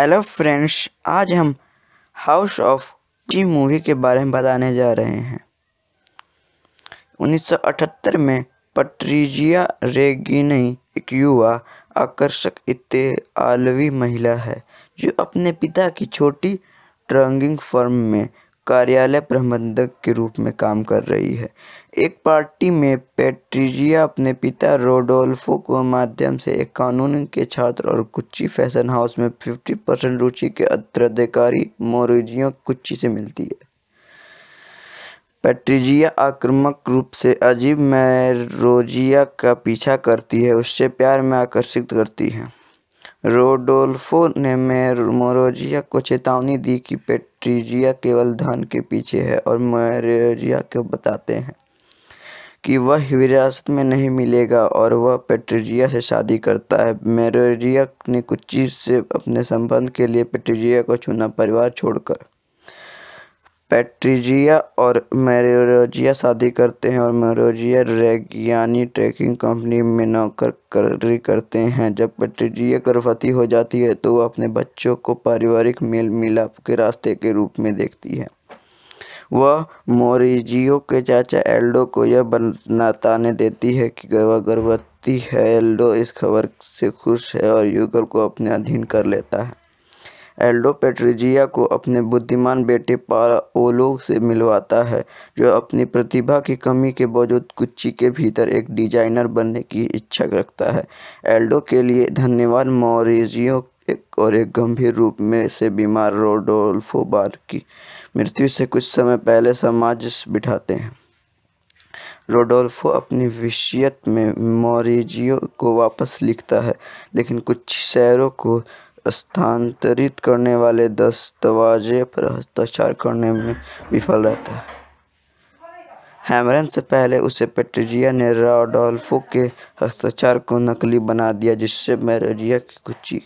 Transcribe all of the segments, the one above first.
Hello friends आज हम house of की मूवी के बारे में बताने जा रहे हैं 1978 में पट्रीजिया रेगिनी एक युवा आकर्षक इतालवी महिला है जो अपने पिता की छोटी ट्रंगिंग फर्म में कार्यालय प्रबंधक के रूप में काम कर रही है एक पार्टी में पेट्रीजिया अपने पिता रोडोल्फो को माध्यम से एक कानून के छात्र और कुच्ची फैशन हाउस में 50 परसेंट रुचि के अत्याधिकारी मोरिजियो कुच्ची से मिलती है पेट्रीजिया आक्रामक रूप से अजीब मैरोजिया का पीछा करती है उससे प्यार में आकर्षित करती है रोडोल्फो ने मेरोजिया को चेतावनी दी कि पेट्रीजिया केवल धन के पीछे है और मेरोजिया को बताते हैं कि वह विरासत में नहीं मिलेगा और वह पेट्रीजिया से शादी करता है मेरोजिया ने कुछ चीज़ से अपने संबंध के लिए पेट्रीजिया को चुना परिवार छोड़कर पैट्रिजिया और मेरोजिया शादी करते हैं और मेरोजिया रेगियानी ट्रैकिंग कंपनी में नौकरी करते हैं जब पैट्रिजिया गर्भवती हो जाती है तो वह अपने बच्चों को पारिवारिक मेल मिलाप के रास्ते के रूप में देखती है वह मोरिजियो के चाचा एल्डो को यह बताने देती है कि वह गर्भवती है एल्डो इस खबर से खुश है और युगल को अपने अधीन कर लेता है एल्डो पेट्रीजिया को अपने बुद्धिमान बेटे पाओलो से मिलवाता है जो अपनी प्रतिभा की कमी के बावजूद कुच्ची के भीतर एक डिजाइनर बनने की इच्छा रखता है एल्डो के लिए धन्यवाद मोरिजियो एक और एक गंभीर रूप में से बीमार रोडोल्फो बार की मृत्यु से कुछ समय पहले समाज बिठाते हैं रोडोल्फो अपनी विषयत में मोरिजियो को वापस लिखता है लेकिन कुछ शहरों को स्थानांतरित करने वाले दस्तावेजे पर हस्ताक्षर करने में विफल रहता है हैमरन से पहले उसे पेट्रिजिया ने राडोल्फो के हस्ताक्षर को नकली बना दिया जिससे मैरिजिया की कुची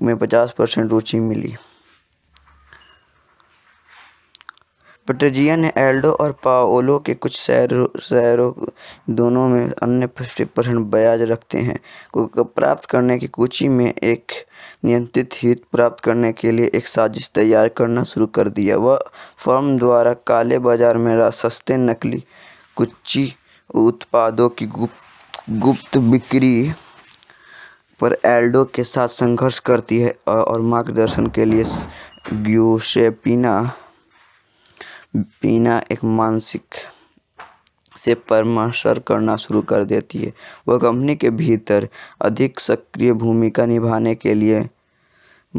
में 50 परसेंट रुचि मिली पेट्रिजिया ने एल्डो और पाओलो के कुछ शहरों शहरों दोनों में अन्य फिफ्टी परसेंट ब्याज रखते हैं को प्राप्त करने की कुची में एक नियंत्रित हित प्राप्त करने के लिए एक साजिश तैयार करना शुरू कर दिया वह फर्म द्वारा काले बाजार में सस्ते नकली कुच्ची उत्पादों की गुप्त गुप्त बिक्री पर एल्डो के साथ संघर्ष करती है और मार्गदर्शन के लिए ग्यूसेपिना पीना एक मानसिक से परमाशर करना शुरू कर देती है वह कंपनी के भीतर अधिक सक्रिय भूमिका निभाने के लिए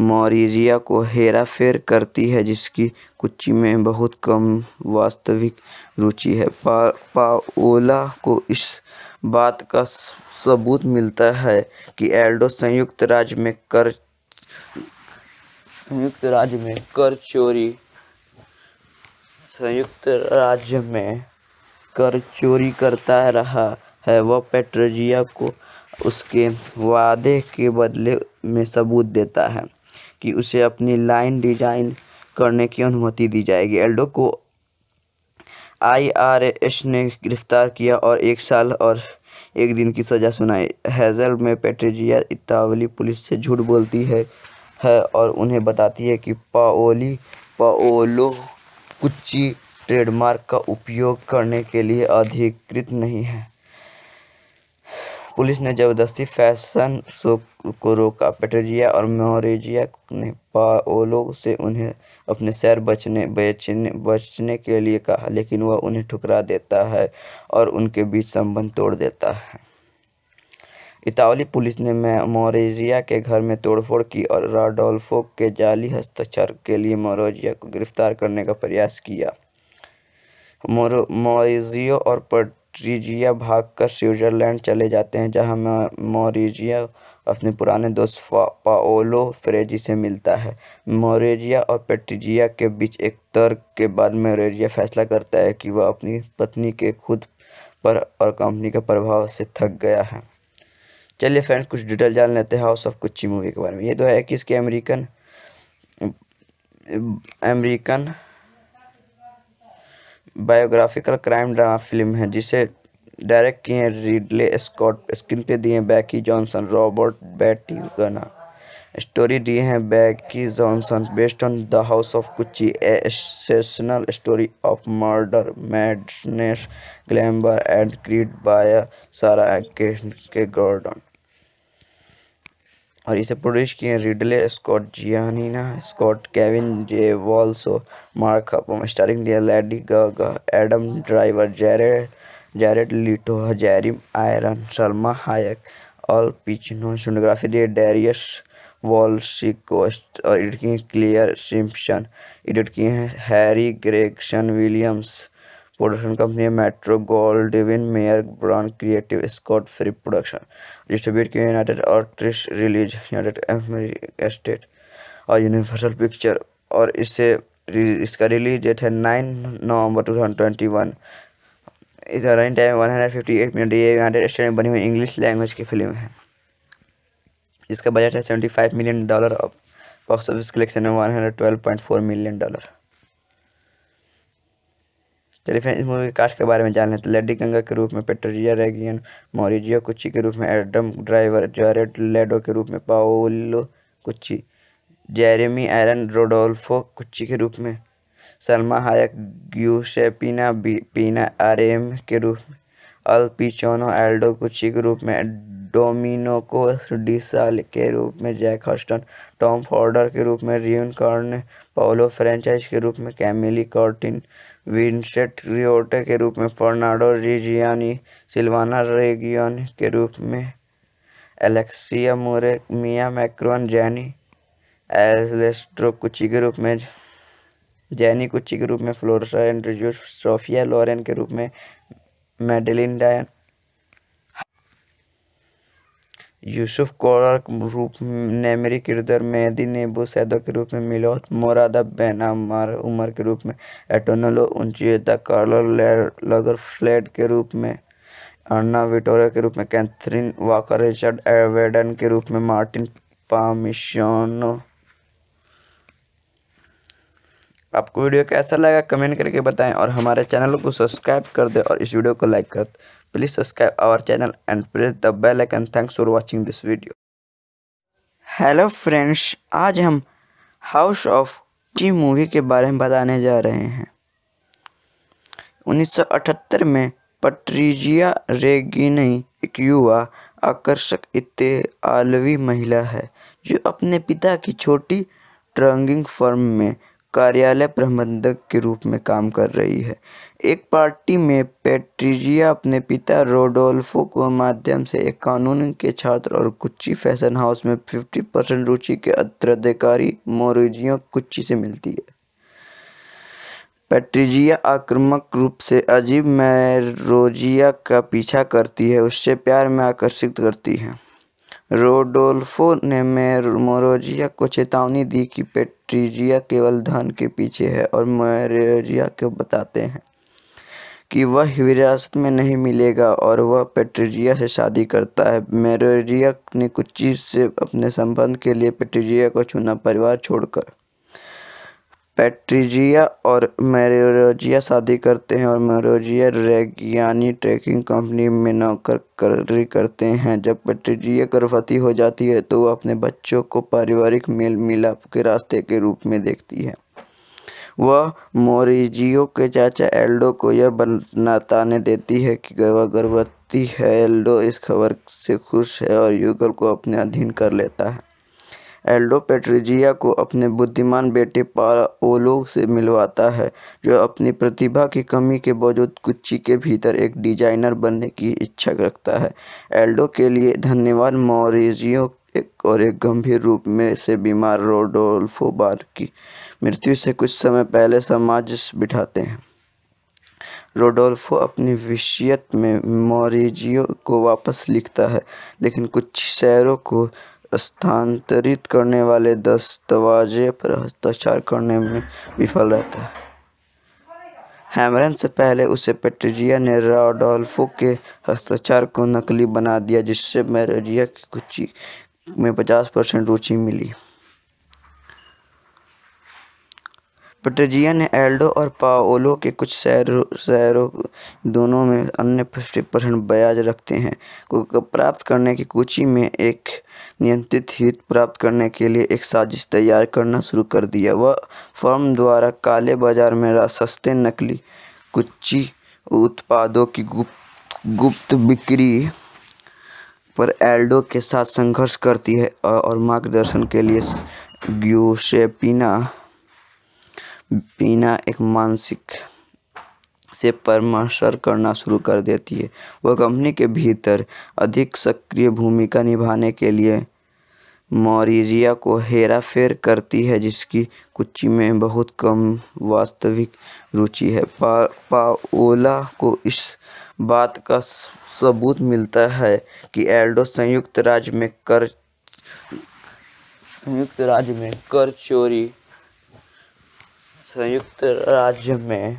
मॉरिजिया को हेरा फेर करती है जिसकी कुची में बहुत कम वास्तविक रुचि है पा, पाओला को इस बात का सबूत मिलता है कि एल्डो संयुक्त राज्य में कर संयुक्त राज्य में कर चोरी संयुक्त राज्य में कर चोरी करता रहा है वह पेट्रोजिया को उसके वादे के बदले में सबूत देता है कि उसे अपनी लाइन डिजाइन करने की अनुमति दी जाएगी एल्डो को आईआरएस ने गिरफ्तार किया और एक साल और एक दिन की सज़ा सुनाई हैज़ल में पेट्रेजिया इतावली पुलिस से झूठ बोलती है है और उन्हें बताती है कि पाओली पाओलो कुच्ची ट्रेडमार्क का उपयोग करने के लिए अधिकृत नहीं है पुलिस ने जबरदस्ती फैशन शो को रोका पेटरिया और मोरेजिया ने पाओलो से उन्हें अपने सैर बचने बेचने बचने के लिए कहा लेकिन वह उन्हें ठुकरा देता है और उनके बीच संबंध तोड़ देता है इतावली पुलिस ने मोरेजिया के घर में तोड़फोड़ की और राडोल्फो के जाली हस्ताक्षर के लिए मोरेजिया को गिरफ्तार करने का प्रयास किया मोरिजियो और पोर्टिजिया भागकर स्विट्जरलैंड चले जाते हैं जहां मोरिजिया अपने पुराने दोस्त पाओलो फ्रेजी से मिलता है मोरेजिया और पेट्रिजिया के बीच एक तर्क के बाद मोरेजिया फैसला करता है कि वह अपनी पत्नी के खुद पर और कंपनी के प्रभाव से थक गया है चलिए फ्रेंड्स कुछ डिटेल जान लेते हैं हाउस ऑफ कुछ मूवी के बारे में ये दो तो है कि इसके American American biographical crime drama film है जिसे डायरेक्ट किए हैं रिडले स्कॉट स्क्रीन पे दिए हैं बैकी जॉनसन रॉबर्ट बैटी गना स्टोरी दिए हैं Becky Johnson based on the house of Gucci एसेशनल story of murder madness glamour and greed by Sara के, के गॉर्डन और इसे प्रोड्यूस किए Ridley Scott Giannina Scott Kevin J Walsh Mark Huffam starring दिया Lady Gaga Adam Driver Jared Jared Leto Jeremy iron Salma Hayek और Pacino cinematography दिए Darius वॉल्सिकोस्ट और edit किए क्लियर सिम्पसन एडिट किए हैं Harry Gregson Williams production company है Metro gold डिविन Mayer brand creative Scott free production distribute किया United artist release United state और universal picture और इससे इसका रिलीज डेट है नाइन नवंबर टू थाउजेंड ट्वेंटी वन इस running time one hundred fifty eight minute United State में बनी हुई इंग्लिश लैंग्वेज की फिल्म है जिसका बजट है सेवेंटी फाइव मिलियन डॉलर और बॉक्स ऑफिस कलेक्शन है one hundred twelve point four million dollar चलिए फ्रेंड इस मूवी के कास्ट के बारे में जान लेते हैं लेडी गंगा के रूप में पेट्रिया रेगियन मोरिजियो कुची के रूप में एडम ड्राइवर जॉरेड लेडो के रूप में पाओलो कुची जेरेमी एरन रोडोल्फो कुची के रूप में सलमा हायक ग्यूसेपिना पीना आरेम के रूप में अल पिचोनो एल्डो कुची के रूप में डोमिनो को डिसाल के रूप में जैक हॉस्टन टॉम फॉर्डर के रूप में रियन कॉर्न पाओलो फ्रेंचाइज के रूप में कैमिली कॉर्टिन विंसेंट रियोटे के रूप में फर्नांडो रिजियानी सिल्वाना रेगियोन के रूप में एलेक्सिया मोरे मिया मैक्रोन जैनी एलेस्ट्रो कुची के रूप में जैनी कुची के रूप में फ्लोरसा एंड्रजूस सोफिया लॉरेन के रूप में मेडलिन डायन यूसुफ कोड़ा रूप नेमरी किरदार मेहदी नेबू सैदो के रूप में मिलोत मोरादा बेनामार उमर के रूप में एटोनलो उंचियता कार्लो लगर फ्लैट के रूप में अन्ना विटोरिया के रूप में कैथरीन वाकर रिचर्ड एवेडन के रूप में मार्टिन पामिशोनो आपको वीडियो कैसा लगा कमेंट करके बताएं और हमारे चैनल को सब्सक्राइब कर दें और इस वीडियो को लाइक कर Please subscribe our channel and press the bell icon. Thanks for watching this video. Hello friends आज हम हाउस ऑफ टी मूवी के बारे में बताने जा रहे हैं 1978 में पट्रीजिया रेगिनी एक युवा आकर्षक इतालवी महिला है जो अपने पिता की छोटी ट्रंगिंग फर्म में कार्यालय प्रबंधक के रूप में काम कर रही है एक पार्टी में पेट्रीजिया अपने पिता रोडोल्फो को माध्यम से एक कानून के छात्र और कुच्ची फैशन हाउस में 50 परसेंट रुचि के उत्तराधिकारी मोरिजियो कुच्ची से मिलती है पेट्रीजिया आक्रामक रूप से अजीब मैरोजिया का पीछा करती है उससे प्यार में आकर्षित करती है रोडोल्फो ने मेरोजिया को चेतावनी दी कि पेट्रीजिया केवल धन के पीछे है और मेरोजिया को बताते हैं कि वह विरासत में नहीं मिलेगा और वह पेट्रीजिया से शादी करता है मेरोजिया ने कुछ चीज़ से अपने संबंध के लिए पेट्रीजिया को चुना परिवार छोड़कर पेट्रीजिया और मेरोजिया शादी करते हैं और मेरोजिया रेगियानी ट्रैकिंग कंपनी में नौकरी करते हैं जब पेट्रीजिया गर्भवती हो जाती है तो वह अपने बच्चों को पारिवारिक मेल मिलाप के रास्ते के रूप में देखती है वह मोरिजियो के चाचा एल्डो को यह बताने देती है कि वह गर्भवती है एल्डो इस खबर से खुश है और युगल को अपने अधीन कर लेता है एल्डो पेट्रीजिया को अपने बुद्धिमान बेटे पाओलो से मिलवाता है जो अपनी प्रतिभा की कमी के बावजूद कुच्ची के भीतर एक डिजाइनर बनने की इच्छा रखता है एल्डो के लिए धन्यवाद मोरिजियो एक और एक गंभीर रूप में से बीमार रोडोल्फो बार की मृत्यु से कुछ समय पहले समाज बिठाते हैं रोडोल्फो अपनी विषयत में मोरिजियो को वापस लिखता है लेकिन कुछ शहरों को स्थानांतरित करने वाले दस्तावेज पर हस्ताक्षर करने में विफल रहता है हैमरन से पहले उसे पेट्रिया ने रोडोल्फो के हस्ताक्षर को नकली बना दिया जिससे मैरिया की कुची में पचास परसेंट रुचि मिली पेट्रिया ने एल्डो और पाओलो के कुछ शहरों शहरों दोनों में अन्य फिफ्टी परसेंट ब्याज रखते हैं को प्राप्त करने की कुची में एक नियंत्रित हित प्राप्त करने के लिए एक साजिश तैयार करना शुरू कर दिया वह फर्म द्वारा काले बाजार में सस्ते नकली कुच्ची उत्पादों की गुप्त गुप्त बिक्री पर एल्डो के साथ संघर्ष करती है और मार्गदर्शन के लिए ग्यूसेपिना पीना एक मानसिक से परामर्शर करना शुरू कर देती है वह कंपनी के भीतर अधिक सक्रिय भूमिका निभाने के लिए मॉरीजिया को हेरा फेर करती है जिसकी कुची में बहुत कम वास्तविक रुचि है पा पाओला को इस बात का सबूत मिलता है कि एल्डो संयुक्त राज्य में कर संयुक्त राज्य में कर चोरी संयुक्त राज्य में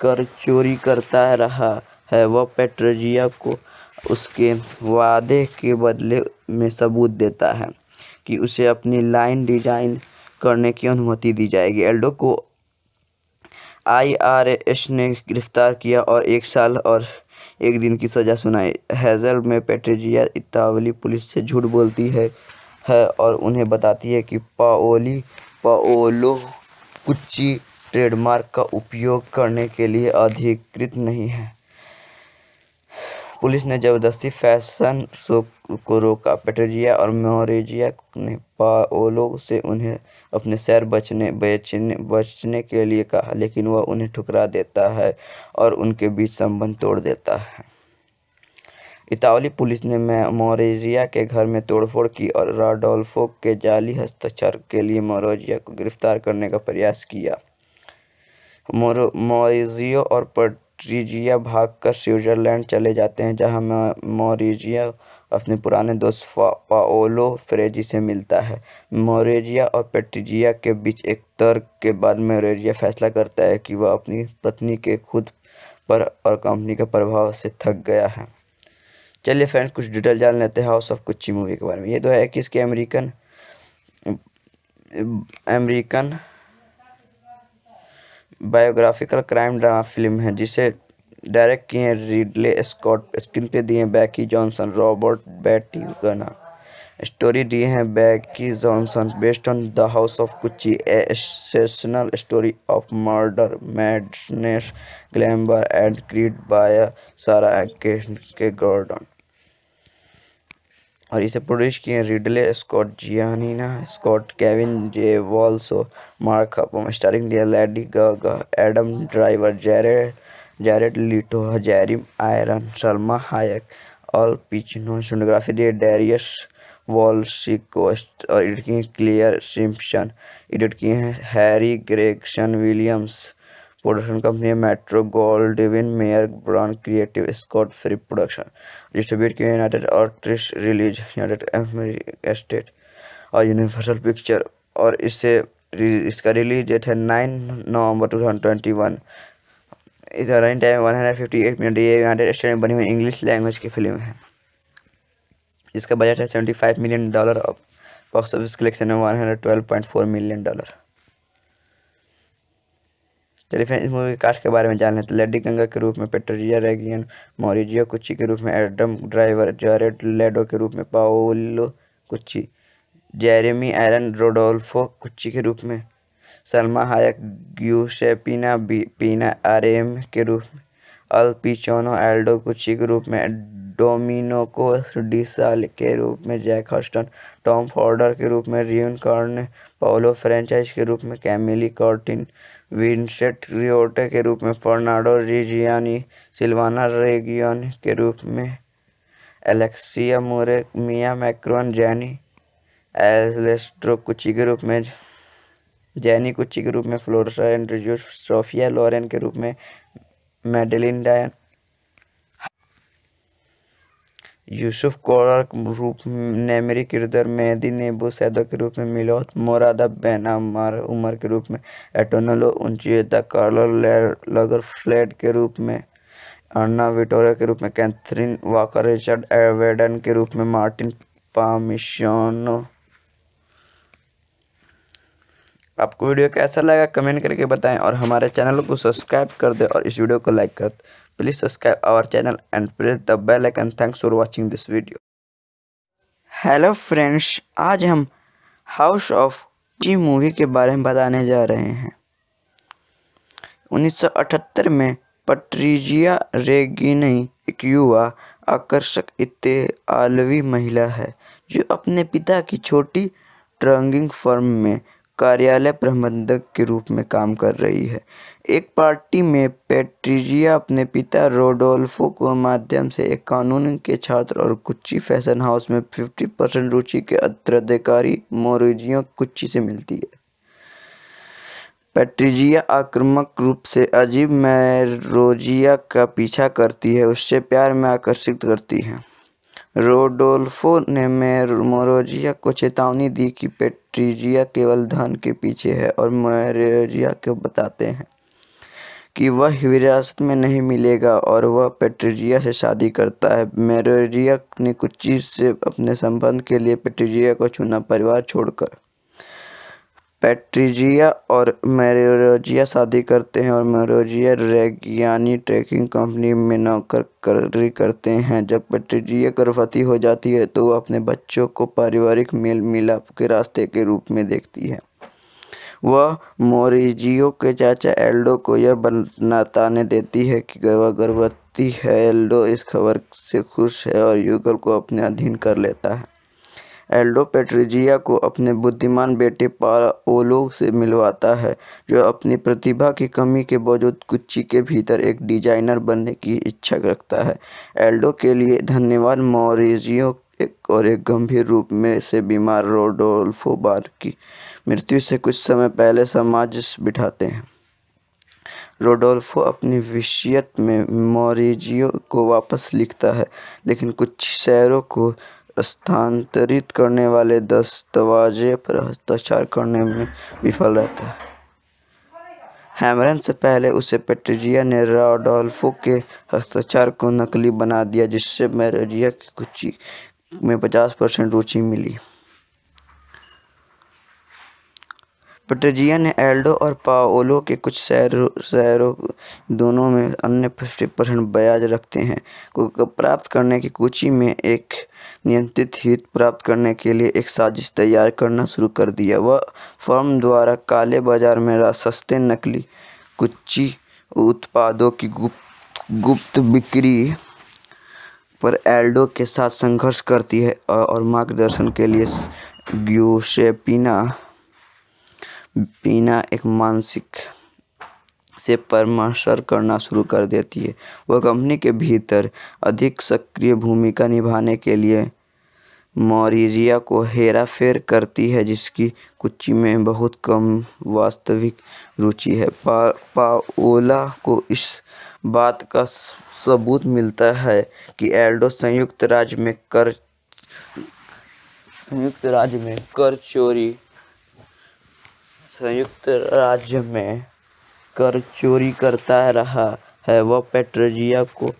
कर चोरी करता रहा है वह पेट्रोजिया को उसके वादे के बदले में सबूत देता है कि उसे अपनी लाइन डिजाइन करने की अनुमति दी जाएगी एल्डो को आईआरएस ने गिरफ्तार किया और एक साल और एक दिन की सज़ा सुनाई हैज़ल में पेट्रेजिया इतावली पुलिस से झूठ बोलती है है और उन्हें बताती है कि पाओली पाओलो कुची ट्रेडमार्क का उपयोग करने के लिए अधिकृत नहीं है पुलिस ने ज़बरदस्ती फैशन शो कोरोका पेटरिया और मोरेजिया ने पाओलो से उन्हें अपने शहर बचने बेचने बचने के लिए कहा लेकिन वह उन्हें ठुकरा देता है और उनके बीच संबंध तोड़ देता है इतावली पुलिस ने मोरेजिया के घर में तोड़फोड़ की और राडोल्फो के जाली हस्ताक्षर के लिए मोरेजिया को गिरफ्तार करने का प्रयास किया मोरो मोरेजियो और पट्रीजिया भागकर स्विट्जरलैंड चले जाते हैं जहां मोरेजिया अपने पुराने दोस्त पाओलो फ्रेजी से मिलता है मोरेजिया और पेट्रिजिया के बीच एक तर्क के बाद मोरेजिया फैसला करता है कि वह अपनी पत्नी के खुद पर और कंपनी के प्रभाव से थक गया है चलिए फ्रेंड्स कुछ डिटेल जान लेते हैं हाउस ऑफ कुच्ची मूवी के बारे में ये तो है कि इसके American American biographical crime drama film है जिसे डायरेक्ट किए हैं रिडले स्कॉट स्क्रीन पे दिए हैं बैकी जॉनसन रॉबर्ट बैटी गना स्टोरी दिए हैं Becky Johnson based on the house of Gucci एसेशनल story of murder madness glamour and greed by Sara के, के गॉर्डन और इसे प्रोड्यूस किए हैं Ridley Scott Giannina Scott Kevin J Walsh Mark Huffam starring दिया Lady Gaga Adam Driver Jared Jared Leto Jeremy Iron Salma Hayek और Pacino cinematography दिए Darius Wolski और एडिट किए क्लियर सिम्पसन एडिट किए हैं Harry Gregson Williams production company Metro gold डिविन Mayer brand creative Scott free production distribute किए United artist release United state और universal picture और इसे इसका रिलीज डेट है नाइन नवंबर टू थाउजेंड ट्वेंटी वन इस running time one hundred fifty eight minute ये United State में बनी हुई इंग्लिश लैंग्वेज की फिल्म है इसका बजट है सेवेंटी फाइव मिलियन डॉलर और बॉक्स ऑफिस कलेक्शन है one hundred twelve point four million dollar चलिए फिर इस मूवी के कास्ट के बारे में जान लेते लेडी गंगा के रूप में पेट्रिया रेगियन मोरिजियो कुची के रूप में एडम ड्राइवर जॉरेड लेडो के रूप में पाओलो कुची जेरेमी एरन रोडोल्फो कुची के रूप में सलमा हायक ग्यूसेपिना पीना आरेम के रूप में अल पिचोनो एल्डो कुची के रूप में डोमिनोको डिसाल के रूप में जैक हॉस्टन टॉम फोर्डर के रूप में रियन कॉर्न पाओलो फ्रेंचाइज के रूप में कैमिली कॉर्टिन विंसेट रियोटे के रूप में फर्नाडो रिजियानी सिल्वाना रेगियन के रूप में एलेक्सिया मोरे मिया मैक्रॉन जैनी एलेस्ट्रो कुची के रूप में जैनी कुच्ची के रूप में फ्लोरसा एंड्रजू सोफिया लॉरेन के रूप में मेडलिन डायन यूसुफ कोरर रूप नेमरी किरदर मेहदी नेबू सैदा के रूप में मिलोत मोरादा बैना मार उमर के रूप में एटोनलो उनचियता कार्लर लगर फ्लैट के रूप में अन्ना विटोरिया के रूप में कैथरीन वाकर रिचर्ड एवेडन के रूप में मार्टिन पामिशोनो आपको वीडियो कैसा लगा कमेंट करके बताएं और हमारे चैनल को सब्सक्राइब कर दें और इस वीडियो को लाइक कर दें please subscribe our channel and press the bell icon thanks for watching this video hello friends आज हम हाउस ऑफ जी मूवी के बारे में बताने जा रहे हैं 1978 में पट्रीजिया रेगिनी एक युवा आकर्षक इतालवी महिला है जो अपने पिता की छोटी ट्रंगिंग फर्म में कार्यालय प्रबंधक के रूप में काम कर रही है एक पार्टी में पेट्रीजिया अपने पिता रोडोल्फो को माध्यम से एक कानून के छात्र और कुच्ची फैशन हाउस में 50 परसेंट रुचि के अत्याधिकारी मोरिजियो कुच्ची से मिलती है पेट्रीजिया आक्रामक रूप से अजीब मैरोजिया का पीछा करती है उससे प्यार में आकर्षित करती है रोडोल्फो ने मेरोजिया को चेतावनी दी कि पेट्रीजिया केवल धन के पीछे है और मेरोजिया को बताते हैं कि वह विरासत में नहीं मिलेगा और वह पेट्रीजिया से शादी करता है मेरोजिया ने कुछ चीज़ से अपने संबंध के लिए पेट्रीजिया को चुना परिवार छोड़कर पैट्रीजिया और मेरोजिया शादी करते हैं और मेरोजिया रेगियानी ट्रैकिंग कंपनी में नौकरी करते हैं जब पैट्रीजिया गर्भवती हो जाती है तो वह अपने बच्चों को पारिवारिक मेल मिलाप के रास्ते के रूप में देखती है वह मोरिजियो के चाचा एल्डो को यह बताने देती है कि वह गर्भवती है एल्डो इस खबर से खुश है और युगल को अपने अधीन कर लेता है एल्डो पेट्रीजिया को अपने बुद्धिमान बेटे पाओलो से मिलवाता है जो अपनी प्रतिभा की कमी के बावजूद कुच्ची के भीतर एक डिजाइनर बनने की इच्छा रखता है एल्डो के लिए धन्यवाद मोरिजियो एक और एक गंभीर रूप में से बीमार रोडोल्फो बार की मृत्यु से कुछ समय पहले समाज बिठाते हैं रोडोल्फो अपनी विषयत में मोरिजियो को वापस लिखता है लेकिन कुछ शहरों को स्थानांतरित करने वाले दस्तावेजे पर हस्ताक्षर करने में विफल रहता है हैमरन से पहले उसे पेट्रिजिया ने रॉडोल्फो के हस्ताक्षर को नकली बना दिया जिससे मैरिजिया की कुची में 50 परसेंट रुचि मिली पेट्रिजिया ने एल्डो और पाओलो के कुछ शहरों शहरों दोनों में अन्य फिफ्टी परसेंट ब्याज रखते हैं को प्राप्त करने की कुची में एक नियंत्रित हित प्राप्त करने के लिए एक साजिश तैयार करना शुरू कर दिया वह फर्म द्वारा काले बाजार में सस्ते नकली कुच्ची उत्पादों की गुप्त गुप्त बिक्री पर एल्डो के साथ संघर्ष करती है और मार्गदर्शन के लिए ग्यूसेपिना पीना एक मानसिक से परामर्श करना शुरू कर देती है वह कंपनी के भीतर अधिक सक्रिय भूमिका निभाने के लिए मॉरिजिया को हेरा फेर करती है जिसकी कुची में बहुत कम वास्तविक रुचि है पा, पाओला को इस बात का सबूत मिलता है कि एल्डो संयुक्त राज्य में कर संयुक्त राज्य में कर चोरी संयुक्त राज्य में कर चोरी करता रहा है वह पेट्रजिया को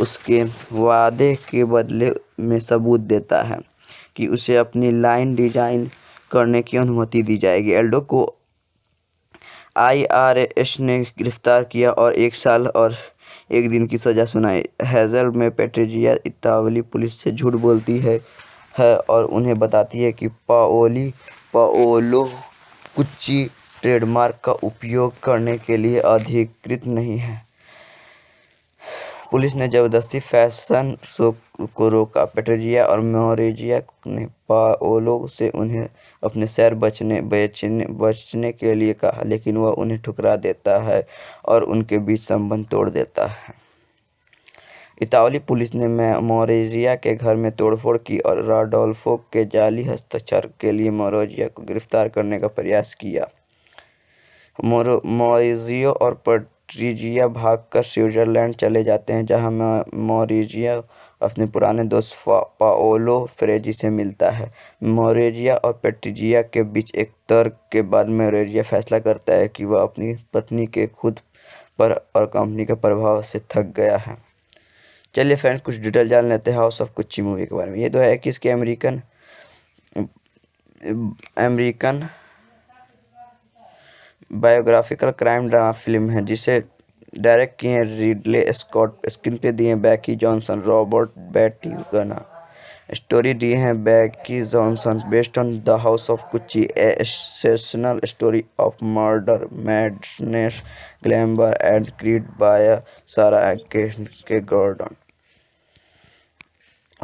उसके वादे के बदले में सबूत देता है कि उसे अपनी लाइन डिजाइन करने की अनुमति दी जाएगी एल्डो को आईआरएस ने गिरफ्तार किया और एक साल और एक दिन की सज़ा सुनाई हैज़ल में पेट्रेजिया इतावली पुलिस से झूठ बोलती है है और उन्हें बताती है कि पाओली पाओलो कुची ट्रेडमार्क का उपयोग करने के लिए अधिकृत नहीं है पुलिस ने ज़बरदस्ती फैशन शो को रोका पेटरिया और मोरिजिया ने पाओलो से उन्हें अपने शहर बचने बेचने बचने के लिए कहा लेकिन वह उन्हें ठुकरा देता है और उनके बीच संबंध तोड़ देता है इतावली पुलिस ने मोरेजिया के घर में तोड़फोड़ की और राडोल्फो के जाली हस्ताक्षर के लिए मोरेजिया को गिरफ्तार करने का प्रयास किया मोरीजियो और पट्रीजिया भाग कर स्विट्ज़रलैंड चले जाते हैं जहां मोरीजिया अपने पुराने दोस्त पाओलो फ्रेजी से मिलता है मोरेजिया और पेट्रिजिया के बीच एक तर्क के बाद मोरेजिया फैसला करता है कि वह अपनी पत्नी के खुद पर और कंपनी के प्रभाव से थक गया है चलिए फ्रेंड्स कुछ डिटेल जान लेते हैं हाउस ऑफ कुच्ची मूवी के बारे में ये दो तो है कि इसके American American biographical crime drama film है जिसे डायरेक्ट किए हैं रिडले स्कॉट स्क्रीन पे दिए हैं बैकी जॉनसन रॉबर्ट बैटी गना स्टोरी दी है Becky Johnson based on the house of Gucci एसेशनल story of murder madness glamour and greed by Sara के, के गॉर्डन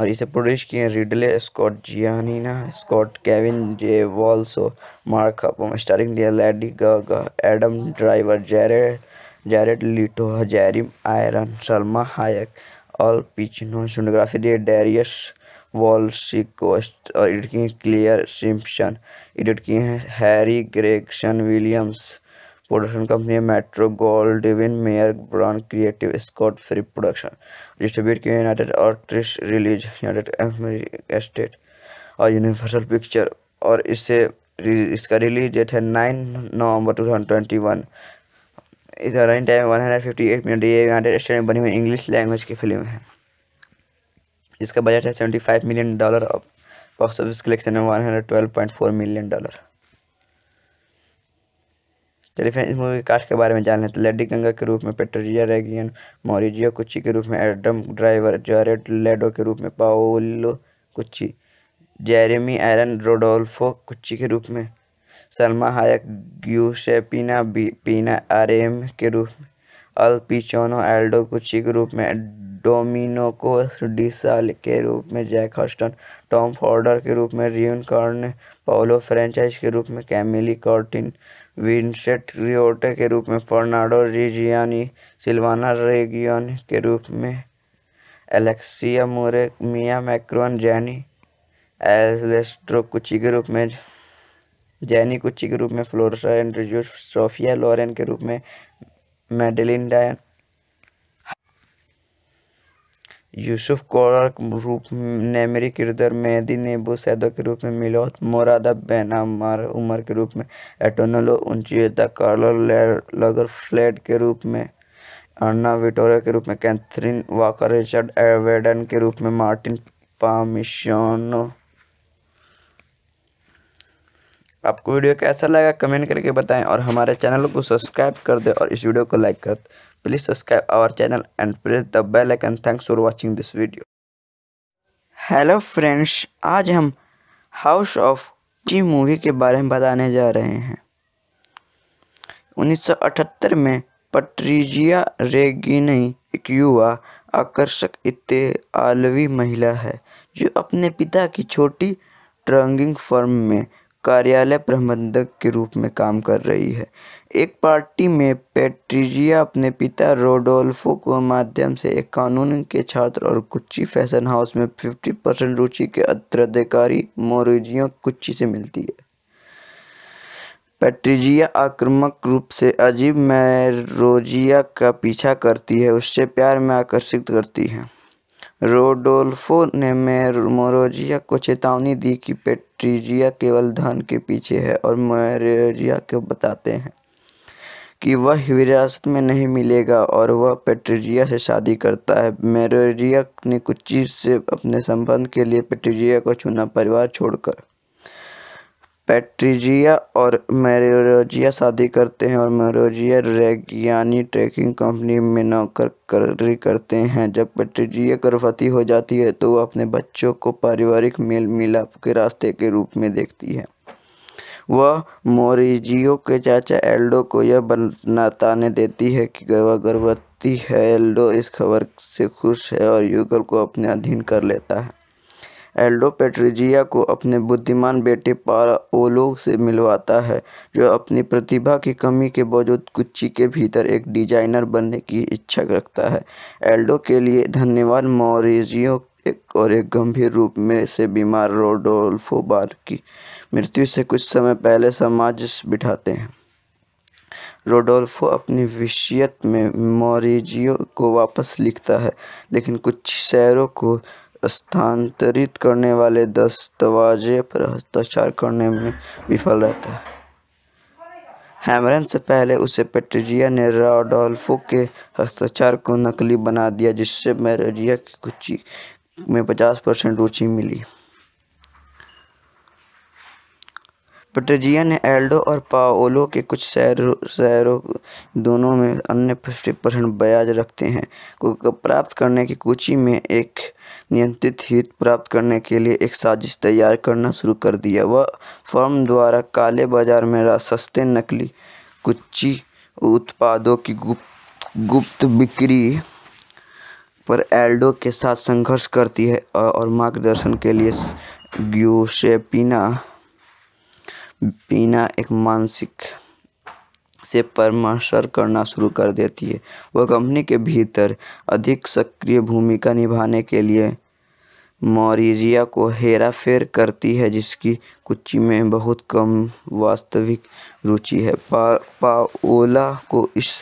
और इसे प्रोड्यूस किए Ridley Scott Giannina Scott Kevin J Walsh Mark Huffam starring दिया Lady Gaga Adam Driver Jared Jared Leto Jeremy iron Salma Hayek Al Pacino cinematography दिए Darius वॉल्सिकोस्ट और edit किए Claire Simpson edit किए हैं Harry Gregson Williams production company है Metro gold डिविन Mayer brand creative Scott free production distribute किया United artist release United state और universal picture और इससे इसका रिलीज डेट है नाइन नवंबर टू थाउजेंड ट्वेंटी वन इस running time one hundred fifty eight minute United State में बनी हुई इंग्लिश लैंग्वेज की फिल्म है इसका बजट है सेवेंटी फाइव मिलियन डॉलर और बॉक्स ऑफिस कलेक्शन है one hundred twelve point four million dollar चलिए फ्रेंड्स इस मूवी के कास्ट के बारे में जान लेते हैं लेडी गंगा के रूप में पेट्रोजिया रेगियन मोरिजियो कुची के रूप में एडम ड्राइवर जॉरेट लेडो के रूप में पाओलो कुची जेरेमी एरन रोडोल्फो कुची के रूप में सलमा हायक यूसेपीना पीना आरेम के रूप में अल पिचोनो एल्डो कुची के रूप में डोमिनो को डिसाल के रूप में जैक हॉस्टन टॉम फॉर्डर के रूप में रियन कॉर्न पाओलो फ्रेंचाइज के रूप में कैमिली कॉर्टिन विंसेंट रियोटे के रूप में फर्नांडो रिजियानी सिल्वाना रेगियोन के रूप में एलेक्सिया मोरे मिया मैक्रोन जैनी एलेस्ट्रो कुची के रूप में जैनी कुची के रूप में फ्लोरसा एंड्रजू सोफिया लॉरेन के रूप में मेडलिन डायन यूसुफ कौर रूप नेमरी के किरदार मेहदी नेबू सैदो के रूप में मिलोत मोरादा बेनामार उमर के रूप में एटोनलो उनचियता कार्लो लगर फ्लेड के रूप में अन्ना विटोरिया के रूप में कैथरीन वाकर रिचर्ड एवेडन के रूप में मार्टिन पामिशोनो आपको वीडियो कैसा लगा कमेंट करके बताएं और हमारे चैनल को सब्सक्राइब कर दें और इस वीडियो को लाइक कर दें Please subscribe our channel and press the bell icon. Thanks for watching this video. Hello friends आज हम हाउस ऑफ टी मूवी के बारे में बताने जा रहे हैं 1978 में पट्रीजिया रेगिनी एक युवा आकर्षक इतालवी महिला है जो अपने पिता की छोटी ट्रंगिंग फर्म में कार्यालय प्रबंधक के रूप में काम कर रही है एक पार्टी में पेट्रीजिया अपने पिता रोडोल्फो को माध्यम से एक कानून के छात्र और कुच्ची फैशन हाउस में 50 परसेंट रुचि के अत्याधिकारी मोरिजियो कुच्ची से मिलती है पेट्रीजिया आक्रामक रूप से अजीब मैरोजिया का पीछा करती है उससे प्यार में आकर्षित करती है रोडोल्फो ने मोरोजिया को चेतावनी दी कि पेट्रीजिया केवल धन के पीछे है और मोरोजिया को बताते हैं कि वह विरासत में नहीं मिलेगा और वह पेट्रिजिया से शादी करता है मेरोरिया ने कुछ चीज से अपने संबंध के लिए पेट्रिजिया को चुना परिवार छोड़कर पेट्रिजिया और मेरोजिया शादी करते हैं और मेरोजिया रेगियानी ट्रैकिंग कंपनी में नौकरी करते हैं जब पेट्रिजिया गर्भवती हो जाती है तो वह अपने बच्चों को पारिवारिक मेल मिलाप के रास्ते के रूप में देखती है वह मोरिजियो के चाचा एल्डो को यह बताने देती है कि वह गर्भवती है एल्डो इस खबर से खुश है और युगल को अपने अधीन कर लेता है एल्डो पेट्रिजिया को अपने बुद्धिमान बेटे पाओलो से मिलवाता है जो अपनी प्रतिभा की कमी के बावजूद कुच्ची के भीतर एक डिजाइनर बनने की इच्छा रखता है एल्डो के लिए धन्यवाद मोरिजियो एक और एक गंभीर रूप में से बीमार रोडोल्फो बार की मृत्यु से कुछ समय पहले समाज बिठाते हैं रोडोल्फो अपनी विशियत में मोरिजियो को वापस लिखता है लेकिन कुछ शहरों को स्थानांतरित करने वाले दस्तावेजे पर हस्ताक्षर करने में विफल रहता है हैमरन से पहले उसे पेट्रिजिया ने रोडोल्फो के हस्ताक्षर को नकली बना दिया जिससे मैरजिया की कुछ में पचास परसेंट रुचि मिली पटरिया ने एल्डो और पाओलो के कुछ शहरों शहरों दोनों में अन्य फिफ्टी परसेंट ब्याज रखते हैं को प्राप्त करने की कोची में एक नियंत्रित हित प्राप्त करने के लिए एक साजिश तैयार करना शुरू कर दिया वह फर्म द्वारा काले बाजार में सस्ते नकली कुची उत्पादों की गुप्त गुप्त बिक्री पर एल्डो के साथ संघर्ष करती है और मार्गदर्शन के लिए ग्यूसेपिना बिना एक मानसिक से परामर्श करना शुरू कर देती है वह कंपनी के भीतर अधिक सक्रिय भूमिका निभाने के लिए मॉरिजिया को हेरा फेर करती है जिसकी कुची में बहुत कम वास्तविक रुचि है पा, पाओला को इस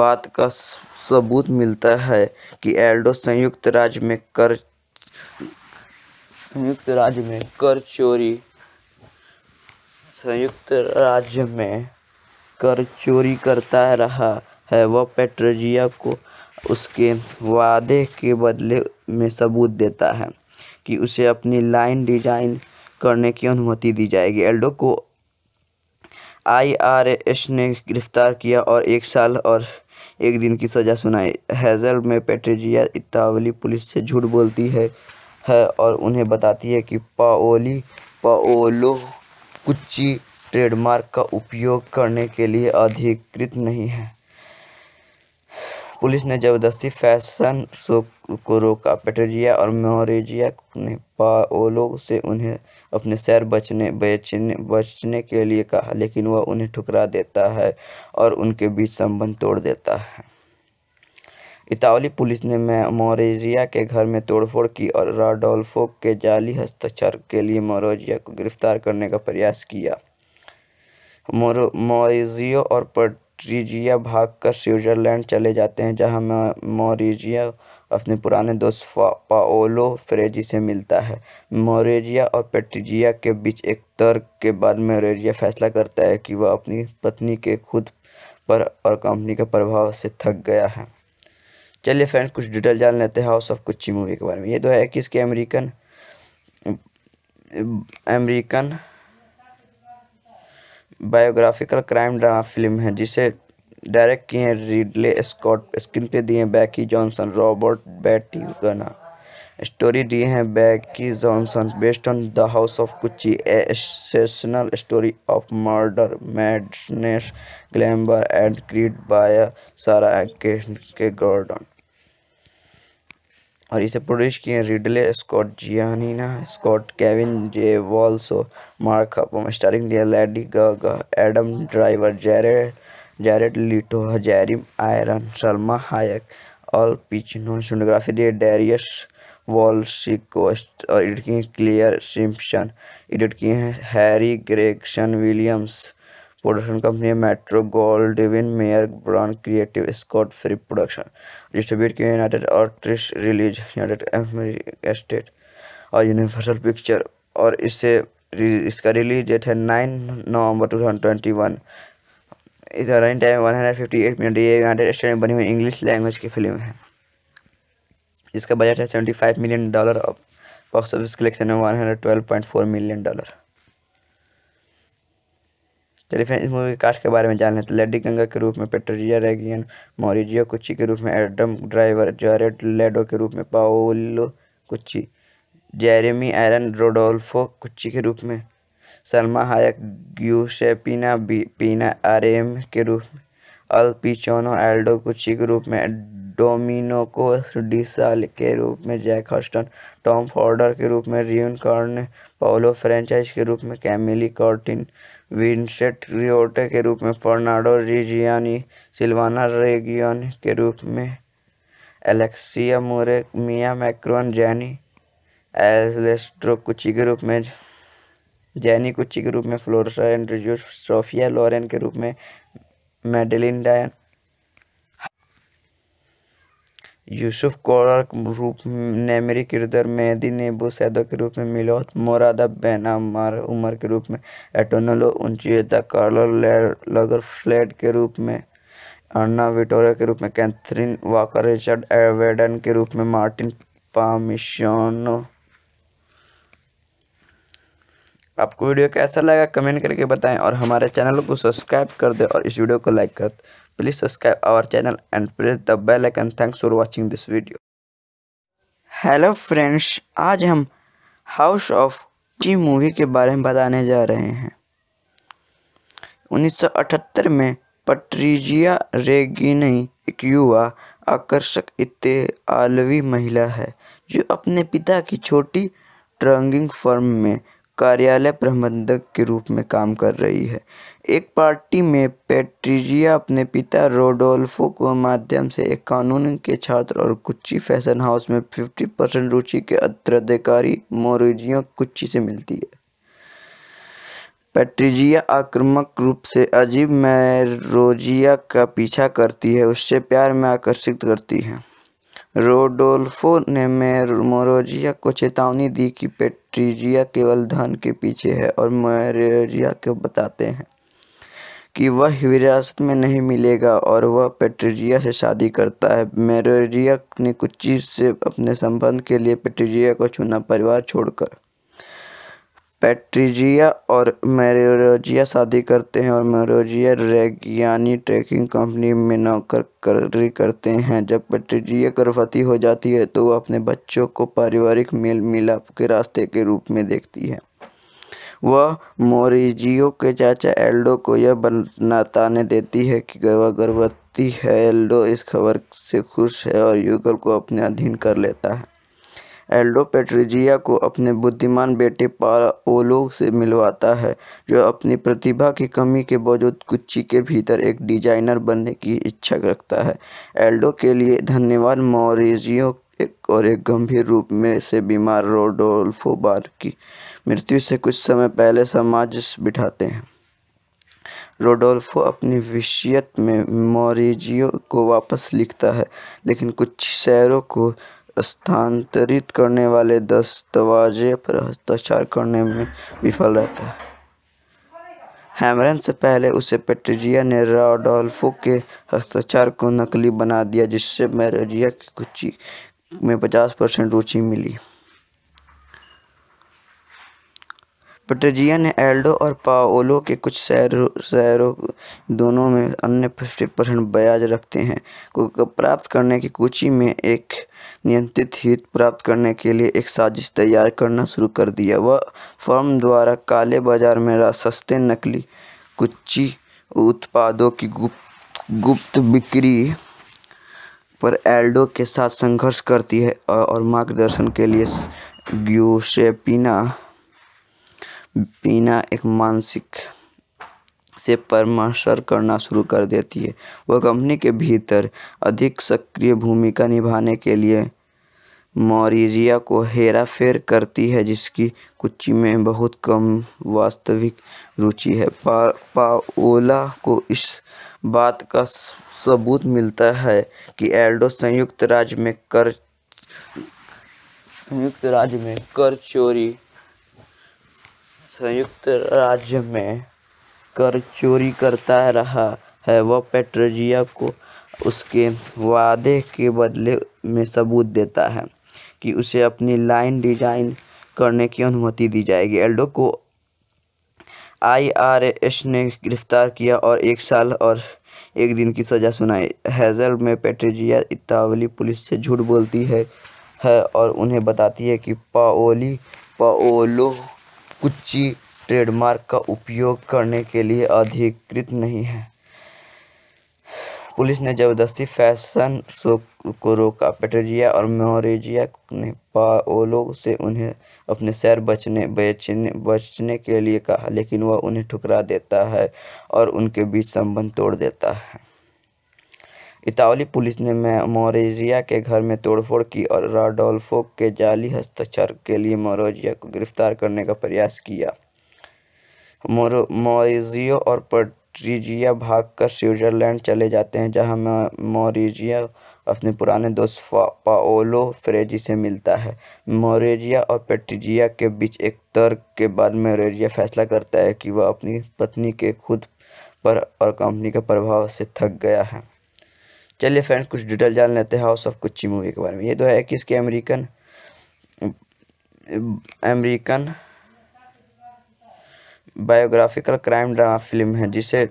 बात का सबूत मिलता है कि एल्डो संयुक्त राज्य में कर संयुक्त राज्य में कर चोरी संयुक्त राज्य में कर चोरी करता रहा है वह पेट्रोजिया को उसके वादे के बदले में सबूत देता है कि उसे अपनी लाइन डिजाइन करने की अनुमति दी जाएगी एल्डो को आईआरएस ने गिरफ्तार किया और एक साल और एक दिन की सज़ा सुनाई हैजल में पेट्रेजिया इतावली पुलिस से झूठ बोलती है है और उन्हें बताती है कि पाओली पाओलो गुच्ची ट्रेडमार्क का उपयोग करने के लिए अधिकृत नहीं है पुलिस ने जबरदस्ती फैशन शो को रोका पेटेरिया और मोरेजिया ने पाओलो से उन्हें अपने शहर बचने बेचने बचने के लिए कहा लेकिन वह उन्हें ठुकरा देता है और उनके बीच संबंध तोड़ देता है इतावली पुलिस ने मोरेजिया के घर में तोड़फोड़ की और राडोल्फो के जाली हस्ताक्षर के लिए मोरेजिया को गिरफ्तार करने का प्रयास किया मोरेजियो और पट्रीजिया भागकर स्विट्जरलैंड चले जाते हैं जहां मोरेजिया अपने पुराने दोस्त पाओलो फ्रेजी से मिलता है मोरेजिया और पेट्रीजिया के बीच एक तर्क के बाद मोरेजिया फैसला करता है कि वह अपनी पत्नी के खुद पर और कंपनी के प्रभाव से थक गया है चलिए फ्रेंड्स कुछ डिटेल जान लेते हैं हाउस ऑफ कुची मूवी के बारे में ये तो है कि इसके American American biographical crime drama film है जिसे डायरेक्ट किए हैं रिडले स्कॉट स्क्रीन पे दिए हैं बैकी जॉनसन रॉबर्ट बैटी गना स्टोरी दी है Becky Johnson based on the house of Gucci एसेशनल story of murder madness glamour and greed by Sara के, के गॉर्डन और इसे प्रोड्यूस किए Ridley Scott Giannina Scott Kevin J Walsh Mark Huffam starring दिया Lady Gaga Adam Driver Jared Jared Leto Jeremy Irons Salma Hayek और Pacino cinematography दिए Darius वॉल और एडिट किए क्लियर सिम्पसन एडिट किए हैं Harry Gregson Williams production company Metro Goldwyn Mayer brand creative Scott free production distribute किए United artist release United state और universal picture और इसे इसका रिलीज डेट है नाइन नवंबर टू थाउजेंड ट्वेंटी वन इस time one hundred fifty eight minute ये United State में बनी हुई इंग्लिश लैंग्वेज की फिल्म है इसका बजट है सेवेंटी फाइव मिलियन डॉलर और बॉक्स ऑफिस कलेक्शन है one hundred twelve point four million dollar चलिए फ्रेंड इस मूवी के कास्ट के बारे में जान लें तो लेडी गंगा के रूप में पेट्रिया रेगियन मोरिजियो कुची के रूप में एडम ड्राइवर जॉरेट लेडो के रूप में पाओलो कुची जेरेमी एरन रोडोल्फो कुची के रूप में सलमा हायक ग्यूसेपिना बी पीना आरेम के रूप में अल पिचोनो एल्डो कुची के रूप में डोमिनो को डिसल के रूप में जैक हस्टन टॉम फॉर्डर के रूप में रियन कार्न पाओलो फ्रेंचाइज के रूप में कैमिली कॉर्टिन विंसेट रियोटे के रूप में फर्नाडो रिजियानी सिल्वाना रेगियन के रूप में एलेक्सिया मोरे मिया मैक्रोन जैनी एलेस्ट्रो कुची के रूप में जैनी कुची के रूप में फ्लोरसा एंड्रजूस सोफिया लॉरेन के रूप में मेडलिन डायन यूसुफ कौर रूप रूप नेमरी किरदार मेहदी नीबू सैदो के रूप में मिलोत मोरादा बेनामार उमर के रूप में एटोनलो उनचियता कार्लो फ्लेट के रूप में अन्ना विटोरिया के रूप में कैथरीन वाकर रिचर्ड एवेडन के रूप में मार्टिन पामिशोनो आपको वीडियो कैसा लगा कमेंट करके बताएं और हमारे चैनल को सब्सक्राइब कर दें और इस वीडियो को लाइक कर Please subscribe our channel and press the bell icon. Thanks for watching this video. Hello friends आज हम हाउस ऑफ जी मूवी के बारे में बताने जा रहे हैं 1978 में पट्रीजिया रेगिनी एक युवा आकर्षक इतालवी महिला है जो अपने पिता की छोटी ट्रंगिंग फर्म में कार्यालय प्रबंधक के रूप में काम कर रही है एक पार्टी में पेट्रीजिया अपने पिता रोडोल्फो के माध्यम से एक कानून के छात्र और कुच्ची फैशन हाउस में 50 परसेंट रुचि के उत्तराधिकारी मोरिजियो कुच्ची से मिलती है पेट्रीजिया आक्रामक रूप से अजीब मैरोजिया का पीछा करती है उससे प्यार में आकर्षित करती है रोडोल्फो ने मेरोजिया को चेतावनी दी कि पेट्रीजिया केवल धन के पीछे है और मेरोजिया को बताते हैं कि वह विरासत में नहीं मिलेगा और वह पेट्रीजिया से शादी करता है मेरोजिया ने कुछ चीज़ से अपने संबंध के लिए पेट्रीजिया को चुना परिवार छोड़कर पैट्रीजिया और मेरोजिया शादी करते हैं और मेरोजिया रेगियानी ट्रेकिंग कंपनी में नौकरी करते हैं जब पैट्रीजिया गर्भवती हो जाती है तो वह अपने बच्चों को पारिवारिक मेल मिलाप के रास्ते के रूप में देखती है वह मोरिजियो के चाचा एल्डो को यह बताने देती है कि वह गर्भवती है एल्डो इस खबर से खुश है और युगल को अपने अधीन कर लेता है एल्डो पेट्रीजिया को अपने बुद्धिमान बेटे पाओलो से मिलवाता है जो अपनी प्रतिभा की कमी के बावजूद कुच्ची के भीतर एक डिजाइनर बनने की इच्छा रखता है एल्डो के लिए धन्यवाद मोरिजियो एक और एक गंभीर रूप में से बीमार रोडोल्फो बार की मृत्यु से कुछ समय पहले समाज बिठाते हैं रोडोल्फो अपनी विषयत में मोरिजियो को वापस लिखता है लेकिन कुछ शहरों को स्थानांतरित करने वाले दस्तावेज़ पर हस्ताक्षर करने में विफल रहता है हैमरन से पहले उसे पेट्रिजिया ने राडोल्फो के हस्ताक्षर को नकली बना दिया जिससे मैरिया की कुची में पचास परसेंट रुचि मिली पेट्रिजिया ने एल्डो और पाओलो के कुछ शहरों शहरों दोनों में अन्य फिफ्टी परसेंट ब्याज रखते हैं को प्राप्त करने की कुची में एक नियंत्रित हित प्राप्त करने के लिए एक साजिश तैयार करना शुरू कर दिया वह फर्म द्वारा काले बाजार में सस्ते नकली कुच्ची उत्पादों की गुप्त गुप्त बिक्री पर एल्डो के साथ संघर्ष करती है और मार्गदर्शन के लिए ग्यूसेपिना पीना एक मानसिक से परामर्श करना शुरू कर देती है वह कंपनी के भीतर अधिक सक्रिय भूमिका निभाने के लिए मॉरिजिया को हेरा फेर करती है जिसकी कुची में बहुत कम वास्तविक रुचि है पा, पाओला को इस बात का सबूत मिलता है कि एल्डो संयुक्त राज्य में कर संयुक्त राज्य में कर चोरी संयुक्त राज्य में कर चोरी करता रहा है वह पेट्रोजिया को उसके वादे के बदले में सबूत देता है कि उसे अपनी लाइन डिजाइन करने की अनुमति दी जाएगी एल्डो को आईआरएस ने गिरफ्तार किया और एक साल और एक दिन की सज़ा सुनाई हैज़ल में पेट्रेजिया इतावली पुलिस से झूठ बोलती है है और उन्हें बताती है कि पाओली पाओलो कुची ट्रेडमार्क का उपयोग करने के लिए अधिकृत नहीं है पुलिस ने ज़बरदस्ती फैशन शो को रोका पेटेरिया और मोरेजिया ने पाओलो से उन्हें अपने शहर बचने बेचने बचने के लिए कहा लेकिन वह उन्हें ठुकरा देता है और उनके बीच संबंध तोड़ देता है इतावली पुलिस ने मोरेजिया के घर में तोड़फोड़ की और राडोल्फो के जाली हस्ताक्षर के लिए मोरेजिया को गिरफ्तार करने का प्रयास किया मोरिजियो और भाग भागकर स्विट्जरलैंड चले जाते हैं जहां मोरिजिया अपने पुराने दोस्त पाओलो फ्रेजी से मिलता है मोरेजिया और पेट्रिजिया के बीच एक तर्क के बाद मोरेजिया फैसला करता है कि वह अपनी पत्नी के खुद पर और कंपनी के प्रभाव से थक गया है चलिए फ्रेंड्स कुछ डिटेल जान लेते हैं हाउस ऑफ कुच्ची मूवी के बारे में ये दो तो है कि इसके American American biographical crime drama film है जिसे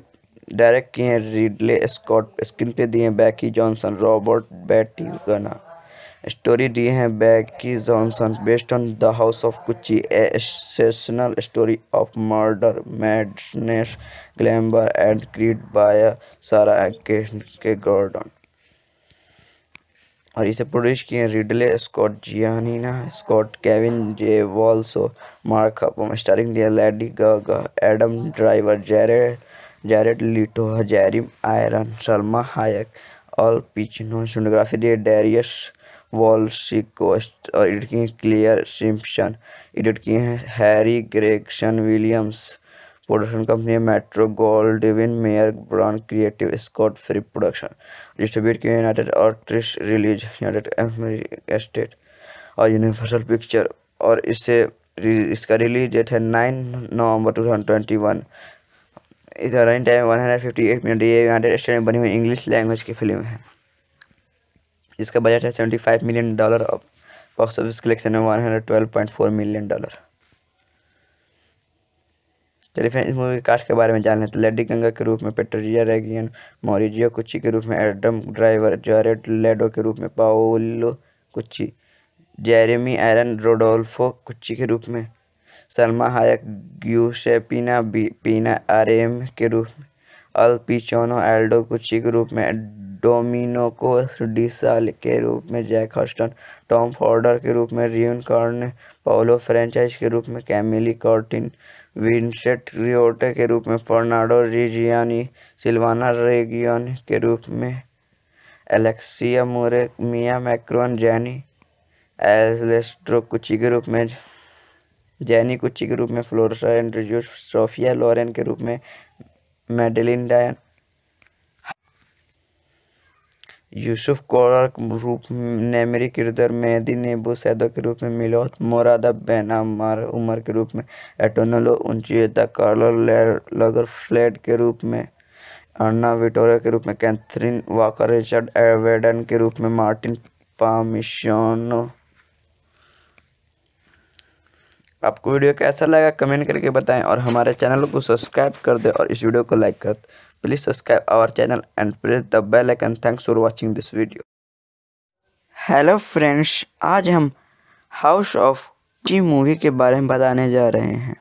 डायरेक्ट किए हैं रिडले स्कॉट स्क्रीन पे दिए हैं बैकी जॉनसन रॉबर्ट बैटी गना स्टोरी दिए हैं Becky Johnson based on the house of Gucci एसेशनल story of murder madness glamour and greed by Sara के, के गॉर्डन और इसे प्रोड्यूस किए Ridley Scott Giannina Scott Kevin J Walsh Mark Huffam starring दिया Lady Gaga Adam Driver Jared Jared Leto Jeremy iron Salma Hayek Al Pacino cinematography दिए Darius वॉल और edit किए क्लियर सिम्पसन एडिट किए हैं Harry Gregson Williams production company Metro gold डिविन Mayer brand creative Scott free production distribute किया United artist release United state और universal picture और इससे इसका रिलीज डेट है नाइन नवंबर टू थाउजेंड ट्वेंटी वन इस time one hundred fifty eight minute state में बनी हुई इंग्लिश लैंग्वेज की फिल्म है इसका बजट है सेवेंटी फाइव मिलियन डॉलर और बॉक्स ऑफिस कलेक्शन है one hundred twelve point four million dollar चलिए फिर इस मूवी के कास्ट के बारे में जान लेते लेडी गंगा के रूप में पेट्रिया रेगियन मोरिजियो कुची के रूप में एडम ड्राइवर जॉरेड लेडो के रूप में पाओलो कुची जेरेमी एरन रोडोल्फो कुची के रूप में सलमा हायक ग्यूसेपिना पीना आरएम के रूप में अल पिचोनो एल्डो कुची के रूप में डोमिनो को डिसाल के रूप में जैक हॉस्टन टॉम फोर्डर के रूप में रियन कॉर्न पाओलो फ्रेंचाइज के रूप में कैमिली कॉर्टिन विंसेंट रियोटे के रूप में फर्नाडो रिजियानी सिल्वाना रेगियोन के रूप में एलेक्सिया मोरे मिया मैक्रोन जैनी एलेस्ट्रो कुची के रूप में जैनी कुची के रूप में फ्लोरसा एंड्रजू सोफिया लॉरेन के रूप में मेडलिन डायन यूसुफ कोरर रूप नेमरी के किरदार मेहदी नेबू सैदो के रूप में मिलोत मोरादा बेनामार उमर के रूप में एटोनलो उनचियता कार्लो लगर फ्लैट के रूप में अन्ना विटोरिया के रूप में कैथरीन वाकर रिचर्ड एवेडन के रूप में मार्टिन पामिशनो आपको वीडियो कैसा लगा कमेंट करके बताएं और हमारे चैनल को सब्सक्राइब कर दें और इस वीडियो को लाइक कर दें Please subscribe our channel and press the bell icon. Thanks for watching this video. Hello friends आज हम हाउस ऑफ जी मूवी के बारे में बताने जा रहे हैं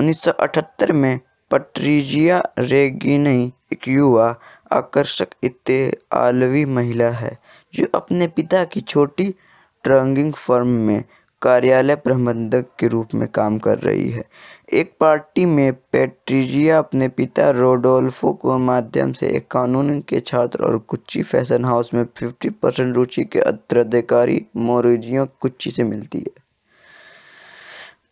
1978 में पट्रीजिया रेगिनी एक युवा आकर्षक इतालवी महिला है जो अपने पिता की छोटी ट्रंगिंग फर्म में कार्यालय प्रबंधक के रूप में काम कर रही है एक पार्टी में पेट्रीजिया अपने पिता रोडोल्फो को माध्यम से एक कानून के छात्र और कुची फैशन हाउस में 50 परसेंट रुचि के अत्याधिकारी मोरिजियो कुची से मिलती है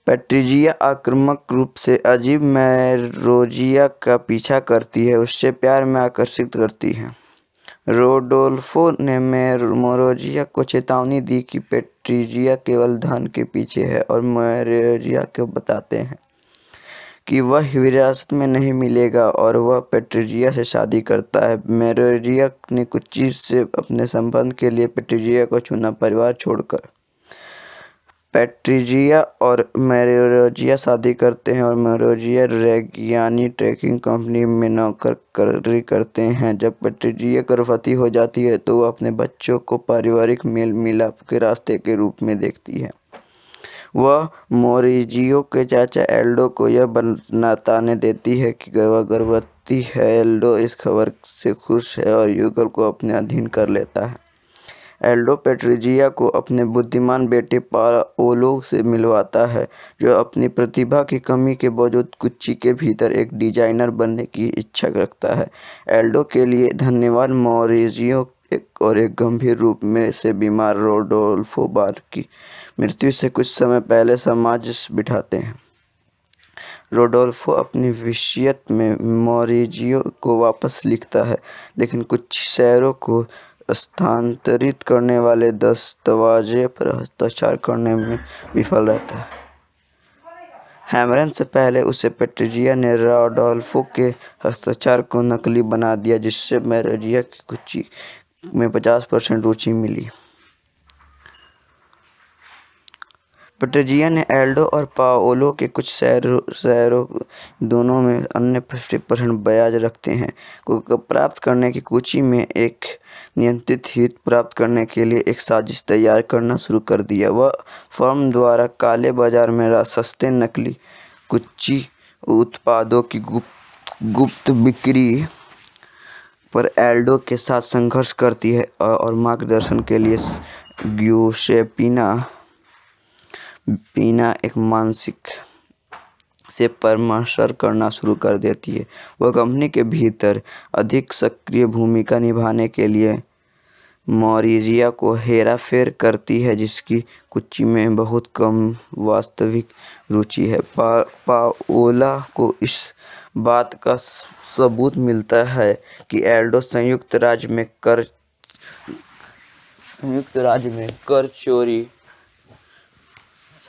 पेट्रीजिया आक्रामक रूप से अजीब मैरोजिया का पीछा करती है उससे प्यार में आकर्षित करती है रोडोल्फो ने मोरोजिया को चेतावनी दी कि पेट्रीजिया केवल धन के पीछे है और मोरोजिया को बताते हैं कि वह विरासत में नहीं मिलेगा और वह पेट्रिजिया से शादी करता है मेरोरिया ने कुछ चीज़ से अपने संबंध के लिए पेट्रिजिया को चुना परिवार छोड़कर पेट्रिजिया और मेरोजिया शादी करते हैं और मेरोजिया रेगियानी ट्रैकिंग कंपनी में नौकरी करते हैं जब पेट्रिजिया गर्भवती हो जाती है तो वह अपने बच्चों को पारिवारिक मेल मिलाप के रास्ते के रूप में देखती है वह मोरिजियो के चाचा एल्डो को यह बताने देती है कि वह गर्भवती है एल्डो इस खबर से खुश है और युगल को अपने अधीन कर लेता है एल्डो पेट्रिजिया को अपने बुद्धिमान बेटे पाओलो से मिलवाता है जो अपनी प्रतिभा की कमी के बावजूद कुच्ची के भीतर एक डिजाइनर बनने की इच्छा रखता है एल्डो के लिए धन्यवाद मोरिजियो एक और एक गंभीर रूप में से बीमार रोडोल्फो बार की मृत्यु से कुछ समय पहले समाज बिठाते हैं रोडोल्फो अपनी विषयत में मोरिजियो को वापस लिखता है लेकिन कुछ शहरों को स्थानांतरित करने वाले दस्तावेजे पर हस्ताक्षर करने में विफल रहता है हैमरन से पहले उसे पेट्रिजिया ने रोडोल्फो के हस्ताक्षर को नकली बना दिया जिससे मेरेजिया की कुछ में पचास परसेंट रुचि मिली पटेजियन ने एल्डो और पाओलो के कुछ शहरों शहरों दोनों में अन्य फिफ्टी परसेंट ब्याज रखते हैं को प्राप्त करने की कोची में एक नियंत्रित हित प्राप्त करने के लिए एक साजिश तैयार करना शुरू कर दिया वह फर्म द्वारा काले बाजार में सस्ते नकली कुची उत्पादों की गुप्त गुप्त बिक्री पर एल्डो के साथ संघर्ष करती है और मार्गदर्शन के लिए ग्यूसेपिना बिना एक मानसिक से परामर्श करना शुरू कर देती है वह कंपनी के भीतर अधिक सक्रिय भूमिका निभाने के लिए मॉरिजिया को हेरा फेर करती है जिसकी कुची में बहुत कम वास्तविक रुचि है पा, पाओला को इस बात का सबूत मिलता है कि एल्डो संयुक्त राज्य में कर संयुक्त राज्य में कर चोरी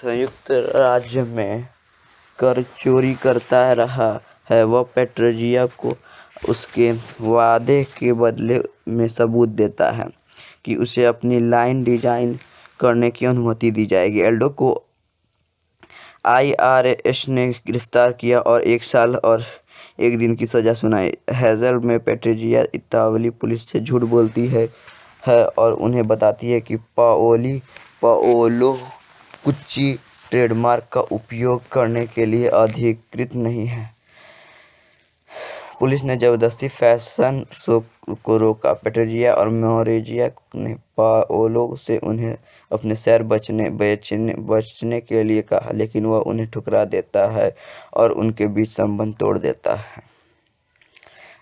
संयुक्त राज्य में कर चोरी करता रहा है वह पेट्रोजिया को उसके वादे के बदले में सबूत देता है कि उसे अपनी लाइन डिजाइन करने की अनुमति दी जाएगी एल्डो को आईआरएस ने गिरफ्तार किया और एक साल और एक दिन की सज़ा सुनाई हैज़ल में पेट्रेजिया इतावली पुलिस से झूठ बोलती है है और उन्हें बताती है कि पाओली पाओलो कुछ ट्रेडमार्क का उपयोग करने के लिए अधिकृत नहीं है पुलिस ने ज़बरदस्ती फैशन शो को रोका पेटेरिया और मोरेजिया ने पाओलो से उन्हें अपने शहर बचने बेचने बचने के लिए कहा लेकिन वह उन्हें ठुकरा देता है और उनके बीच संबंध तोड़ देता है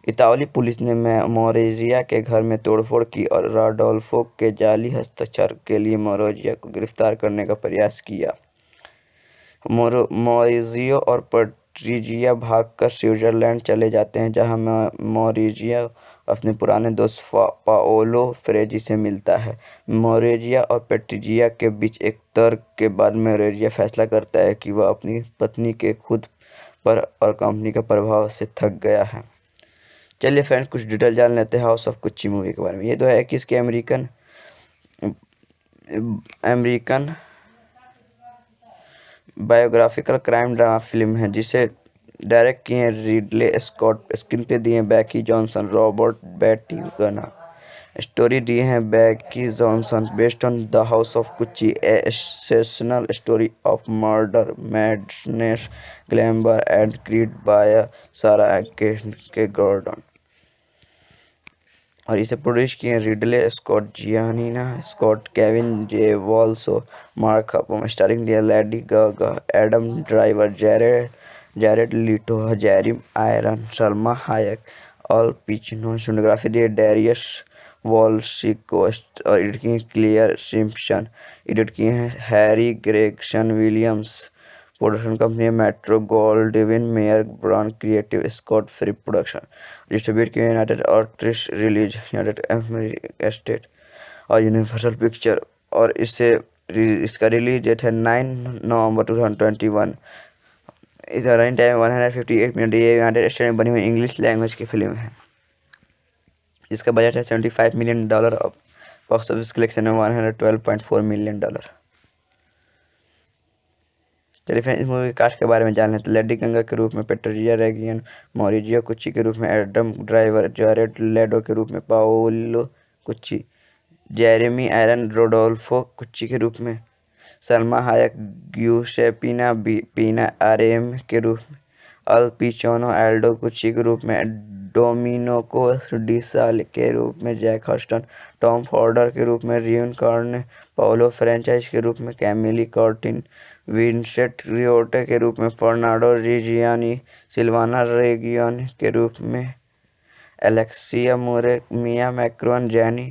इतावली पुलिस ने मोरेजिया के घर में तोड़फोड़ की और राडोल्फो के जाली हस्ताक्षर के लिए मोरेजिया को गिरफ्तार करने का प्रयास किया मोरेजियो और पट्रीजिया भागकर स्विट्जरलैंड चले जाते हैं जहां मोरेजिया अपने पुराने दोस्त पाओलो फ्रेजी से मिलता है मोरेजिया और पेट्रीजिया के बीच एक तर्क के बाद मोरेजिया फैसला करता है कि वह अपनी पत्नी के खुद पर और कंपनी के प्रभाव से थक गया है चलिए फ्रेंड्स कुछ डिटेल जान लेते हैं हाउस ऑफ कुची मूवी के बारे में ये तो है कि इसके American American biographical crime drama film है जिसे डायरेक्ट किए हैं रिडले स्कॉट स्क्रीन पे दिए हैं बैकी जॉनसन रॉबर्ट बैटी गना स्टोरी दिए हैं Becky Johnson based on the house of Gucci एसेशनल story of murder madness glamour and greed by Sara के, के गॉर्डन और इसे प्रोड्यूस किए Ridley Scott Giannina Scott Kevin J Walsh Mark Huffam starring दिया Lady Gaga Adam Driver Jared Jared Leto Jeremy iron Salma Hayek और Pacino cinematography दिए Darius वॉल्सिकोस्ट और edit किए क्लियर सिम्पसन एडिट किए हैं Harry Gregson Williams production company है Metro gold डिविन Mayer brand creative Scott free production distribute किया United artist release United state और universal picture और इससे इसका रिलीज डेट है नाइन नवंबर टू थाउजेंड ट्वेंटी वन इस running time one hundred fifty eight United State में बनी हुई इंग्लिश लैंग्वेज की फिल्म है इसका बजट है सेवेंटी फाइव मिलियन डॉलर और बॉक्स ऑफिस कलेक्शन है one hundred twelve point four million dollar चलिए फ्रेंड इस मूवी के कास्ट के बारे में जान लेते हैं तो लेडी गंगा के रूप में पेट्रिया रेगियन मोरिजियो कुची के रूप में एडम ड्राइवर जॉरेड लेडो के रूप में पाओलो कुची जेरेमी एरन रोडोल्फो कुची के रूप में सलमा हायक ग्यूसेपिना पीना आरेम के रूप में अल पिचोनो एल्डो कुची के रूप में डोमिनो को डिसाल के रूप में जैक हॉस्टन टॉम फॉर्डर के रूप में रियन कॉर्न पाओलो फ्रेंचाइज के रूप में कैमिली कॉर्टिन विंसेंट रियोटे के रूप में फर्नांडो रिजियानी सिल्वाना रेगियन के रूप में एलेक्सिया मोरे मिया मैक्रोन जैनी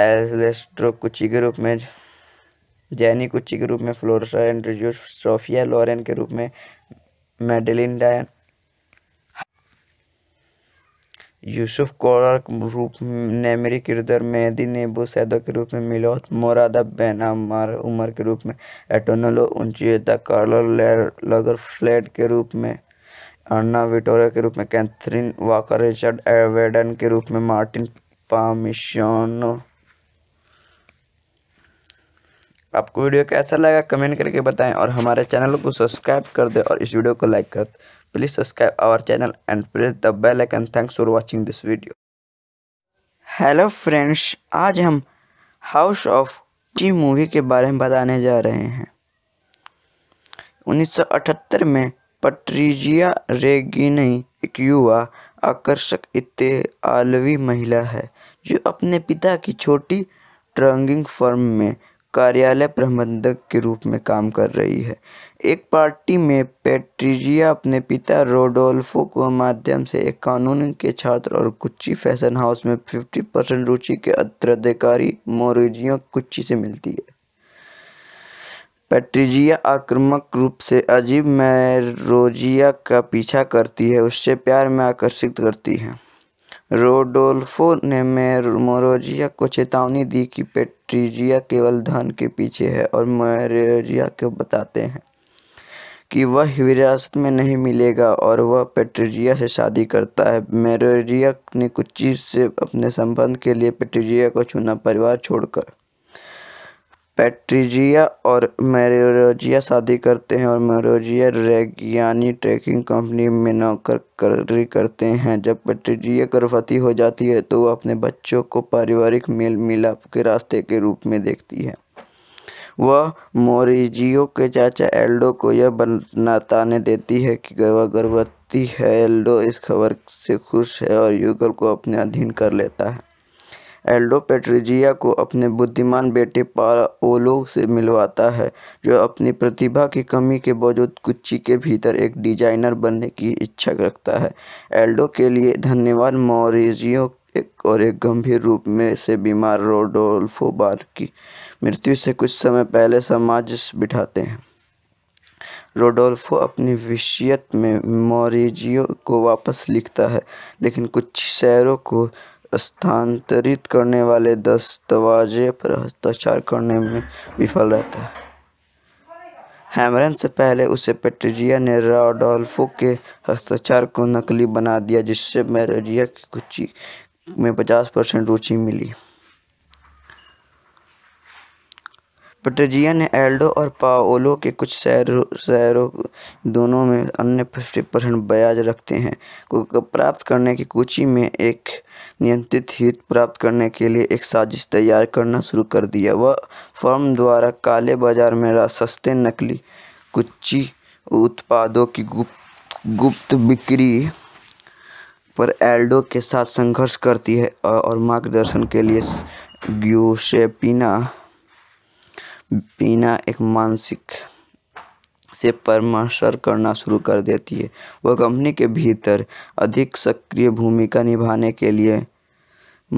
एलेस्ट्रो कुची के रूप में जैनी कुची के रूप में फ्लोरसा एंड्रजू सोफिया लॉरेन के रूप में मेडलिन डायन यूसुफ कोरर रूप नेमरी किरदार मेहदी नेबू सैदो के रूप में मिलोत मोरादा बेनामार उमर के रूप में एटोनलो उनचियता कार्लो लगर फ्लैट के रूप में अन्ना विटोरिया के रूप में कैथरीन वाकर रिचर्ड एवेडन के रूप में मार्टिन पामिशोनो आपको वीडियो कैसा लगा कमेंट करके बताएं और हमारे चैनल को सब्सक्राइब कर दें और इस वीडियो को लाइक कर दें Please subscribe our channel and press the bell icon. Thanks for watching this video. Hello friends आज हम हाउस ऑफ टी मूवी के बारे में बताने जा रहे हैं 1978 में पट्रीजिया रेगिनी एक युवा आकर्षक इतालवी महिला है जो अपने पिता की छोटी ट्रंगिंग फर्म में कार्यालय प्रबंधक के रूप में काम कर रही है एक पार्टी में पेट्रीजिया अपने पिता रोडोल्फो को माध्यम से एक कानून के छात्र और कुच्ची फैशन हाउस में 50 परसेंट रुचि के उत्तराधिकारी मोरिजियो कुच्ची से मिलती है पेट्रीजिया आक्रामक रूप से अजीब मैरोजिया का पीछा करती है उससे प्यार में आकर्षित करती है रोडोल्फो ने मोरोजिया को चेतावनी दी कि पेट्रीजिया केवल धन के पीछे है और मैरोजिया को बताते हैं कि वह विरासत में नहीं मिलेगा और वह पेट्रिजिया से शादी करता है मेरोरिया ने कुछ चीज़ से अपने संबंध के लिए पेट्रिजिया को चुना परिवार छोड़कर पेट्रिजिया और मेरोजिया शादी करते हैं और मेरोजिया रेगियानी ट्रैकिंग कंपनी में नौकरी करते हैं जब पेट्रिजिया गर्भवती हो जाती है तो वह अपने बच्चों को पारिवारिक मेल मिलाप के रास्ते के रूप में देखती है वह मोरिजियो के चाचा एल्डो को यह बताने देती है कि वह गर्भवती है एल्डो इस खबर से खुश है और युगल को अपने अधीन कर लेता है एल्डो पेट्रिजिया को अपने बुद्धिमान बेटे पाओलो से मिलवाता है जो अपनी प्रतिभा की कमी के बावजूद कुच्ची के भीतर एक डिजाइनर बनने की इच्छा रखता है एल्डो के लिए धन्यवाद मोरिजियो एक और एक गंभीर रूप में से बीमार रोडोल्फो बार की मृत्यु से कुछ समय पहले समाज बिठाते हैं रोडोल्फो अपनी विषयत में मोरिजियो को वापस लिखता है लेकिन कुछ शहरों को स्थानांतरित करने वाले दस्तावेजे पर हस्ताक्षर करने में विफल रहता है हैमरन से पहले उसे पेट्रिजिया ने रोडोल्फो के हस्ताक्षर को नकली बना दिया जिससे मेरेजिया की कुछ में पचास परसेंट रुचि मिली पटरियन ने एल्डो और पाओलो के कुछ शहरों शहरों दोनों में अन्य फिफ्टी परसेंट ब्याज रखते हैं को प्राप्त करने की कूची में एक नियंत्रित हित प्राप्त करने के लिए एक साजिश तैयार करना शुरू कर दिया वह फर्म द्वारा काले बाजार में सस्ते नकली कुची उत्पादों की गुप्त गुप्त बिक्री पर एल्डो के साथ संघर्ष करती है और मार्गदर्शन के लिए ग्यूसेपिना बिना एक मानसिक से परमाशर करना शुरू कर देती है वह कंपनी के भीतर अधिक सक्रिय भूमिका निभाने के लिए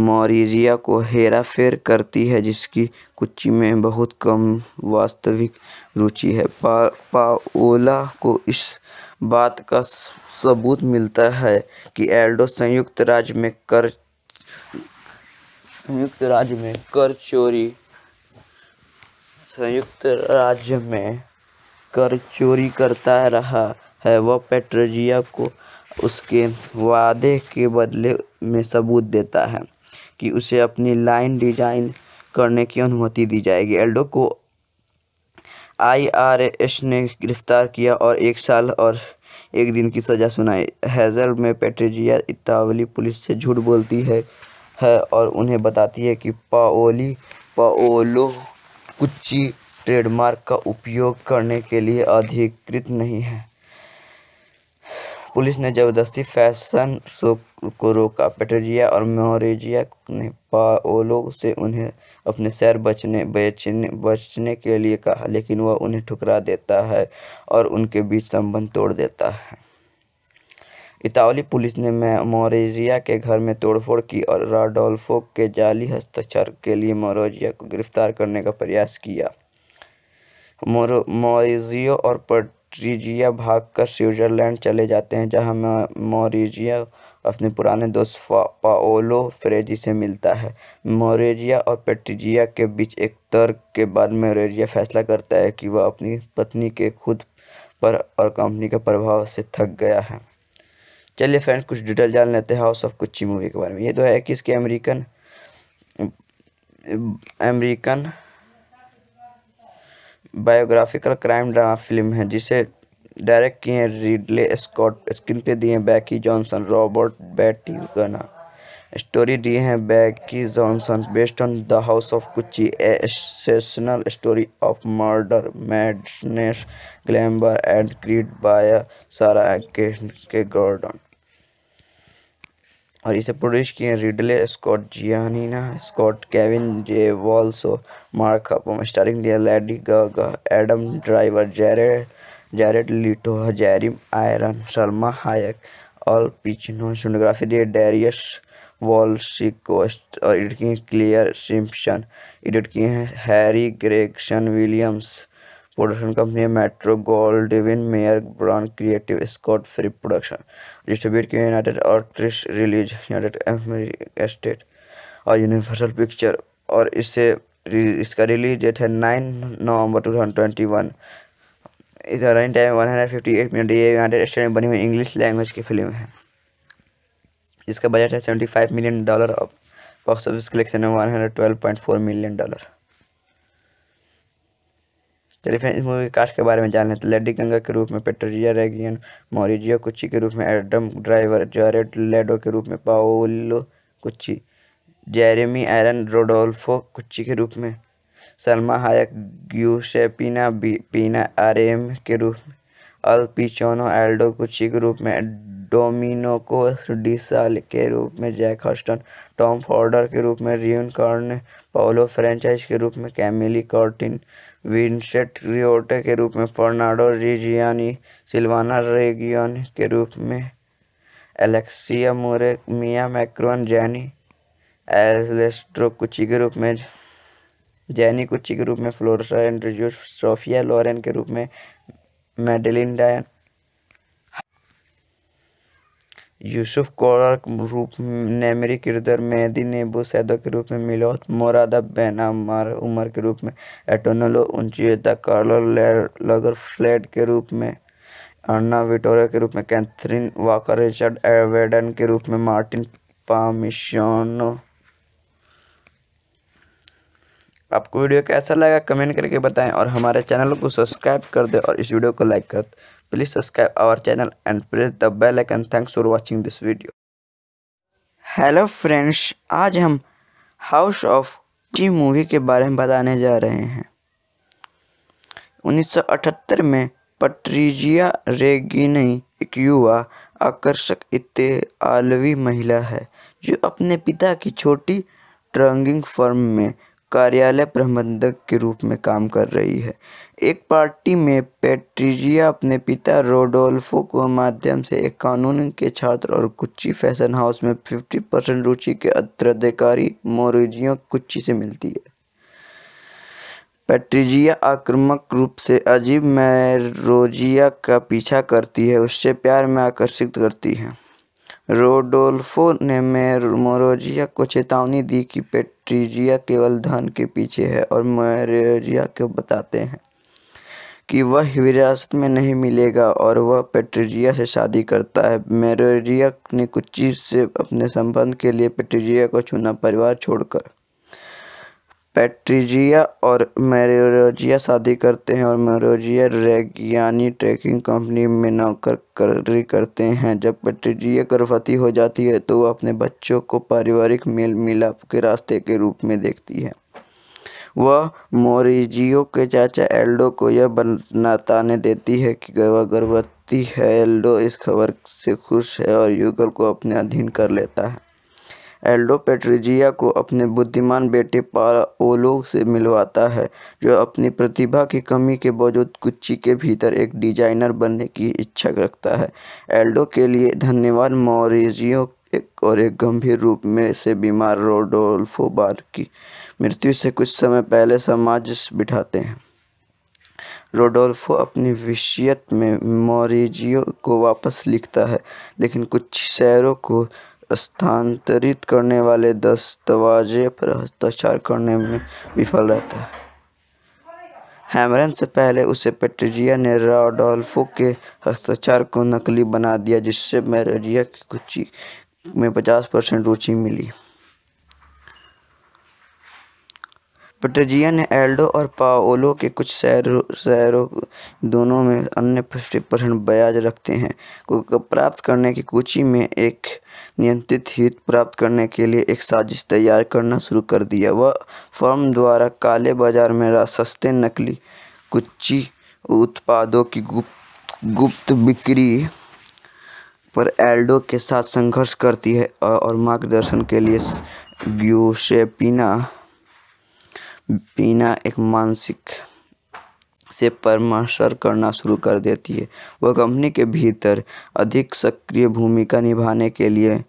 मोरिजिया को हेरा फेर करती है जिसकी कुची में बहुत कम वास्तविक रुचि है पा, पाओला को इस बात का सबूत मिलता है कि एल्डो संयुक्त राज्य में कर संयुक्त राज्य में कर चोरी संयुक्त राज्य में कर चोरी करता रहा है वह पेट्रोजिया को उसके वादे के बदले में सबूत देता है कि उसे अपनी लाइन डिजाइन करने की अनुमति दी जाएगी एल्डो को आईआरएस ने गिरफ्तार किया और एक साल और एक दिन की सज़ा सुनाई हैजल में पेट्रेजिया इतावली पुलिस से झूठ बोलती है है और उन्हें बताती है कि पाओली पाओलो गुच्ची ट्रेडमार्क का उपयोग करने के लिए अधिकृत नहीं है पुलिस ने ज़बरदस्ती फैशन शो को रोका पेटरिया और मोरेजिया ने पाओलो से उन्हें अपने शहर बचने बेचने बचने के लिए कहा लेकिन वह उन्हें ठुकरा देता है और उनके बीच संबंध तोड़ देता है इतावली पुलिस ने मोरेजिया के घर में तोड़फोड़ की और राडोल्फो के जाली हस्ताक्षर के लिए मोरेजिया को गिरफ्तार करने का प्रयास किया मोरेजियो और पट्रीजिया भागकर स्विट्जरलैंड चले जाते हैं जहां मोरेजिया अपने पुराने दोस्त पाओलो फ्रेजी से मिलता है मोरेजिया और पेट्रीजिया के बीच एक तर्क के बाद मोरेजिया फैसला करता है कि वह अपनी पत्नी के खुद पर और कंपनी के प्रभाव से थक गया है चलिए फ्रेंड्स कुछ डिटेल जान लेते हैं हाउस ऑफ कुची मूवी के बारे में ये तो है कि इसके American American biographical crime drama film है जिसे डायरेक्ट किए हैं रिडले स्कॉट स्क्रीन पे दिए हैं बैकी जॉनसन रॉबर्ट बैटी गना स्टोरी दी है Becky Johnson based on the house of Gucci एसेशनल story of murder madness glamour and greed by Sara के, के गॉर्डन और इसे प्रोड्यूस किए Ridley Scott Giannina Scott Kevin J Walsh Mark Huffam starring दिया Lady Gaga Adam Driver Jared Jared Leto Jeremy iron Salma Hayek और Pacino cinematography दिए Darius Wolski और edit किए क्लियर सिम्पसन एडिट किए हैं Harry Gregson Williams production company Metro gold डिविन Mayer brand creative Scott free production distribute किए United ट्रिश release United state और universal picture और इसे इसका रिलीज डेट है नाइन नवंबर टू थाउजेंड ट्वेंटी वन इस running time one hundred fifty eight minute ये United State में बनी हुई इंग्लिश लैंग्वेज की फिल्म है जिसका बजट है सेवेंटी फाइव मिलियन डॉलर और बॉक्स ऑफिस कलेक्शन है one hundred twelve point four million dollar चलिए फ्रेंड इस मूवी के कास्ट के बारे में जान लें तो लेडी गंगा के रूप में पेट्रिया रेगियन मोरिजिया कुची के रूप में एडम ड्राइवर जॉरेट लेडो के रूप में पाओलो कुची जेरेमी एरन रोडोल्फो कुची के रूप में सलमा हायक ग्यूसेपिना बी पीना आर के रूप में अल पिचोनो एल्डो कुची के रूप में को डिसाल के रूप में जैक हस्टन टॉम फॉर्डर के रूप में रियन कार्न पाओलो फ्रेंचाइज के रूप में कैमिली कॉर्टिन विंसेट रियोटे के रूप में फर्नाडो रिजियानी सिल्वाना रेगियन के रूप में एलेक्सिया मोरे मिया मैक्रोन जैनी एलेस्ट्रो कुची के रूप में जैनी कुची के रूप में फ्लोरसा एंड्रजू सोफिया लॉरेन के रूप में मेडलिन डायन यूसुफ कौर रूप रूप नेमरी किरदार मेहदी नींबू सैदो के रूप में मिलोत मोरादा मार उमर के रूप में एटोनलो उनचियता कार्लो लगर फ्लैट के रूप में अन्ना विटोरा के रूप में कैथरीन वाकर रिचर्ड एवेडन के रूप में मार्टिन पामिशोनो आपको वीडियो कैसा लगा कमेंट करके बताएं और हमारे चैनल को सब्सक्राइब कर दें और इस वीडियो को लाइक कर दें Please subscribe our channel and press the bell icon. Thanks for watching this video. Hello friends आज हम हाउस ऑफ जी मूवी के बारे में बताने जा रहे हैं 1978 में पट्रीजिया रेगिनी एक युवा आकर्षक इतालवी महिला है जो अपने पिता की छोटी ट्रंगिंग फर्म में कार्यालय प्रबंधक के रूप में काम कर रही है एक पार्टी में पेट्रीजिया अपने पिता रोडोल्फो को माध्यम से एक कानून के छात्र और कुच्ची फैशन हाउस में 50 परसेंट रुचि के अत्याधिकारी मोरिजियो कुच्ची से मिलती है पेट्रीजिया आक्रामक रूप से अजीब मैरोजिया का पीछा करती है उससे प्यार में आकर्षित करती है रोडोल्फो ने मेरोरिया को चेतावनी दी कि पेट्रीजिया केवल धन के पीछे है और मेरोजिया को बताते हैं कि वह विरासत में नहीं मिलेगा और वह पेट्रीजिया से शादी करता है मेरोजिया ने कुछ चीज़ से अपने संबंध के लिए पेट्रीजिया को चुना परिवार छोड़कर पैट्रीजिया और मेरोजिया शादी करते हैं और मेरोजिया रेगियानी ट्रेकिंग कंपनी में नौकरी करते हैं जब पैट्रीजिया गर्भवती हो जाती है तो वह अपने बच्चों को पारिवारिक मेल मिलाप के रास्ते के रूप में देखती है वह मोरिजियो के चाचा एल्डो को यह बताने देती है कि वह गर्भवती है एल्डो इस खबर से खुश है और युगल को अपने अधीन कर लेता है एल्डो पेट्रीजिया को अपने बुद्धिमान बेटे पाओलो से मिलवाता है जो अपनी प्रतिभा की कमी के बावजूद कुच्ची के भीतर एक डिजाइनर बनने की इच्छा रखता है एल्डो के लिए धन्यवाद मोरिजियो एक और एक गंभीर रूप में से बीमार रोडोल्फो बार की मृत्यु से कुछ समय पहले समाज बिठाते हैं रोडोल्फो अपनी विषयत में मोरिजियो को वापस लिखता है लेकिन कुछ शहरों को स्थानांतरित करने वाले दस्तावेजे पर हस्ताक्षर करने में विफल रहता है हैमरन से पहले उसे पेट्रिजिया ने रोडोल्फो के हस्ताक्षर को नकली बना दिया जिससे मैरिया की कुची में पचास परसेंट रुचि मिली पेट्रिजिया ने एल्डो और पाओलो के कुछ शहरों शहरों दोनों में अन्य फिफ्टी परसेंट ब्याज रखते हैं को प्राप्त करने की कुची में एक नियंत्रित हित प्राप्त करने के लिए एक साजिश तैयार करना शुरू कर दिया वह फर्म द्वारा काले बाजार में सस्ते नकली कुच्ची उत्पादों की गुप्त गुप्त बिक्री पर एल्डो के साथ संघर्ष करती है और मार्गदर्शन के लिए ग्यूसेपिना पीना एक मानसिक से परमाशर करना शुरू कर देती है वह कंपनी के भीतर अधिक सक्रिय भूमिका निभाने के लिए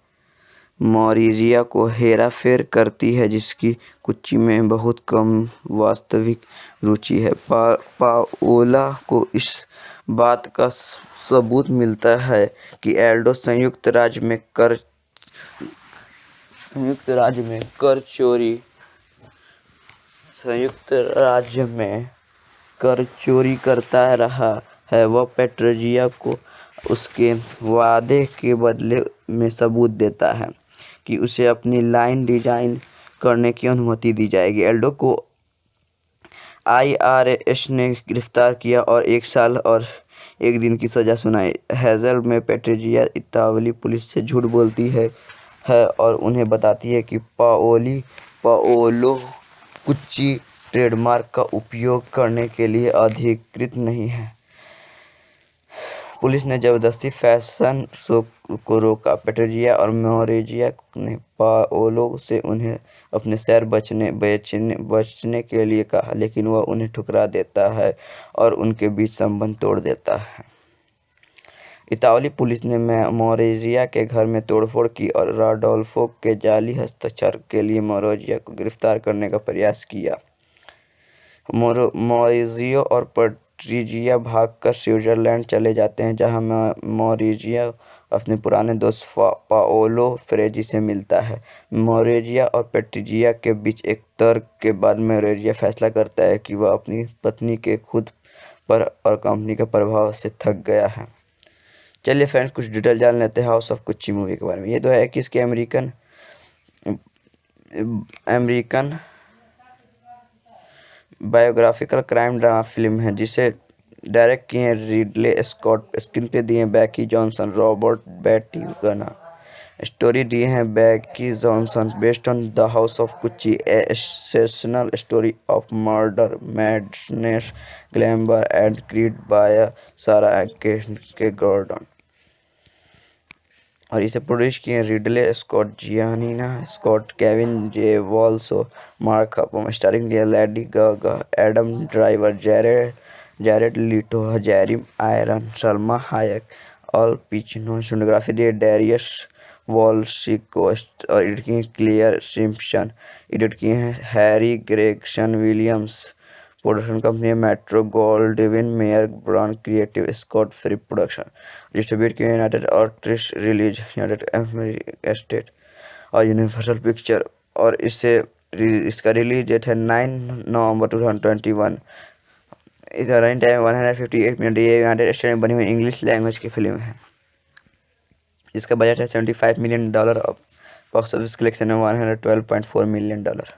मॉरिजिया को हेरा फेर करती है जिसकी कुची में बहुत कम वास्तविक रुचि है पा पाओला को इस बात का सबूत मिलता है कि एल्डो संयुक्त राज्य में कर संयुक्त राज्य में कर चोरी संयुक्त राज्य में कर चोरी करता रहा है वह पेट्रजिया को उसके वादे के बदले में सबूत देता है कि उसे अपनी लाइन डिजाइन करने की अनुमति दी जाएगी एल्डो को आईआरएस ने गिरफ्तार किया और एक साल और एक दिन की सज़ा सुनाई हैज़ल में पेट्रेजिया इतावली पुलिस से झूठ बोलती है है और उन्हें बताती है कि पाओली पाओलो कुच्ची ट्रेडमार्क का उपयोग करने के लिए अधिकृत नहीं है पुलिस ने ज़बरदस्ती फैशन शो को रोका पेटरिया और मोरेजिया ने पाओलो से उन्हें अपने शहर बचने बेचने बचने के लिए कहा लेकिन वह उन्हें ठुकरा देता है और उनके बीच संबंध तोड़ देता है इतावली पुलिस ने मोरेजिया के घर में तोड़फोड़ की और राडोल्फो के जाली हस्ताक्षर के लिए मोरेजिया को गिरफ्तार करने का प्रयास किया मोरिजियो और पट्रीजिया भाग कर स्विट्जरलैंड चले जाते हैं जहाँ मोरिजिया अपने पुराने दोस्त पाओलो फ्रेजी से मिलता है मोरेजिया और पेट्रीजिया के बीच एक तर्क के बाद मोरेजिया फैसला करता है कि वह अपनी पत्नी के खुद पर और कंपनी के प्रभाव से थक गया है चलिए फ्रेंड्स कुछ डिटेल जान लेते हैं हाउस ऑफ कुछ मूवी के बारे में ये तो है कि इसके American American biographical crime drama film है जिसे डायरेक्ट किए हैं रिडले स्कॉट स्क्रीन पे दिए हैं बैकी जॉनसन रॉबर्ट बैटी गना स्टोरी दिए हैं Becky Johnson based on the house of Gucci एसेशनल story of murder madness glamour and greed by Sara के, के गॉर्डन और इसे प्रोड्यूस किए Ridley Scott Giannina Scott Kevin J Walsh Mark Huffam starring लिया Lady Gaga Adam Driver Jared Jared Leto Jeremy iron Salma Hayek Al Pacino cinematography दिए Darius Wolski और edit किए Claire Simpson edit किए हैं Harry Gregson Williams production company है Metro gold डिविन Mayer brand creative Scott free production distribute किया United artist release United state और universal picture और इससे इसका रिलीज डेट है नाइन नवंबर टू थाउजेंड ट्वेंटी वन इसका running time one hundred fifty eight United State में बनी हुई इंग्लिश लैंग्वेज की फिल्म है इसका बजट है सेवेंटी फाइव मिलियन डॉलर और बॉक्स ऑफिस कलेक्शन है one hundred twelve point four million dollar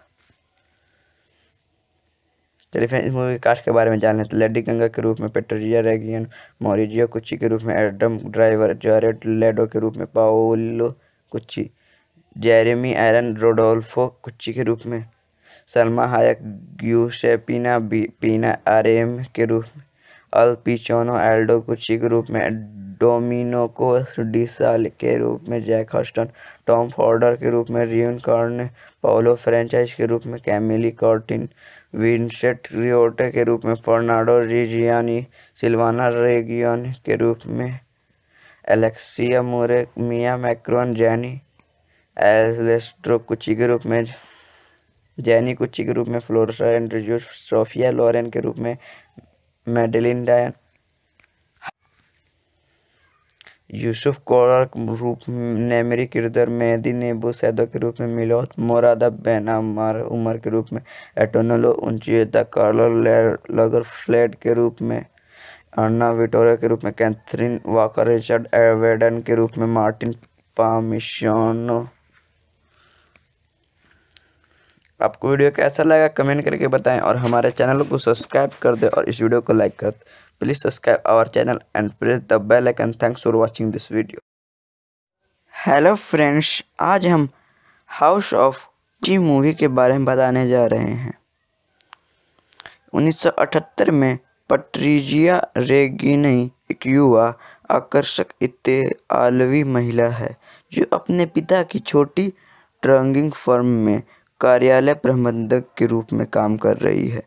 चलिए फिर इस मूवी के कास्ट के बारे में जान लेते हैं लेडी गंगा के रूप में पेट्रिया रेगियन मोरिजियो कुची के रूप में एडम ड्राइवर जॉरेड लेडो के रूप में पाओलो कुची जेरेमी एरन रोडोल्फो कुची के रूप में सलमा हायक ग्यूसेपिना पीना आरेम के रूप में अल पिचोनो एल्डो कुची के रूप में डोमिनो को डिसाल के रूप में जैक हॉस्टन टॉम फॉर्डर के रूप में रियन कॉर्न पाओलो फ्रेंचाइज के रूप में कैमिली कॉर्टिन विंसेंट रियोटे के रूप में फर्नांडो रिजियानी सिल्वाना रेगियोन के रूप में एलेक्सिया मोरे मिया मैक्रोन जैनी एलेस्ट्रो कुची के रूप में जैनी कुची के रूप में फ्लोरसा एंड्रजूस सोफिया लॉरेन के रूप में मेडलिन डायन यूसुफ कोड़ा रूप नेमरी के में मेहदी नेबू सैदो के रूप में मिलोत मोरादा बेनामार उमर के रूप में एटोनलो उनचियता कार्लो लगर फ्लैट के रूप में अन्ना विटोरिया के रूप में कैथरीन वाकर रिचर्ड एवेडन के रूप में मार्टिन पामिशोनो आपको वीडियो कैसा लगा कमेंट करके बताएं और हमारे चैनल को सब्सक्राइब कर दें और इस वीडियो को लाइक कर दें Please subscribe our channel and press the bell icon. Thanks for watching this video. Hello friends आज हम हाउस ऑफ टी मूवी के बारे में बताने जा रहे हैं 1978 में पट्रीजिया रेगिनी एक युवा आकर्षक इतालवी महिला है जो अपने पिता की छोटी ट्रंगिंग फर्म में कार्यालय प्रबंधक के रूप में काम कर रही है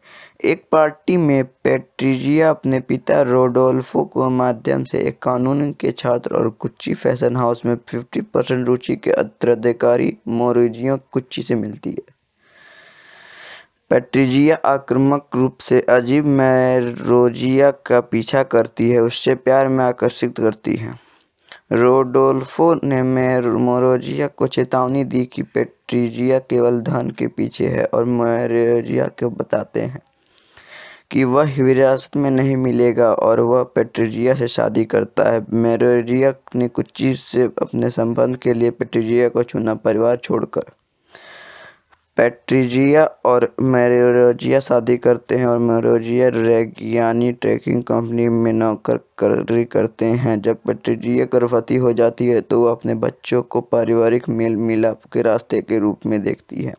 एक पार्टी में पेट्रीजिया अपने पिता रोडोल्फो को माध्यम से एक कानून के छात्र और कुच्ची फैशन हाउस में 50 परसेंट रुचि के उत्तराधिकारी मोरिजियो कुच्ची से मिलती है पेट्रीजिया आक्रामक रूप से अजीब मैरोजिया का पीछा करती है उससे प्यार में आकर्षित करती है रोडोल्फो ने मेरोजिया को चेतावनी दी कि पेट्रीजिया केवल धन के पीछे है और मेरोजिया को बताते हैं कि वह विरासत में नहीं मिलेगा और वह पेट्रीजिया से शादी करता है मेरोजिया ने कुछ चीज़ से अपने संबंध के लिए पेट्रीजिया को चुना परिवार छोड़कर पेट्रीजिया और मेरोजिया शादी करते हैं और मेरोजिया रेगियानी ट्रैकिंग कंपनी में नौकरी करते हैं जब पेट्रीजिया गर्भवती हो जाती है तो वह अपने बच्चों को पारिवारिक मेल मिलाप के रास्ते के रूप में देखती है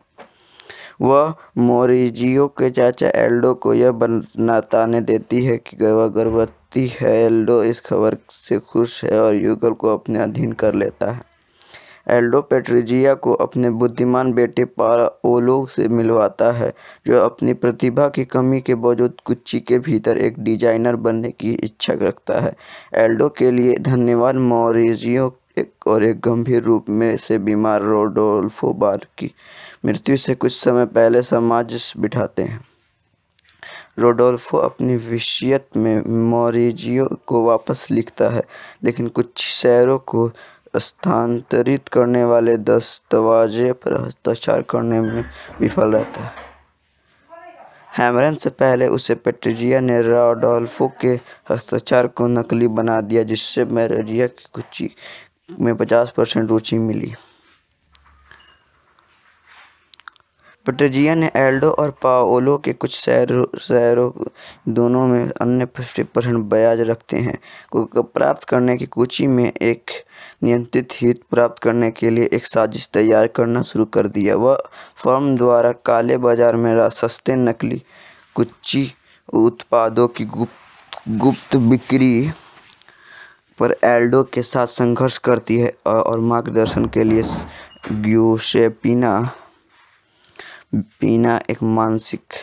वह मोरिजियो के चाचा एल्डो को यह बताने देती है कि वह गर्भवती है एल्डो इस खबर से खुश है और युगल को अपने अधीन कर लेता है एल्डो पेट्रीजिया को अपने बुद्धिमान बेटे पाओलो से मिलवाता है जो अपनी प्रतिभा की कमी के बावजूद कुच्ची के भीतर एक डिजाइनर बनने की इच्छा रखता है एल्डो के लिए धन्यवाद मोरिजियो एक और एक गंभीर रूप में से बीमार रोडोल्फो बार की मृत्यु से कुछ समय पहले समाज बिठाते हैं रोडोल्फो अपनी विषयत में मोरिजियो को वापस लिखता है लेकिन कुछ शहरों को स्थानांतरित करने वाले दस्तावेज़ पर हस्ताक्षर करने में विफल रहता है हैमरन से पहले उसे पेट्रिजिया ने रोडोल्फो के हस्ताक्षर को नकली बना दिया जिससे मैरिया की कुची में पचास परसेंट रुचि मिली पेट्रिया ने एल्डो और पाओलो के कुछ शहरों शहरों दोनों में अन्य फिफ्टी परसेंट ब्याज रखते हैं को प्राप्त करने की कुची में एक नियंत्रित हित प्राप्त करने के लिए एक साजिश तैयार करना शुरू कर दिया वह फर्म द्वारा काले बाजार में सस्ते नकली कुच्ची उत्पादों की गुप्त गुप्त बिक्री पर एल्डो के साथ संघर्ष करती है और मार्गदर्शन के लिए ग्यूसेपिना पीना एक मानसिक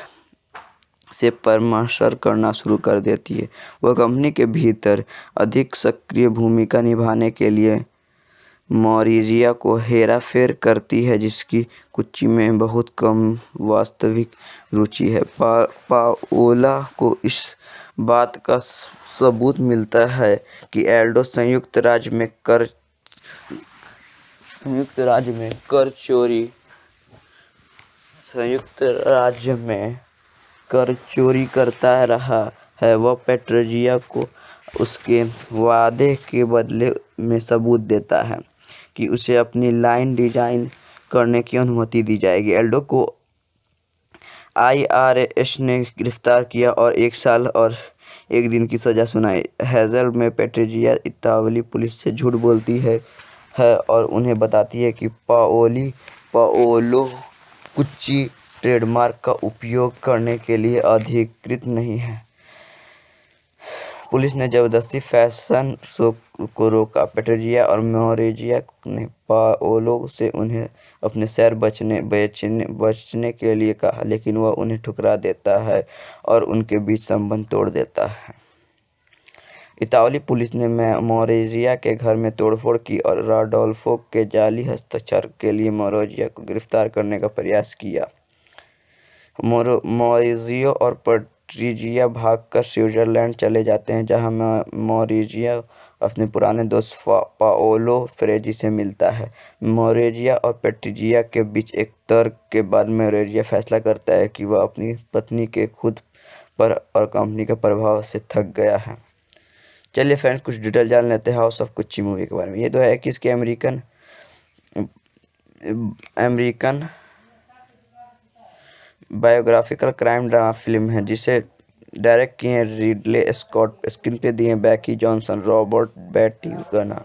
से परमर्शर करना शुरू कर देती है वह कंपनी के भीतर अधिक सक्रिय भूमिका निभाने के लिए मोरिजिया को हेरा फेर करती है जिसकी कुची में बहुत कम वास्तविक रुचि है पा, पाओला को इस बात का सबूत मिलता है कि एल्डो संयुक्त राज्य में कर संयुक्त राज्य में कर चोरी संयुक्त राज्य में कर चोरी करता रहा है वह पेट्रजिया को उसके वादे के बदले में सबूत देता है कि उसे अपनी लाइन डिजाइन करने की अनुमति दी जाएगी एल्डो को आईआरएस ने गिरफ्तार किया और एक साल और एक दिन की सज़ा सुनाई हैजल में पेट्रेजिया इतावली पुलिस से झूठ बोलती है है और उन्हें बताती है कि पाओली पाओलो कुच्ची ट्रेडमार्क का उपयोग करने के लिए अधिकृत नहीं है पुलिस ने जबरदस्ती फैशन शो को रोका पेटरिया और मोरेजिया ने पाओलो से उन्हें अपने शहर बचने बेचने बचने के लिए कहा लेकिन वह उन्हें ठुकरा देता है और उनके बीच संबंध तोड़ देता है इतावली पुलिस ने मोरेजिया के घर में तोड़फोड़ की और राडोल्फो के जाली हस्ताक्षर के लिए मोरेजिया को गिरफ्तार करने का प्रयास किया मोरिजियो और पोर्टुगीज भागकर स्विट्जरलैंड चले जाते हैं जहां मोरिजिया अपने पुराने दोस्त पाओलो फ्रेजी से मिलता है मोरेजिया और पेट्रिजिया के बीच एक तर्क के बाद मोरेजिया फैसला करता है कि वह अपनी पत्नी के खुद पर और कंपनी के प्रभाव से थक गया है चलिए फ्रेंड्स कुछ डिटेल जान लेते हैं हाउस ऑफ कुच्ची मूवी के बारे में ये तो है कि इसके American American biographical crime drama film है जिसे डायरेक्ट किए हैं रिडले स्कॉट स्क्रीन पे दिए हैं बैकी जॉनसन रॉबर्ट बैटी गना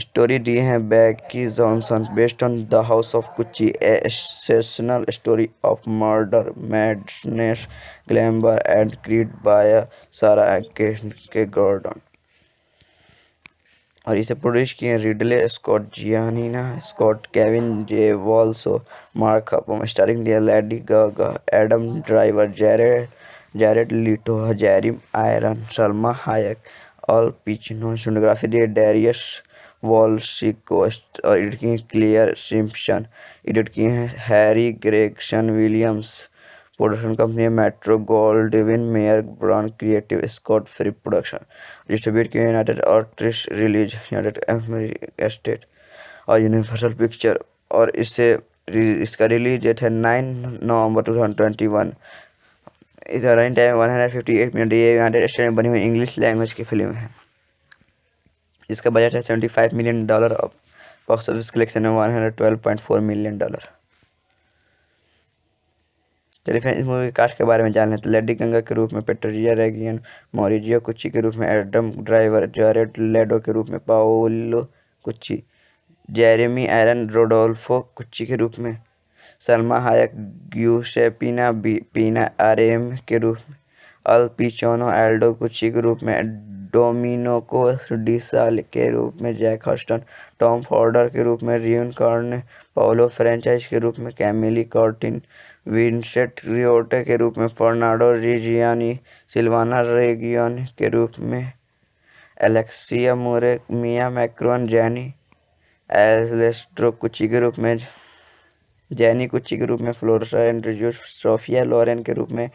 स्टोरी दिए हैं Becky Johnson based on the house of Gucci एसेशनल story of murder madness glamour and greed by Sara के, के गॉर्डन और इसे प्रोड्यूस किए Ridley Scott Giannina Scott Kevin J Walsh Mark starring दिया Lady Gaga Adam Driver Jared Jared Leto Jeremy iron Salma Hayek और Pacino cinematography दिए Darius वॉल्सिकोस्ट और edit किए क्लियर सिम्पसन एडिट किए हैं Harry Gregson Williams production company Metro gold डिविन Mayer brand creative Scott free production distribute किए United artist release United state और universal picture और इससे इसका रिलीज डेट है नाइन नवंबर टू थाउजेंड ट्वेंटी वन इस running time one hundred fifty eight minute ये United State में बनी हुई इंग्लिश लैंग्वेज की फिल्म है इसका बजट है seventy five million dollar box office collection है one hundred twelve point four million dollar चलिए फिर इस मूवी के कास्ट के बारे में जान लेते हैं तो लेडी गंगा के रूप में पेट्रिया रेगियन मोरिजियो कुची के रूप में एडम ड्राइवर जॉरेड लेडो के रूप में पाओलो कुची जेरेमी एरन रोडोल्फो कुची के रूप में सलमा हायक ग्यूसेपिना पीना आरेम के रूप में अल पिचोनो एल्डो कुची के रूप में डोमिनो को डिसाल के रूप में जैक हॉस्टन टॉम फॉर्डर के रूप में रियन कॉर्न पाओलो फ्रेंचाइज के रूप में कैमिली कॉर्टिन विंसेंट रियोटे के रूप में फर्नांडो रिजियानी सिल्वाना रेगियोन के रूप में एलेक्सिया मोरे मिया मैक्रोन जैनी एलेस्ट्रो कुची के रूप में जैनी कुची के रूप में फ्लोरसा एंड्रजू सोफिया लॉरेन के रूप में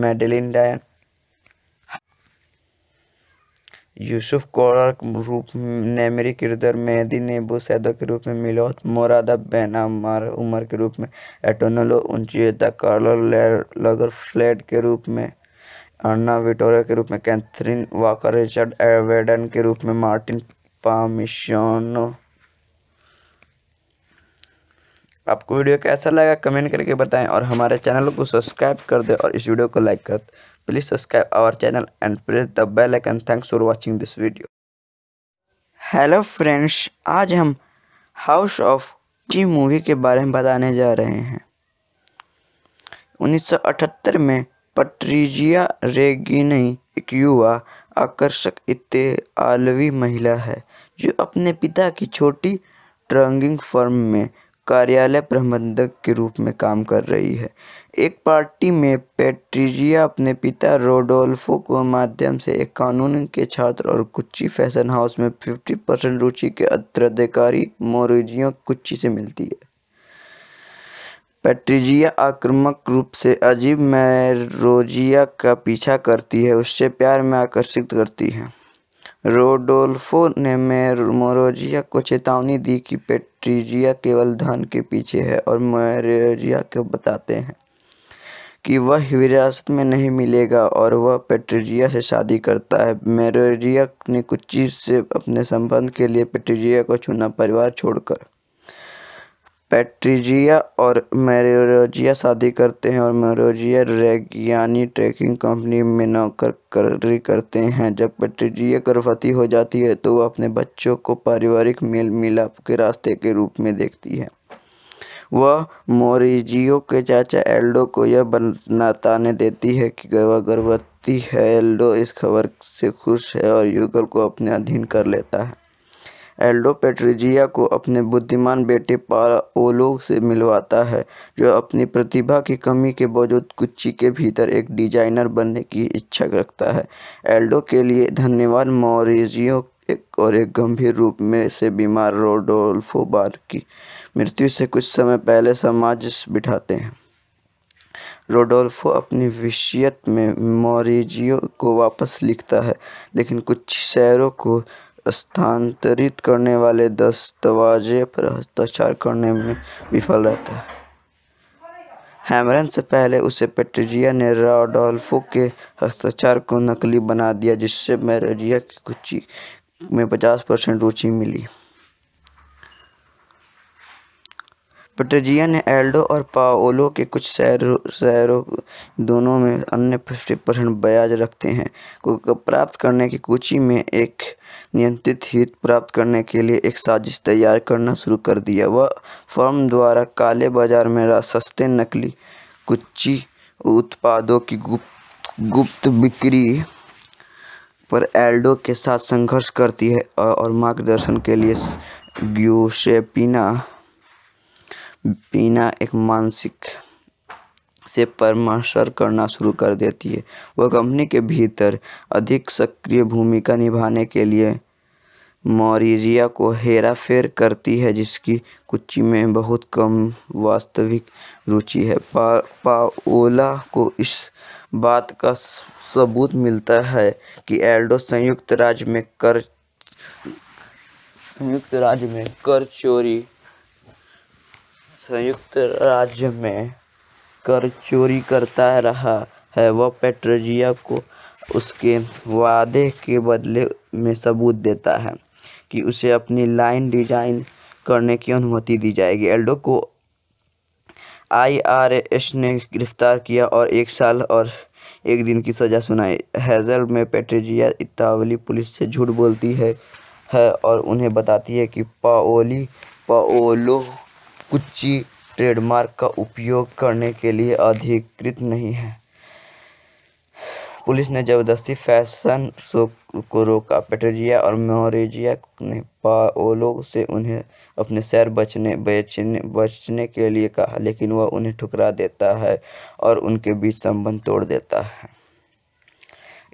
मेडलिन डायन यूसुफ कौर रूप नेमरी किरदार मेहदी नेबू सैदा के रूप में मिलोत मोरादा बेनामार उमर के रूप में एटोनलो उनचेता कार्लर लगर फ्लैट के रूप में अन्ना विटोरा के रूप में कैथरीन वाकर रिचर्ड एवेडन के रूप में मार्टिन पामिशनो आपको वीडियो कैसा लगा कमेंट करके बताएं और हमारे चैनल को सब्सक्राइब कर दें और इस वीडियो को लाइक कर please subscribe our channel and press the bell icon thanks for watching this video hello friends आज हम हाउस ऑफ जी मूवी के बारे में बताने जा रहे हैं 1978 में पट्रीजिया रेगिनी एक युवा आकर्षक इतालवी महिला है जो अपने पिता की छोटी ट्रंगिंग फर्म में कार्यालय प्रबंधक के रूप में काम कर रही है एक पार्टी में पेट्रीजिया अपने पिता रोडोल्फो को माध्यम से एक कानून के छात्र और कुच्ची फैशन हाउस में 50 परसेंट रुचि के उत्तराधिकारी मोरिजियो कुच्ची से मिलती है पेट्रीजिया आक्रामक रूप से अजीब मैरोजिया का पीछा करती है उससे प्यार में आकर्षित करती है रोडोल्फो ने मेरोजिया को चेतावनी दी कि पेट्रीजिया केवल धन के पीछे है और मेरोजिया को बताते हैं कि वह विरासत में नहीं मिलेगा और वह पेट्रीजिया से शादी करता है मेरोजिया ने कुछ चीज़ से अपने संबंध के लिए पेट्रीजिया को चुना परिवार छोड़कर पैट्रीजिया और मेरोजिया शादी करते हैं और मेरोजिया रेगियानी ट्रैकिंग कंपनी में नौकरी करते हैं जब पैट्रीजिया गर्भवती हो जाती है तो वह अपने बच्चों को पारिवारिक मेल मिलाप के रास्ते के रूप में देखती है वह मोरिजियो के चाचा एल्डो को यह बताने देती है कि वह गर्भवती है एल्डो इस खबर से खुश है और युगल को अपने अधीन कर लेता है एल्डो पेट्रीजिया को अपने बुद्धिमान बेटे पाओलो से मिलवाता है जो अपनी प्रतिभा की कमी के बावजूद कुच्ची के भीतर एक डिजाइनर बनने की इच्छा रखता है एल्डो के लिए धन्यवाद मोरिजियो एक और एक गंभीर रूप में से बीमार रोडोल्फो बार की मृत्यु से कुछ समय पहले समाज बिठाते हैं रोडोल्फो अपनी विषयत में मोरिजियो को वापस लिखता है लेकिन कुछ शहरों को स्थानांतरित करने वाले दस्तावेज पर हस्ताक्षर करने में विफल रहता है हैमरन से पहले उसे पेट्रिया ने राडोल्फो के हस्ताक्षर को नकली बना दिया जिससे मैरिया की कुची में 50 परसेंट रुचि मिली पेट्रिया ने एल्डो और पाओलो के कुछ शहरों शहरों दोनों में अन्य फिफ्टी परसेंट ब्याज रखते हैं को प्राप्त करने की कुची में एक नियंत्रित हित प्राप्त करने के लिए एक साजिश तैयार करना शुरू कर दिया वह फर्म द्वारा काले बाजार में सस्ते नकली कुच्ची उत्पादों की गुप्त गुप्त बिक्री पर एल्डो के साथ संघर्ष करती है और मार्गदर्शन के लिए ग्यूसेपिना पीना एक मानसिक से परामर्श करना शुरू कर देती है वह कंपनी के भीतर अधिक सक्रिय भूमिका निभाने के लिए मॉरिजिया को हेरा फेर करती है जिसकी कुची में बहुत कम वास्तविक रुचि है पा, पाओला को इस बात का सबूत मिलता है कि एल्डो संयुक्त राज्य में कर संयुक्त राज्य में कर चोरी संयुक्त राज्य में कर चोरी करता रहा है वह पेट्रजिया को उसके वादे के बदले में सबूत देता है कि उसे अपनी लाइन डिजाइन करने की अनुमति दी जाएगी एल्डो को आईआरएस ने गिरफ्तार किया और एक साल और एक दिन की सज़ा सुनाई हैज़ल में पेट्रेजिया इतावली पुलिस से झूठ बोलती है है और उन्हें बताती है कि पाओली पाओलो कुची ट्रेडमार्क का उपयोग करने के लिए अधिकृत नहीं है पुलिस ने ज़बरदस्ती फैशन शो को रोका पेटरिया और मोरेजिया ने पाओलो से उन्हें अपने सैर बचने बेचने बचने के लिए कहा लेकिन वह उन्हें ठुकरा देता है और उनके बीच संबंध तोड़ देता है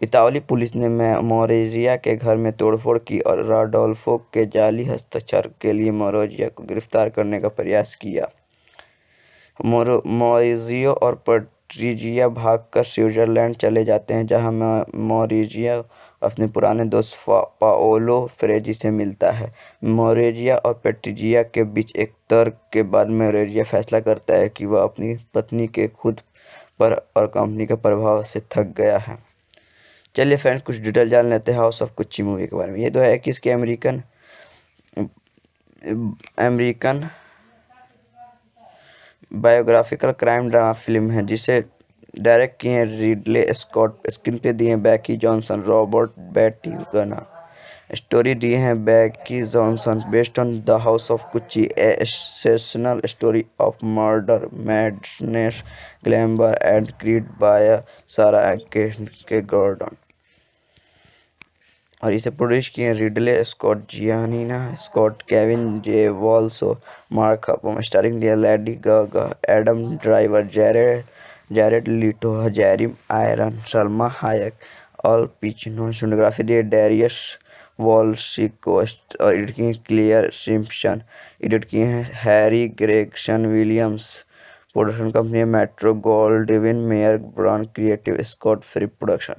इतावली पुलिस ने मोरेजिया के घर में तोड़फोड़ की और राडोल्फो के जाली हस्ताक्षर के लिए मोरेजिया को गिरफ्तार करने का प्रयास किया मोरिजियो और पोर्टुगीज भागकर स्विट्जरलैंड चले जाते हैं जहां मोरिजिया अपने पुराने दोस्त पाओलो फ्रेजी से मिलता है मोरेजिया और पेट्रिजिया के बीच एक तर्क के बाद मोरेजिया फैसला करता है कि वह अपनी पत्नी के खुद पर और कंपनी के प्रभाव से थक गया है चलिए फ्रेंड्स कुछ डिटेल जान लेते हैं हाउस ऑफ कुच्ची मूवी के बारे में ये दो तो है कि इसके American American biographical crime drama film है जिसे डायरेक्ट किए हैं रिडले स्कॉट स्क्रीन पे दिए हैं बैकी जॉनसन रॉबर्ट बैटी गना स्टोरी दिए हैं Becky Johnson based on the house of Gucci एसेशनल story of murder madness glamour and greed by Sara के, के गॉर्डन और इसे प्रोड्यूस किए Ridley Scott Giannina Scott Kevin J Walsh Mark starring लिया Lady Gaga Adam Driver Jared Jared Leto Jeremy Iron Salma Hayek और Pacino cinematography दिए Darius वॉल्सिकोस्ट और edit किए क्लियर सिम्पसन एडिट किए हैं Harry Gregson Williams production company है Metro gold डिविन Mayer brand creative Scott free production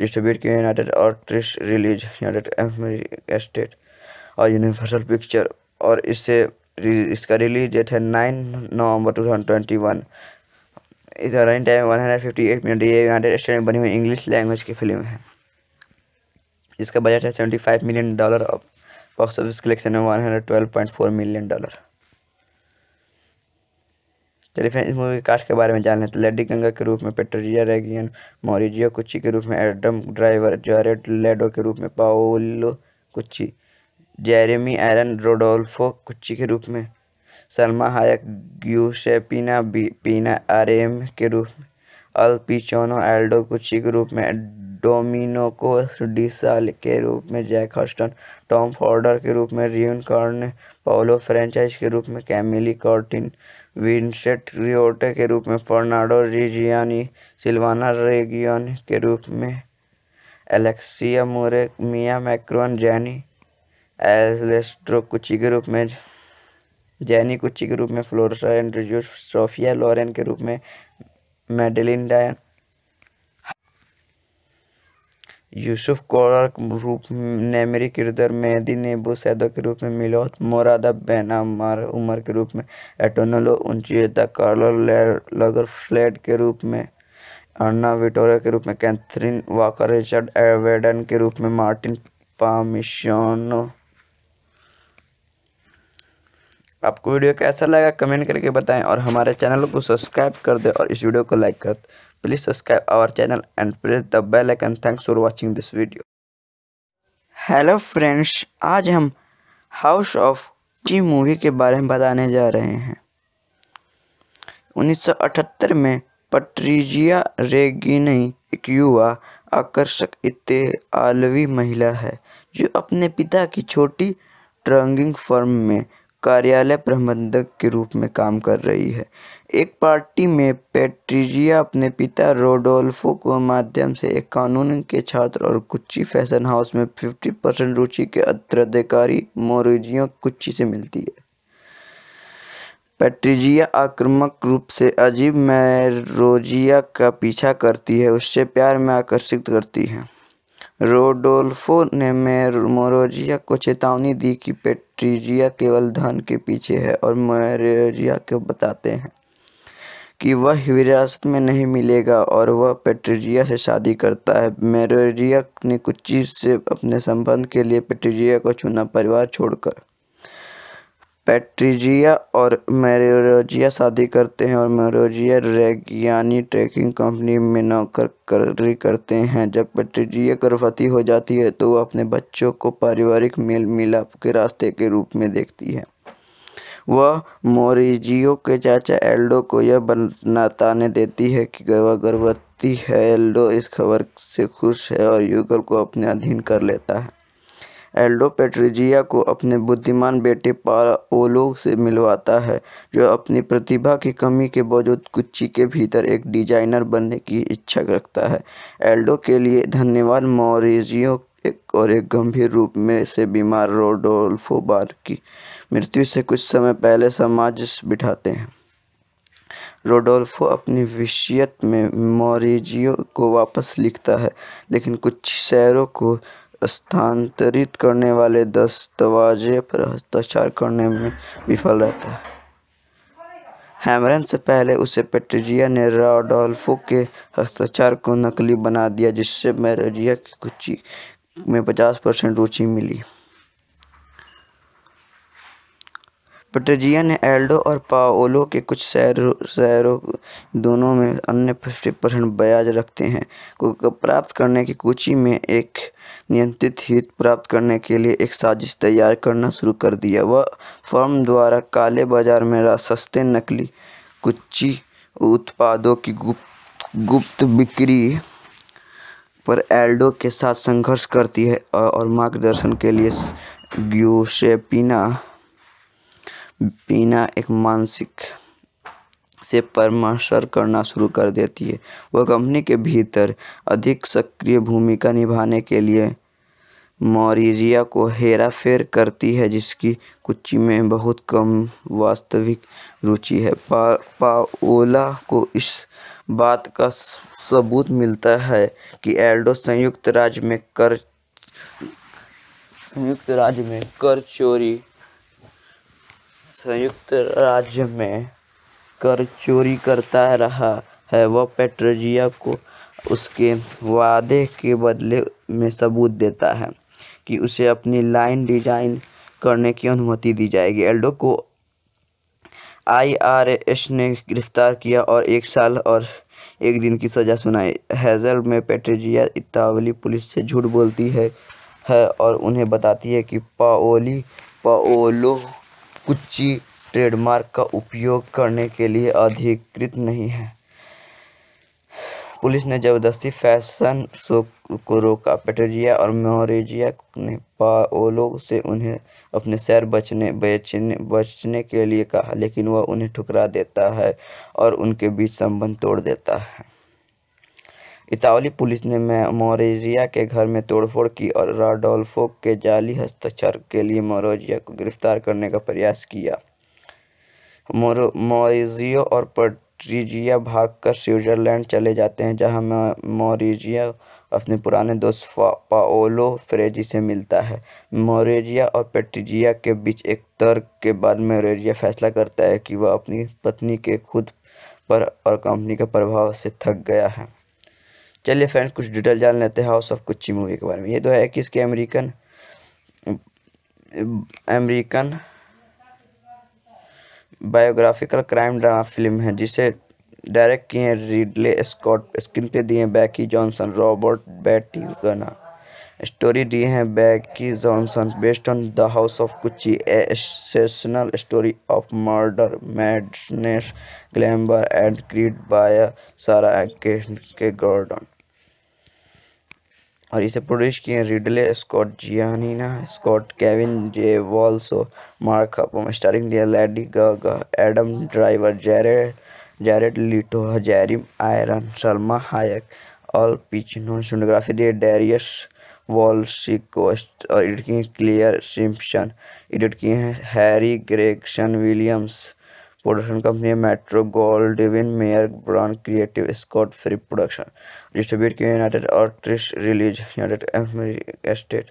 distribute किया United artist release United state और universal picture और इससे इसका रिलीज डेट है नाइन नवंबर टू थाउजेंड ट्वेंटी वन इस time one hundred fifty eight minute ये United State में बनी हुई इंग्लिश लैंग्वेज की फिल्म है इसका बजट है सेवेंटी फाइव मिलियन डॉलर और बॉक्स ऑफिस कलेक्शन है one hundred twelve point four million dollar चलिए फ्रेंड इस मूवी के कास्ट के बारे में जान लें तो लेडी गंगा के रूप में पेट्रिया रेगियन मोरिजियो कुची के रूप में एडम ड्राइवर जॉरेड लेडो के रूप में पाओलो कुची जेरेमी एरन रोडोल्फो कुची के रूप में सलमा हायक ग्यूसेपिना पीना आरेम के रूप में अल पिचोनो एल्डो कुची के रूप में डोमिनो को डिसाल के रूप में जैक हर्स्टन टॉम फॉर्डर के रूप में रियन कॉर्न पाओलो फ्रेंचाइज के रूप में कैमिली कॉर्टिन विंसेंट रियोटे के रूप में फर्नांडो रिजियानी सिल्वाना रेगियोन के रूप में एलेक्सिया मोरे मिया मैक्रोन जैनी एलेस्ट्रो कुची के रूप में जैनी कुची के रूप में फ्लोरसा एंड्रजू सोफिया लॉरेन के रूप में मेडलिन डायन यूसुफ कौर रूप नेमरी के में मेहदी नेबू सैदो के रूप में मिलोत मोरादा बेनामार उमर के रूप में एटोनलो उनचियता कार्लो लगर फ्लैट के रूप में अन्ना विटोरिया के रूप में कैथरीन वाकर रिचर्ड एवेडन के रूप में मार्टिन पामिशोनो आपको वीडियो कैसा लगा कमेंट करके बताएं और हमारे चैनल को सब्सक्राइब कर दें और इस वीडियो को लाइक कर दें Please subscribe our channel and press the bell icon. Thanks for watching this video. Hello friends आज हम हाउस ऑफ जी मूवी के बारे में बताने जा रहे हैं 1978 में पट्रीजिया रेगिनी एक युवा आकर्षक इतालवी महिला है जो अपने पिता की छोटी ट्रंगिंग फर्म में कार्यालय प्रबंधक के रूप में काम कर रही है एक पार्टी में पेट्रीजिया अपने पिता रोडोल्फो को माध्यम से एक कानून के छात्र और कुच्ची फैशन हाउस में 50 परसेंट रुचि के अत्याधिकारी मोरिजियो कुच्ची से मिलती है पेट्रीजिया आक्रामक रूप से अजीब मैरोजिया का पीछा करती है उससे प्यार में आकर्षित करती है रोडोल्फो ने मेरोरिया को चेतावनी दी कि पेट्रीजिया केवल धन के पीछे है और मेरोरिया को बताते हैं कि वह विरासत में नहीं मिलेगा और वह पेट्रीजिया से शादी करता है मेरोजिया ने कुछ चीज़ से अपने संबंध के लिए पेट्रीजिया को चुना परिवार छोड़कर पैट्रिजिया और मेरोजिया शादी करते हैं और मेरोजिया रेगियानी ट्रेकिंग कंपनी में नौकरी करते हैं जब पैट्रिजिया गर्भवती हो जाती है तो वह अपने बच्चों को पारिवारिक मेल मिलाप के रास्ते के रूप में देखती है वह मोरिजियो के चाचा एल्डो को यह बताने देती है कि वह गर्भवती है एल्डो इस खबर से खुश है और युगल को अपने अधीन कर लेता है एल्डो पेट्रीजिया को अपने बुद्धिमान बेटे पाओलो से मिलवाता है जो अपनी प्रतिभा की कमी के बावजूद कुच्ची के भीतर एक डिजाइनर बनने की इच्छा रखता है एल्डो के लिए धन्यवाद मोरिजियो एक और एक गंभीर रूप में से बीमार रोडोल्फो बार की मृत्यु से कुछ समय पहले समाज बिठाते हैं रोडोल्फो अपनी विषयत में मोरिजियो को वापस लिखता है लेकिन कुछ शहरों को स्थानांतरित करने वाले दस्तावेजे पर हस्ताक्षर करने में विफल रहता है हैमरन से पहले उसे पेट्रिजिया ने राडोल्फो के हस्ताक्षर को नकली बना दिया जिससे मैरिया की कुची में 50 परसेंट रुचि मिली पेट्रजिया ने एल्डो और पाओलो के कुछ शहरों शहरों दोनों में अन्य फिफ्टी परसेंट ब्याज रखते हैं को प्राप्त करने की कुची में एक नियंत्रित हित प्राप्त करने के लिए एक साजिश तैयार करना शुरू कर दिया वह फर्म द्वारा काले बाजार में सस्ते नकली कुच्ची उत्पादों की गुप्त गुप्त बिक्री पर एल्डो के साथ संघर्ष करती है और मार्गदर्शन के लिए ग्यूसेपिना पीना एक मानसिक से परामर्श करना शुरू कर देती है वह कंपनी के भीतर अधिक सक्रिय भूमिका निभाने के लिए मॉरिजिया को हेरा फेर करती है जिसकी कुची में बहुत कम वास्तविक रुचि है पा, पाओला को इस बात का सबूत मिलता है कि एल्डो संयुक्त राज्य में कर संयुक्त राज्य में कर चोरी संयुक्त राज्य में कर चोरी करता रहा है वह पेट्रजिया को उसके वादे के बदले में सबूत देता है कि उसे अपनी लाइन डिजाइन करने की अनुमति दी जाएगी एल्डो को आईआरएस ने गिरफ्तार किया और एक साल और एक दिन की सज़ा सुनाई हैज़ल में पेट्रेजिया इतावली पुलिस से झूठ बोलती है है और उन्हें बताती है कि पाओली पाओलो कुच्ची ट्रेडमार्क का उपयोग करने के लिए अधिकृत नहीं है पुलिस ने जबरदस्ती फैशन शो को रोका पेटरिया और मोरेजिया ने पाओलो से उन्हें अपने शहर बचने बेचने बचने के लिए कहा लेकिन वह उन्हें ठुकरा देता है और उनके बीच संबंध तोड़ देता है इतावली पुलिस ने मोरेजिया के घर में तोड़फोड़ की और राडोल्फो के जाली हस्ताक्षर के लिए मोरेजिया को गिरफ्तार करने का प्रयास किया मोरिजियो और पोर्टुगीज भागकर स्विट्जरलैंड चले जाते हैं जहां मोरिजिया अपने पुराने दोस्त पाओलो फ्रेजी से मिलता है मोरेजिया और पेट्रिजिया के बीच एक तर्क के बाद मोरेजिया फैसला करता है कि वह अपनी पत्नी के खुद पर और कंपनी के प्रभाव से थक गया है चलिए फ्रेंड्स कुछ डिटेल जान लेते हैं हाउस ऑफ कुच्ची मूवी के बारे में ये दो तो है कि इसके American American biographical crime drama film है जिसे डायरेक्ट किए हैं रिडले स्कॉट स्क्रीन पे दिए हैं बैकी जॉनसन रॉबर्ट बैटी गना स्टोरी दिए हैं Becky Johnson based on the house of Gucci एसेशनल story of murder madness glamour and greed by Sara के, के गॉर्डन और इसे प्रोड्यूस किए Ridley Scott Giannina Scott Kevin J Walsh Mark starring दिया Lady Gaga Adam Driver Jared Jared Leto Jeremy Iron Salma Hayek और Pacino cinematography दिए Darius वॉल और एडिट किए क्लियर सिम्पसन एडिट किए हैं Harry Gregson Williams production company Metro gold डिविन Mayer brand creative Scott free production distribute किया United artist release United state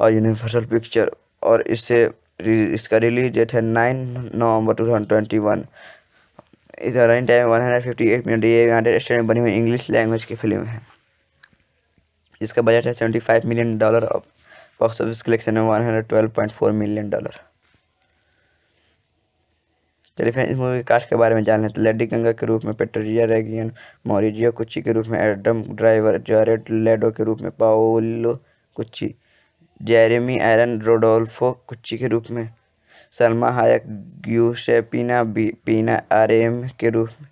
और universal picture और इससे इसका रिलीज डेट है नाइन नवंबर टू थाउजेंड ट्वेंटी वन इस running time one hundred fifty eight minute state में बनी हुई इंग्लिश लैंग्वेज की फिल्म है जिसका बजट है सेवेंटी फाइव मिलियन डॉलर और बॉक्स ऑफिस कलेक्शन है one hundred twelve point four million dollar चलिए फ्रेंड इस मूवी के कास्ट के बारे में जान लेते हैं तो लेडी गंगा के रूप में पेट्रिया रेगियन मोरिजियो कुची के रूप में एडम ड्राइवर जॉरेट लेडो के रूप में पाओलो कुची जेरेमी एरन रोडोल्फो कुची के रूप में सलमा हायक ग्यूसेपिना पीना आरेम के रूप में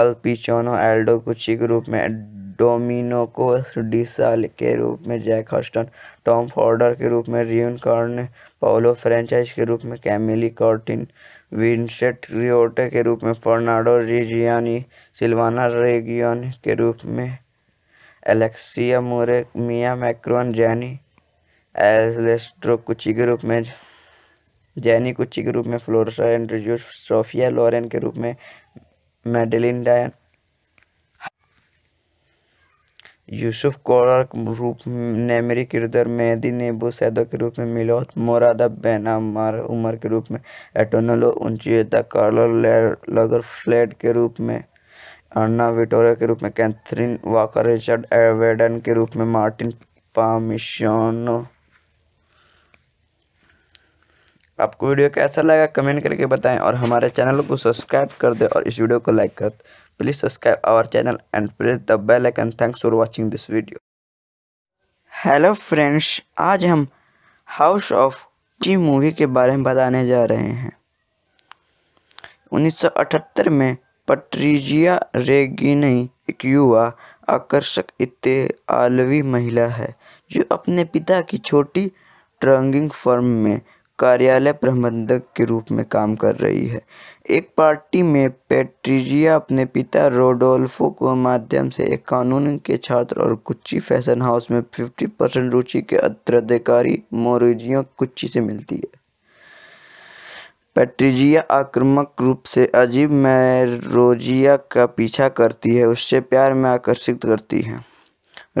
अल पिचोनो एल्डो कुची के रूप में डोमिनो को डिसाल के रूप में जैक हॉस्टन टॉम फॉर्डर के रूप में रियन कॉर्न पाओलो फ्रेंचाइज के रूप में कैमिली कॉर्टिन विंसेंट रियोटे के रूप में फर्नाडो रिजियानी सिल्वाना रेगियन के रूप में एलेक्सिया मोरे मिया मैक्रोन जैनी एलेस्ट्रो कुची के रूप में जैनी कुची के रूप में फ्लोरसा एंड्रजू सोफिया लॉरेन के रूप में मेडलिन डायन यूसुफ कोड़ा रूप नेमरी किरदार मेहदी नेबू सैदो के रूप में मिलोत मोरादा बेनामार उमर के रूप में एटोनलो उनचेता कार्लो लगर फ्लैट के रूप में अन्ना विटोरिया के रूप में कैथरीन वाकर रिचर्ड एवेडन के रूप में मार्टिन पामिशोनो आपको वीडियो कैसा लगा कमेंट करके बताएं और हमारे चैनल को सब्सक्राइब कर दें और इस वीडियो को लाइक कर Please subscribe our channel and press the bell icon. Thanks for watching this video. Hello friends आज हम हाउस ऑफ जी मूवी के बारे में बताने जा रहे हैं 1978 में पट्रीजिया रेगिनी एक युवा आकर्षक इतालवी महिला है जो अपने पिता की छोटी ट्रंगिंग फर्म में कार्यालय प्रबंधक के रूप में काम कर रही है एक पार्टी में पेट्रीजिया अपने पिता रोडोल्फो को माध्यम से एक कानून के छात्र और कुच्ची फैशन हाउस में 50 परसेंट रुचि के उत्तराधिकारी मोरिजियो कुच्ची से मिलती है पेट्रीजिया आक्रामक रूप से अजीब मैरोजिया का पीछा करती है उससे प्यार में आकर्षित करती है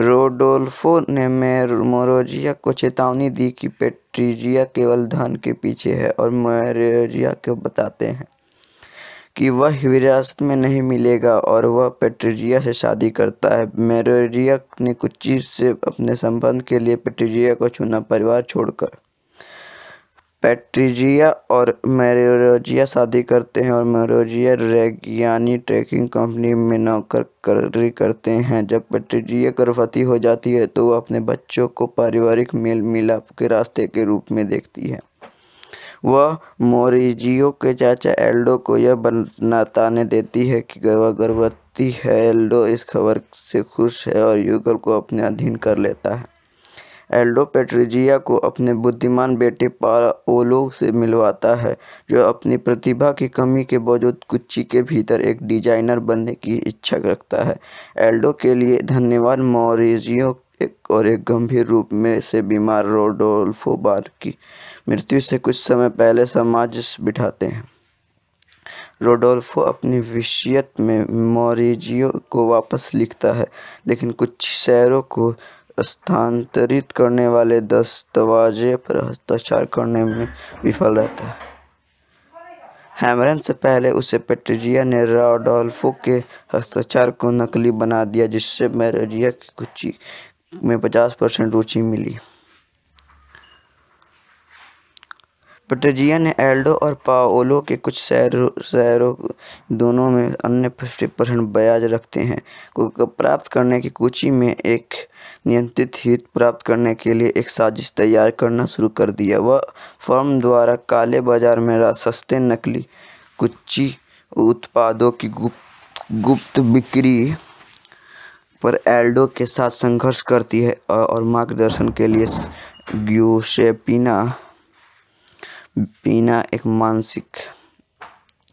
रोडोल्फो ने मेरोजिया को चेतावनी दी कि पेट्रीजिया केवल धन के पीछे है और मेरोजिया को बताते हैं कि वह विरासत में नहीं मिलेगा और वह पेट्रीजिया से शादी करता है मेरोजिया ने कुछ चीज़ से अपने संबंध के लिए पेट्रीजिया को चुना परिवार छोड़कर पैट्रिजिया और मेरोजिया शादी करते हैं और मेरोजिया रेगियानी ट्रैकिंग कंपनी में नौकरी करते हैं जब पैट्रिजिया गर्भवती हो जाती है तो वह अपने बच्चों को पारिवारिक मेल मिलाप के रास्ते के रूप में देखती है वह मोरिजियो के चाचा एल्डो को यह बताने देती है कि वह गर्भवती है एल्डो इस खबर से खुश है और युगल को अपने अधीन कर लेता है एल्डो पेट्रीजिया को अपने बुद्धिमान बेटे पाओलो से मिलवाता है जो अपनी प्रतिभा की कमी के बावजूद कुच्ची के भीतर एक डिजाइनर बनने की इच्छा रखता है एल्डो के लिए धन्यवाद मोरिजियो एक और एक गंभीर रूप में से बीमार रोडोल्फो बार की मृत्यु से कुछ समय पहले समाज बिठाते हैं रोडोल्फो अपनी विषयत में मोरिजियो को वापस लिखता है लेकिन कुछ शहरों को स्थानांतरित करने वाले दस्तावेज़ पर हस्ताक्षर करने में विफल रहता है हैमरन से पहले उसे पेट्रिया ने रॉडोल्फो के हस्ताक्षर को नकली बना दिया जिससे मैरिया की कुची में पचास परसेंट रुचि मिली पेट्रिया ने एल्डो और पाओलो के कुछ शहरों शहरों दोनों में अन्य फिफ्टी परसेंट ब्याज रखते हैं को प्राप्त करने की कुची में एक नियंत्रित हित प्राप्त करने के लिए एक साजिश तैयार करना शुरू कर दिया वह फर्म द्वारा काले बाजार में सस्ते नकली कुच्ची उत्पादों की गुप्त गुप्त बिक्री पर एल्डो के साथ संघर्ष करती है और मार्गदर्शन के लिए ग्यूसेपिना पीना एक मानसिक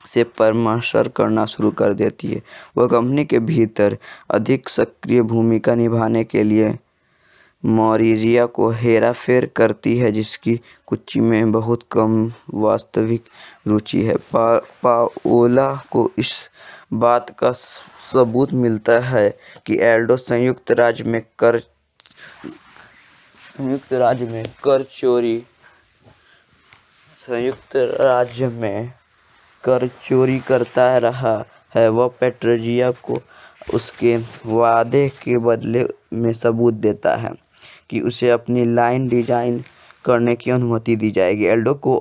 से परामर्श करना शुरू कर देती है वह कंपनी के भीतर अधिक सक्रिय भूमिका निभाने के लिए मॉरिजिया को हेरा फेर करती है जिसकी कुची में बहुत कम वास्तविक रुचि है पा, पाओला को इस बात का सबूत मिलता है कि एल्डो संयुक्त राज्य में कर संयुक्त राज्य में कर चोरी संयुक्त राज्य में कर चोरी करता रहा है वह पेट्रजिया को उसके वादे के बदले में सबूत देता है कि उसे अपनी लाइन डिजाइन करने की अनुमति दी जाएगी एल्डो को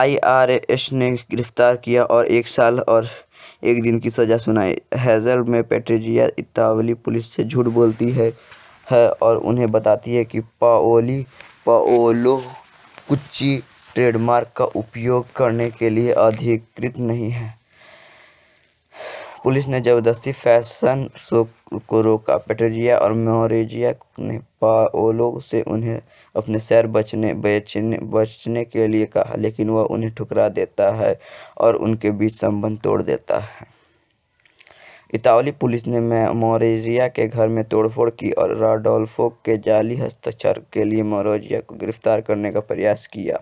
आईआरएस ने गिरफ्तार किया और एक साल और एक दिन की सज़ा सुनाई हैजल में पेट्रेजिया इतावली पुलिस से झूठ बोलती है है और उन्हें बताती है कि पाओली पाओलो कुची ट्रेडमार्क का उपयोग करने के लिए अधिकृत नहीं है पुलिस ने जबरदस्ती फैशन शो को रोका पेटेरिया और मोरेजिया ने पाओलो से उन्हें अपने शहर बचने बेचने बचने के लिए कहा लेकिन वह उन्हें ठुकरा देता है और उनके बीच संबंध तोड़ देता है इतावली पुलिस ने मोरेजिया के घर में तोड़फोड़ की और राडोल्फो के जाली हस्ताक्षर के लिए मोरेजिया को गिरफ्तार करने का प्रयास किया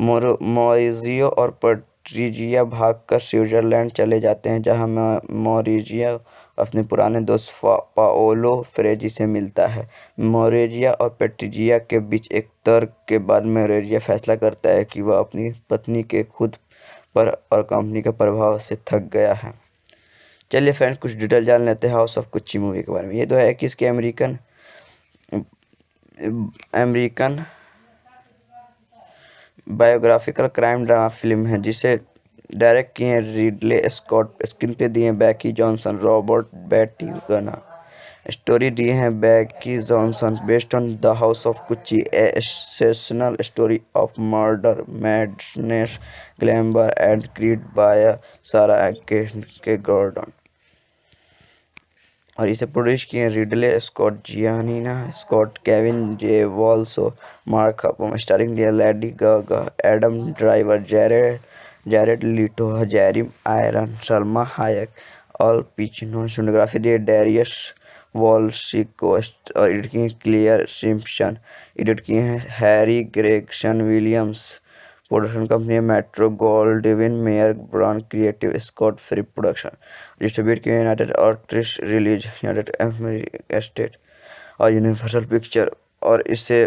मोरिजियो और भाग कर स्विट्जरलैंड चले जाते हैं जहाँ मोरिजिया अपने पुराने दोस्त पाओलो फ्रेजी से मिलता है मोरेजिया और पेट्रिजिया के बीच एक तर्क के बाद मोरेजिया फैसला करता है कि वह अपनी पत्नी के खुद पर और कंपनी के प्रभाव से थक गया है चलिए फ्रेंड्स कुछ डिटेल जान लेते हैं हाउस ऑफ कुछ मूवी के बारे में ये दो तो है कि इसके American American biographical crime drama film है जिसे डायरेक्ट किए हैं रिडले स्कॉट स्क्रीन पे दिए हैं बैकी जॉनसन रॉबर्ट बैटी गना स्टोरी दिए हैं Becky Johnson based on the house of Gucci एसेशनल story of murder madness glamour and greed by Sara के, के गॉर्डन और इसे प्रोड्यूस किए Ridley Scott Giannina Scott Kevin J Walsh Mark Huffam starring लिया Lady Gaga Adam Driver Jared Jared Leto Jeremy iron Salma Hayek और Pacino cinematography दिए Darius Wolski और edit किए क्लियर सिम्पसन एडिट किए हैं Harry Gregson Williams production company Metro gold डिविन Mayer brand creative Scott free production distribute किए United artist release United state और universal picture और इससे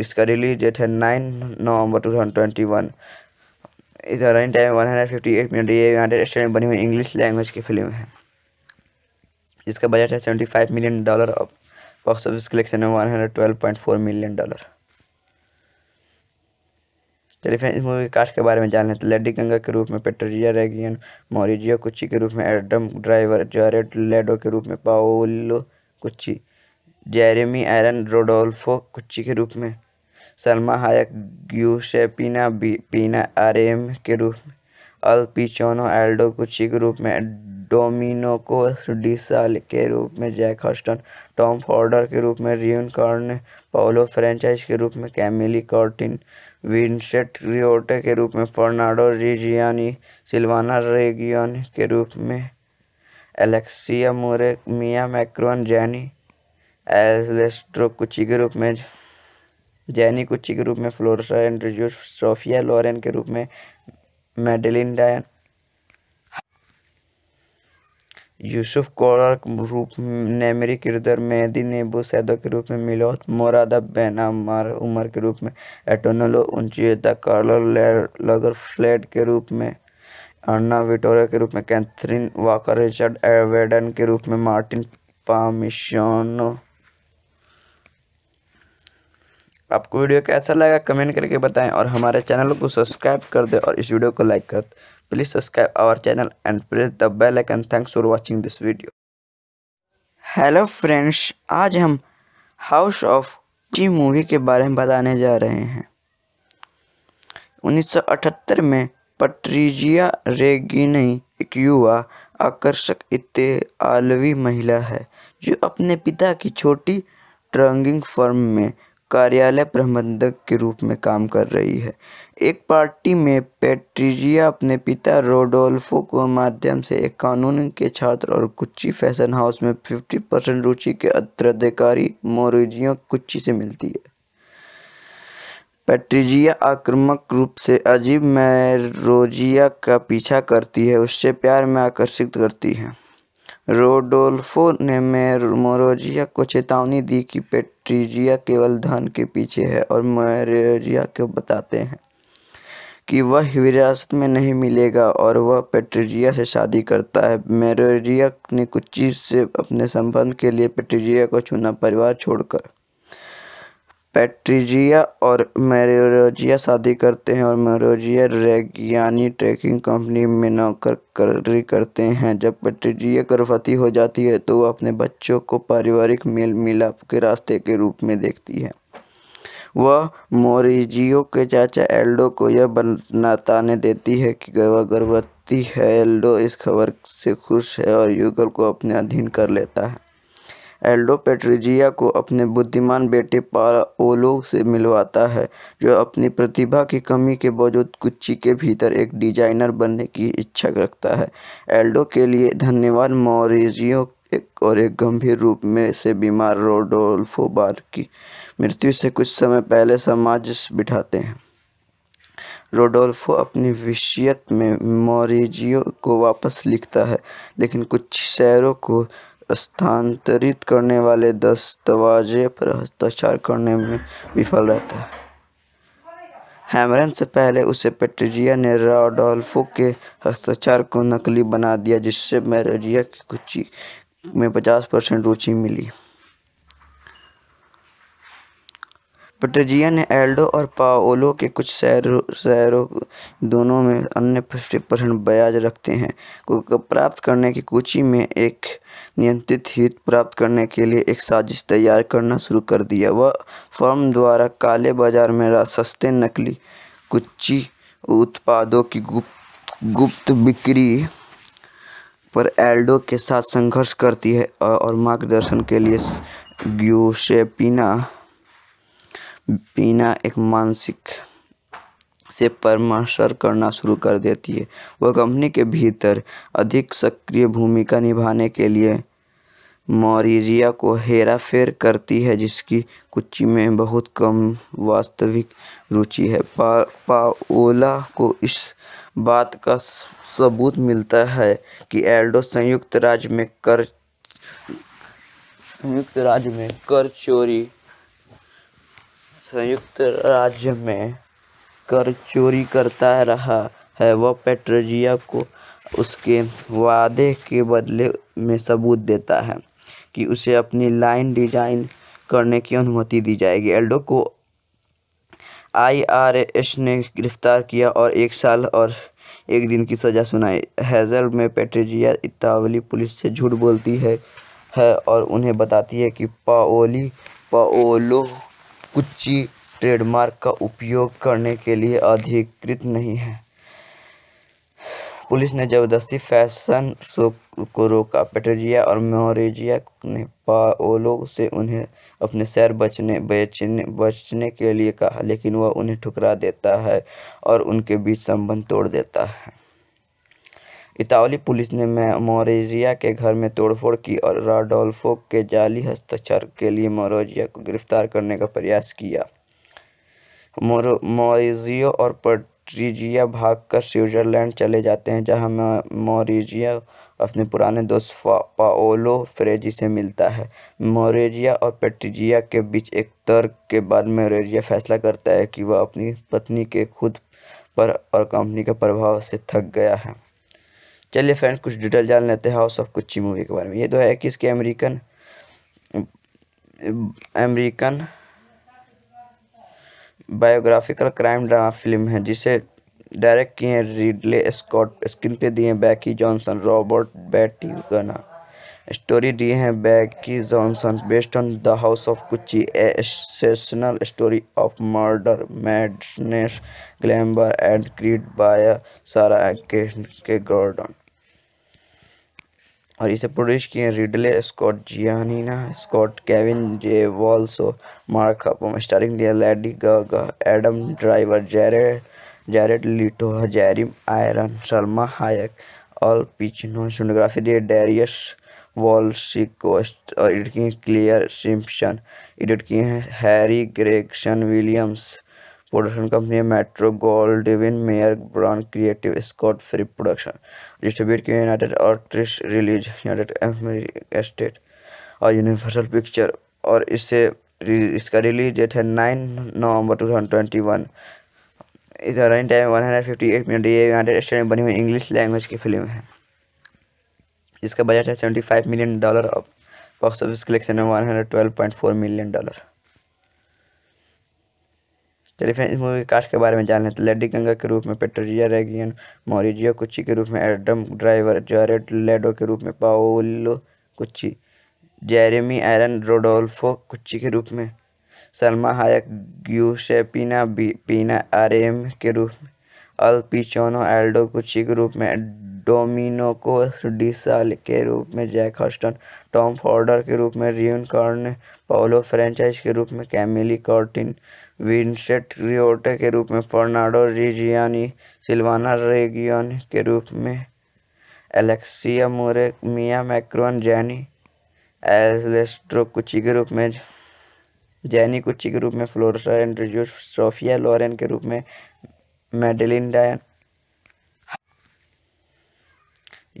इसका रिलीज डेट है नाइन नवंबर टू थाउजेंड ट्वेंटी वन इस time one hundred fifty eight minute ये United State में बनी हुई इंग्लिश लैंग्वेज की फिल्म है जिसका बजट है सेवेंटी फाइव मिलियन डॉलर और बॉक्स ऑफिस कलेक्शन है one hundred twelve point four million dollar चलिए फिर इस मूवी के कास्ट के बारे में जान लें तो लेडी गंगा के रूप में पेट्रिया रेगियन मोरिजिया कुची के रूप में एडम ड्राइवर जॉरेड लेडो के रूप में पाओलो कुची जेरेमी एरन रोडोल्फो कुची के रूप में सलमा हायक ग्यूसेपिना पीना आरेम के रूप में अल पिचोनो एल्डो कुची के रूप में डोमिनो को डिसाल के रूप में जैक हॉस्टन टॉम फॉर्डर के रूप में रियन कॉर्न पाओलो फ्रेंचाइज के रूप में कैमिली कॉर्टिन विंसेंट रियोटे के रूप में फर्नांडो रिजियानी सिल्वाना रेगियोन के रूप में एलेक्सिया मोरे मिया मैक्रोन जैनी एलेस्ट्रो कुची के रूप में जैनी कुची के रूप में फ्लोरसा एंड्रजू सोफिया लॉरेन के रूप में मेडलिन डायन यूसुफ कौर रूप नेमरी के किरदार मेहदी नेबू सैदा के रूप में मिलोत मोरादा बैनामार उमर के रूप में एटोनलो उनचियता कार्लो लगर फ्लैट के रूप में अन्ना विटोरिया के रूप में कैथरीन वाकर रिचर्ड एवेडन के रूप में मार्टिन पामिशनो आपको वीडियो कैसा लगा कमेंट करके बताएं और हमारे चैनल को सब्सक्राइब कर दें और इस वीडियो को लाइक कर दें Please subscribe our channel and press the bell icon. Thanks for watching this video. Hello friends आज हम हाउस ऑफ जी मूवी के बारे में बताने जा रहे हैं 1978 में पट्रीजिया रेगिनी एक युवा आकर्षक इतालवी महिला है जो अपने पिता की छोटी ट्रंगिंग फर्म में कार्यालय प्रबंधक के रूप में काम कर रही है एक पार्टी में पेट्रीजिया अपने पिता रोडोल्फो को माध्यम से एक कानून के छात्र और कुच्ची फैशन हाउस में 50 परसेंट रुचि के अत्याधिकारी मोरिजियो कुच्ची से मिलती है पेट्रीजिया आक्रामक रूप से अजीब मैरोजिया का पीछा करती है उससे प्यार में आकर्षित करती है रोडोल्फो ने मोरोजिया को चेतावनी दी कि पेट्रीजिया केवल धन के पीछे है और मैरोजिया को बताते हैं कि वह विरासत में नहीं मिलेगा और वह पेट्रिजिया से शादी करता है मेरोरिया ने कुछ चीज़ से अपने संबंध के लिए पेट्रिजिया को चुना परिवार छोड़कर पेट्रिजिया और मेरोजिया शादी करते हैं और मेरोजिया रेगियानी ट्रैकिंग कंपनी में नौकरी करते हैं जब पेट्रिजिया गर्भवती हो जाती है तो वह अपने बच्चों को पारिवारिक मेल मिलाप के रास्ते के रूप में देखती है वह मोरिजियो के चाचा एल्डो को यह बताने देती है कि वह गर्भवती है एल्डो इस खबर से खुश है और युगल को अपने अधीन कर लेता है एल्डो पेट्रिजिया को अपने बुद्धिमान बेटे पाओलो से मिलवाता है जो अपनी प्रतिभा की कमी के बावजूद कुच्ची के भीतर एक डिजाइनर बनने की इच्छा रखता है एल्डो के लिए धन्यवाद एक और एक गंभीर रूप में से बीमार रोडोल्फो बार की मृत्यु से कुछ समय पहले समाज बिठाते हैं रोडोल्फो अपनी विषयत में मोरिजियो को वापस लिखता है लेकिन कुछ शहरों को स्थानांतरित करने वाले दस्तावेजे पर हस्ताक्षर करने में विफल रहता है हैमरन से पहले उसे पेट्रिजिया ने रोडोल्फो के हस्ताक्षर को नकली बना दिया जिससे मेरेजिया की कुछ में पचास परसेंट रुचि मिली पटर्जियन ने एल्डो और पाओलो के कुछ शहरों शहरों दोनों में अन्य फिफ्टी परसेंट ब्याज रखते हैं प्राप्त करने की कोची में एक नियंत्रित हित प्राप्त करने के लिए एक साजिश तैयार करना शुरू कर दिया वह फर्म द्वारा काले बाजार में सस्ते नकली कुची उत्पादों की गुप्त गुप्त बिक्री पर एल्डो के साथ संघर्ष करती है और मार्गदर्शन के लिए ग्यूसेपिना बिना एक मानसिक से परामर्श करना शुरू कर देती है वह कंपनी के भीतर अधिक सक्रिय भूमिका निभाने के लिए मॉरिजिया को हेरा फेर करती है जिसकी कुची में बहुत कम वास्तविक रुचि है पा, पाओला को इस बात का सबूत मिलता है कि एल्डो संयुक्त राज्य में कर संयुक्त राज्य में कर चोरी संयुक्त राज्य में कर चोरी करता रहा है वह पेट्रोजिया को उसके वादे के बदले में सबूत देता है कि उसे अपनी लाइन डिजाइन करने की अनुमति दी जाएगी एल्डो को आईआरएस ने गिरफ्तार किया और एक साल और एक दिन की सज़ा सुनाई हैज़ल में पेट्रेजिया इतावली पुलिस से झूठ बोलती है है और उन्हें बताती है कि पाओली पाओलो कुछ ट्रेडमार्क का उपयोग करने के लिए अधिकृत नहीं है पुलिस ने जबरदस्ती फैशन शो को रोका पेटेजिया और मोरेजिया ने पाओलो से उन्हें अपने शहर बचने बेचने बचने के लिए कहा लेकिन वह उन्हें ठुकरा देता है और उनके बीच संबंध तोड़ देता है इतावली पुलिस ने मोरेजिया के घर में तोड़फोड़ की और राडोल्फो के जाली हस्ताक्षर के लिए मोरेजिया को गिरफ्तार करने का प्रयास किया मोरेजियो और पट्रीजिया भागकर स्विट्जरलैंड चले जाते हैं जहां मोरेजिया अपने पुराने दोस्त पाओलो फ्रेजी से मिलता है मोरेजिया और पेट्रीजिया के बीच एक तर्क के बाद मोरेजिया फैसला करता है कि वह अपनी पत्नी के खुद पर और कंपनी के प्रभाव से थक गया है चलिए फ्रेंड्स कुछ डिटेल जान लेते हैं हाउस ऑफ कुच्ची मूवी के बारे में ये तो है कि इसके American American biographical crime drama film है जिसे डायरेक्ट किए हैं रिडले स्कॉट स्क्रीन पे दिए हैं बैकी जॉनसन रॉबर्ट बैटी गना स्टोरी दिए हैं Becky Johnson based on the house of Gucci एसेशनल story of murder madness glamour and greed by Sara के, के गॉर्डन और इसे प्रोड्यूस किए Ridley Scott Giannina Scott Kevin J Walsh Mark Huffam starring दिया Lady Gaga Adam Driver Jared Jared Leto Jeremy iron Salma Hayek और Pacino cinematography दिए Darius वॉल्सिकोस्ट और edit किए क्लियर सिम्पसन एडिट किए हैं Harry Gregson Williams production company है Metro gold डिविन Mayer brand creative Scott free production distribute किया United artist release United state और universal picture और इससे इसका रिलीज डेट है नाइन नवंबर टू थाउजेंड ट्वेंटी वन इस running time one hundred fifty eight में बनी हुई इंग्लिश लैंग्वेज की फिल्म है इसका बजट है सेवेंटी फाइव मिलियन डॉलर और बॉक्स ऑफिस कलेक्शन है one hundred twelve point four million dollar चलिए फ्रेंड्स इस मूवी के कास्ट के बारे में जान लें तो लेडी गंगा के रूप में पेट्रोजिया रेगियन मोरिजियो कुची के रूप में एडम ड्राइवर जॉरेड लेडो के रूप में पाओलो कुची जेरेमी एरन रोडोल्फो कुची के रूप में सलमा हायक ग्यूसेपिना पीना आरेम के रूप में अल पिचोनो एल्डो कुची के रूप में डोमिनो को डिसाल के रूप में जैक हॉस्टन टॉम फॉर्डर के रूप में रियन कॉर्न पाओलो फ्रेंचाइज के रूप में कैमिली कॉर्टिन विंसेंट रियोटे के रूप में फर्नांडो रिजियानी सिल्वाना रेगियोन के रूप में एलेक्सिया मोरे मिया मैक्रोन जैनी एलेस्ट्रो कुची के रूप में जैनी कुची के रूप में फ्लोरसा एंड्रजूस सोफिया लॉरेन के रूप में मेडलिन डायन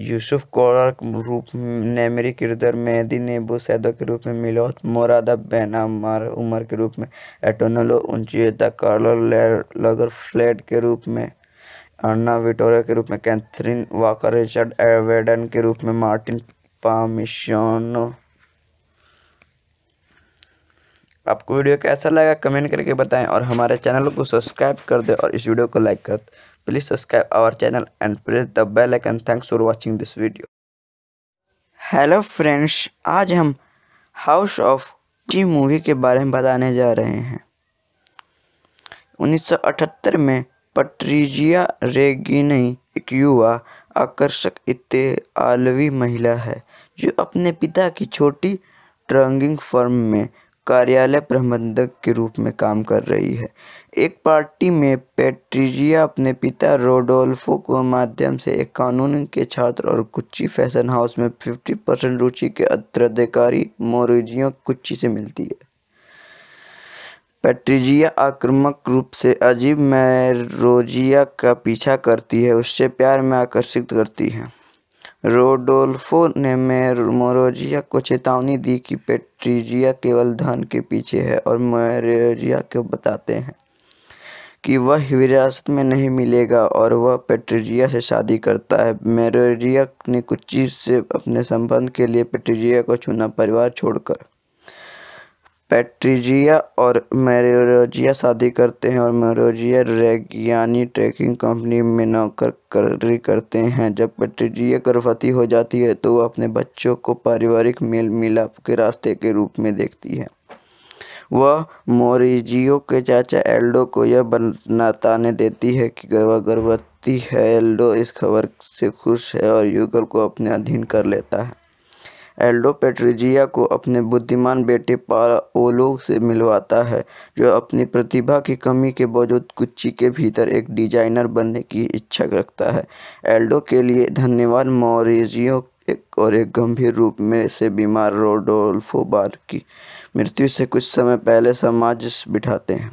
यूसुफ कोड़ा रूप नेमरी किरदार मेहदी नेबू सैदो के रूप में मिलोत मोरादा बेनामार उमर के रूप में एटोनलो उनचियता कार्लो लगर के रूप में अन्ना विटोरिया के रूप में कैथरीन वाकर रिचर्ड एवेडन के रूप में मार्टिन पामिशोनो आपको वीडियो कैसा लगा कमेंट करके बताएं और हमारे चैनल को सब्सक्राइब कर दें और इस वीडियो को लाइक कर Please subscribe our channel and press the bell icon. Thanks for watching this video. Hello friends आज हम हाउस ऑफ टी मूवी के बारे में बताने जा रहे हैं 1978 में पट्रीजिया रेगिनी एक युवा आकर्षक इतालवी महिला है जो अपने पिता की छोटी ट्रंगिंग फर्म में कार्यालय प्रबंधक के रूप में काम कर रही है एक पार्टी में पेट्रीजिया अपने पिता रोडोल्फो को माध्यम से एक कानून के छात्र और कुच्ची फैशन हाउस में 50 परसेंट रुचि के उत्तराधिकारी मोरिजियो कुच्ची से मिलती है पेट्रीजिया आक्रामक रूप से अजीब मैरोजिया का पीछा करती है उससे प्यार में आकर्षित करती है रोडोल्फो ने मेरोजिया को चेतावनी दी कि पेट्रीजिया केवल धन के पीछे है और मेरोजिया को बताते हैं कि वह विरासत में नहीं मिलेगा और वह पेट्रीजिया से शादी करता है मेरोजिया ने कुछ चीज़ से अपने संबंध के लिए पेट्रीजिया को चुना परिवार छोड़कर पेट्रीजिया और मेरोजिया शादी करते हैं और मेरोजिया रेगियानी ट्रैकिंग कंपनी में नौकरी करते हैं जब पेट्रीजिया गर्भवती हो जाती है तो वह अपने बच्चों को पारिवारिक मेल मिलाप के रास्ते के रूप में देखती है वह मोरिजियो के चाचा एल्डो को यह बताने देती है कि वह गर्भवती है एल्डो इस खबर से खुश है और युगल को अपने अधीन कर लेता है एल्डो पेट्रीजिया को अपने बुद्धिमान बेटे पाओलो से मिलवाता है जो अपनी प्रतिभा की कमी के बावजूद कुच्ची के भीतर एक डिजाइनर बनने की इच्छा रखता है एल्डो के लिए धन्यवाद मोरिजियो एक और एक गंभीर रूप में से बीमार रोडोल्फो बार की मृत्यु से कुछ समय पहले समाज बिठाते हैं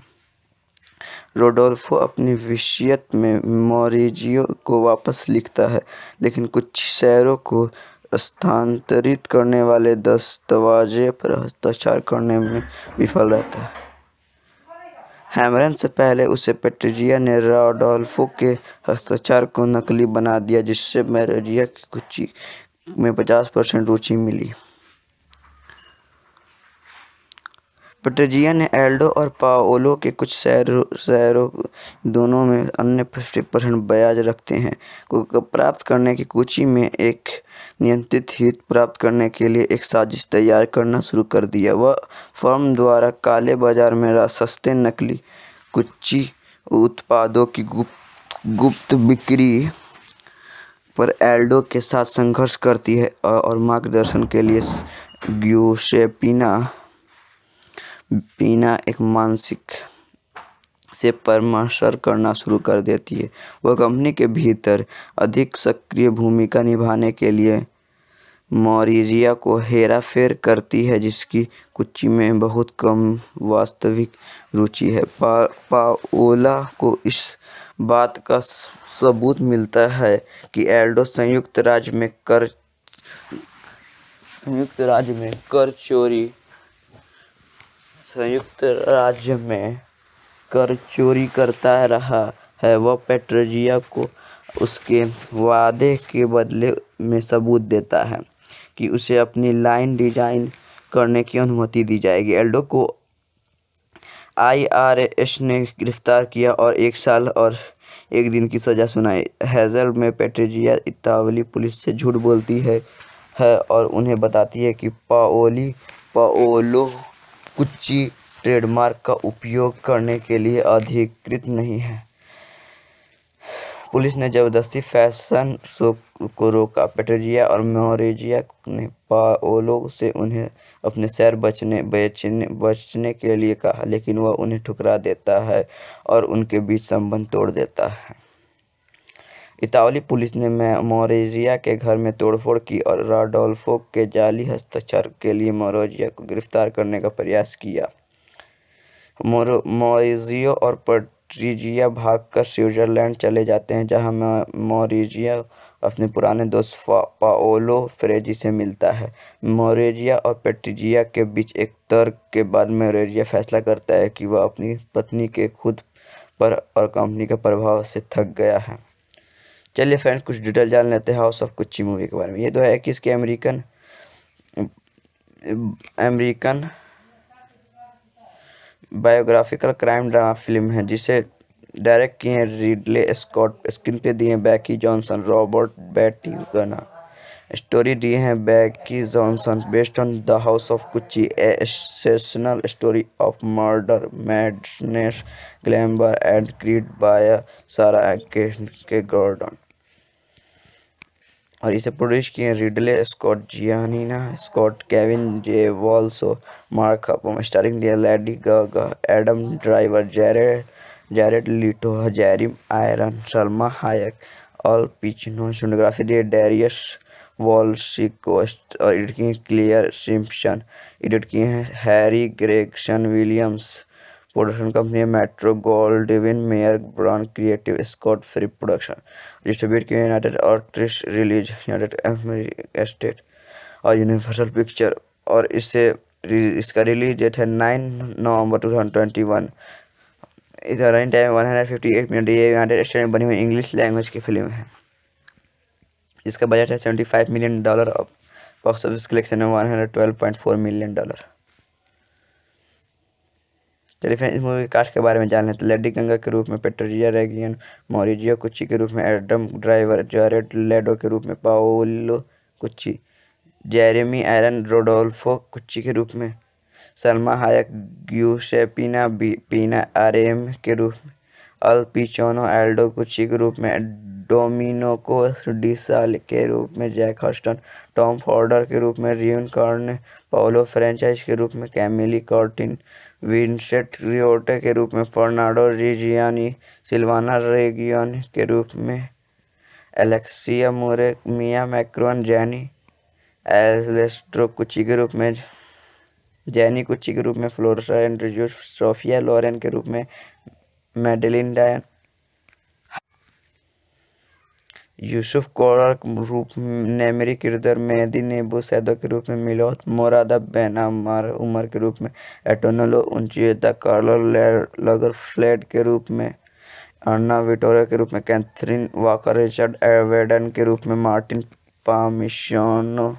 रोडोल्फो अपनी विषयत में मोरिजियो को वापस लिखता है लेकिन कुछ शहरों को स्थानांतरित करने वाले दस्तावेज पर हस्ताक्षर करने में विफल रहता है हैमरन से पहले उसे पेट्रिया ने रॉडोल्फो के हस्ताक्षर को नकली बना दिया जिससे मैरेजिया की कुछ में पचास परसेंट रुचि मिली पटजिया ने एल्डो और पाओलो के कुछ शहरों दोनों में अन्य फिफ्टी परसेंट ब्याज रखते हैं को प्राप्त करने की कोची में एक नियंत्रित हित प्राप्त करने के लिए एक साजिश तैयार करना शुरू कर दिया वह फर्म द्वारा काले बाजार में सस्ते नकली कुची उत्पादों की गुप्त गुप्त बिक्री पर एल्डो के साथ संघर्ष करती है और मार्गदर्शन के लिए ग्यूसेपिना बिना एक मानसिक से परमाशर करना शुरू कर देती है वह कंपनी के भीतर अधिक सक्रिय भूमिका निभाने के लिए मॉरिजिया को हेरा फेर करती है जिसकी कुची में बहुत कम वास्तविक रुचि है पा, पाओला को इस बात का सबूत मिलता है कि एल्डो संयुक्त राज्य में कर संयुक्त राज्य में कर चोरी संयुक्त राज्य में कर चोरी करता रहा है वह पेट्रोजिया को उसके वादे के बदले में सबूत देता है कि उसे अपनी लाइन डिजाइन करने की अनुमति दी जाएगी एल्डो को आईआरएस ने गिरफ्तार किया और एक साल और एक दिन की सज़ा सुनाई हैजल में पेट्रेजिया इतावली पुलिस से झूठ बोलती है है और उन्हें बताती है कि पाओली पाओलो गुच्ची ट्रेडमार्क का उपयोग करने के लिए अधिकृत नहीं है पुलिस ने जबरदस्ती फैशन शो को रोका पेटरिया और मोरेजिया ने पाओलो से उन्हें अपने शहर बचने बेचने बचने के लिए कहा लेकिन वह उन्हें ठुकरा देता है और उनके बीच संबंध तोड़ देता है इतावली पुलिस ने मोरेजिया के घर में तोड़फोड़ की और राडोल्फो के जाली हस्ताक्षर के लिए मोरेजिया को गिरफ्तार करने का प्रयास किया मोरेजियो और पट्रीजिया भागकर स्विट्जरलैंड चले जाते हैं जहां मोरेजिया अपने पुराने दोस्त पाओलो फ्रेजी से मिलता है मोरेजिया और पेट्रीजिया के बीच एक तर्क के बाद मोरेजिया फैसला करता है कि वह अपनी पत्नी के खुद पर और कंपनी के प्रभाव से थक गया है चलिए फ्रेंड्स कुछ डिटेल जान लेते हैं हाउस ऑफ कुच्ची मूवी के बारे में ये तो है कि इसके American American biographical crime drama film है जिसे डायरेक्ट किए हैं रिडले स्कॉट स्क्रीन पे दिए हैं बैकी जॉनसन रॉबर्ट बैटी गना स्टोरी दी है Becky Johnson based on the house of Gucci एसेशनल story of murder madness glamour and greed by Sara के, के गॉर्डन और इसे प्रोड्यूस किए Ridley Scott Giannina Scott Kevin J Walsh Mark Huffam starring दिया Lady Gaga Adam Driver Jared Jared Leto Jeremy iron Salma Hayek और Pacino cinematography दिए Darius वॉल और एडिट किए क्लियर सिम्पसन एडिट किए हैं Harry Gregson Williams production company है Metro gold डिविन Mayer brand creative Scott free production distribute किए United Artist release United state और यूनिवर्सल पिक्चर और इसे इसका रिलीज डेट है नाइन नवंबर टू थाउजेंड ट्वेंटी वन इस running time one hundred fifty eight minute ये United State में बनी हुई इंग्लिश लैंग्वेज की फिल्म है इसका बजट है सेवेंटी फाइव मिलियन डॉलर और बॉक्स ऑफिस कलेक्शन है one hundred twelve point four million dollar चलिए फ्रेंड इस मूवी के कास्ट के बारे में जान लेते तो लेडी गंगा के रूप में पेट्रोजिया रेगियन मोरिजिया कुची के रूप में एडम ड्राइवर जॉरेट लेडो के रूप में पाओलो कुची जेरेमी एरन रोडोल्फो कुची के रूप में सलमा हायक ग्यूसेपिना पीना आर के रूप में अल पिचोनो एल्डो कुची के रूप में डोमिनो को डिसल के रूप में जैक हस्टन टॉम फॉर्डर के रूप में रियन कार्न पाओलो फ्रेंचाइज के रूप में कैमिली कॉर्टिन विंसेट रियोटे के रूप में फर्नाडो रिजियानी सिल्वाना रेगियन के रूप में एलेक्सिया मोरे मिया मैक्रोन जैनी एलेस्ट्रो कुची के रूप में जैनी कुची के रूप में फ्लोरसा एंड्रजू सोफिया लॉरेन के रूप में मेडलिन डायन यूसुफ कौर रूप नेमरी किरदार मेहदी नेबू सैदा के रूप में मिलोत तो मोरादा बैना उमर के रूप में एटोनलो उनचियता कार्लो लगर फ्लैट के रूप में अन्ना विटोरा के रूप में कैथरीन वाकर रिचर्ड एवेडन के रूप में मार्टिन पामिशोनो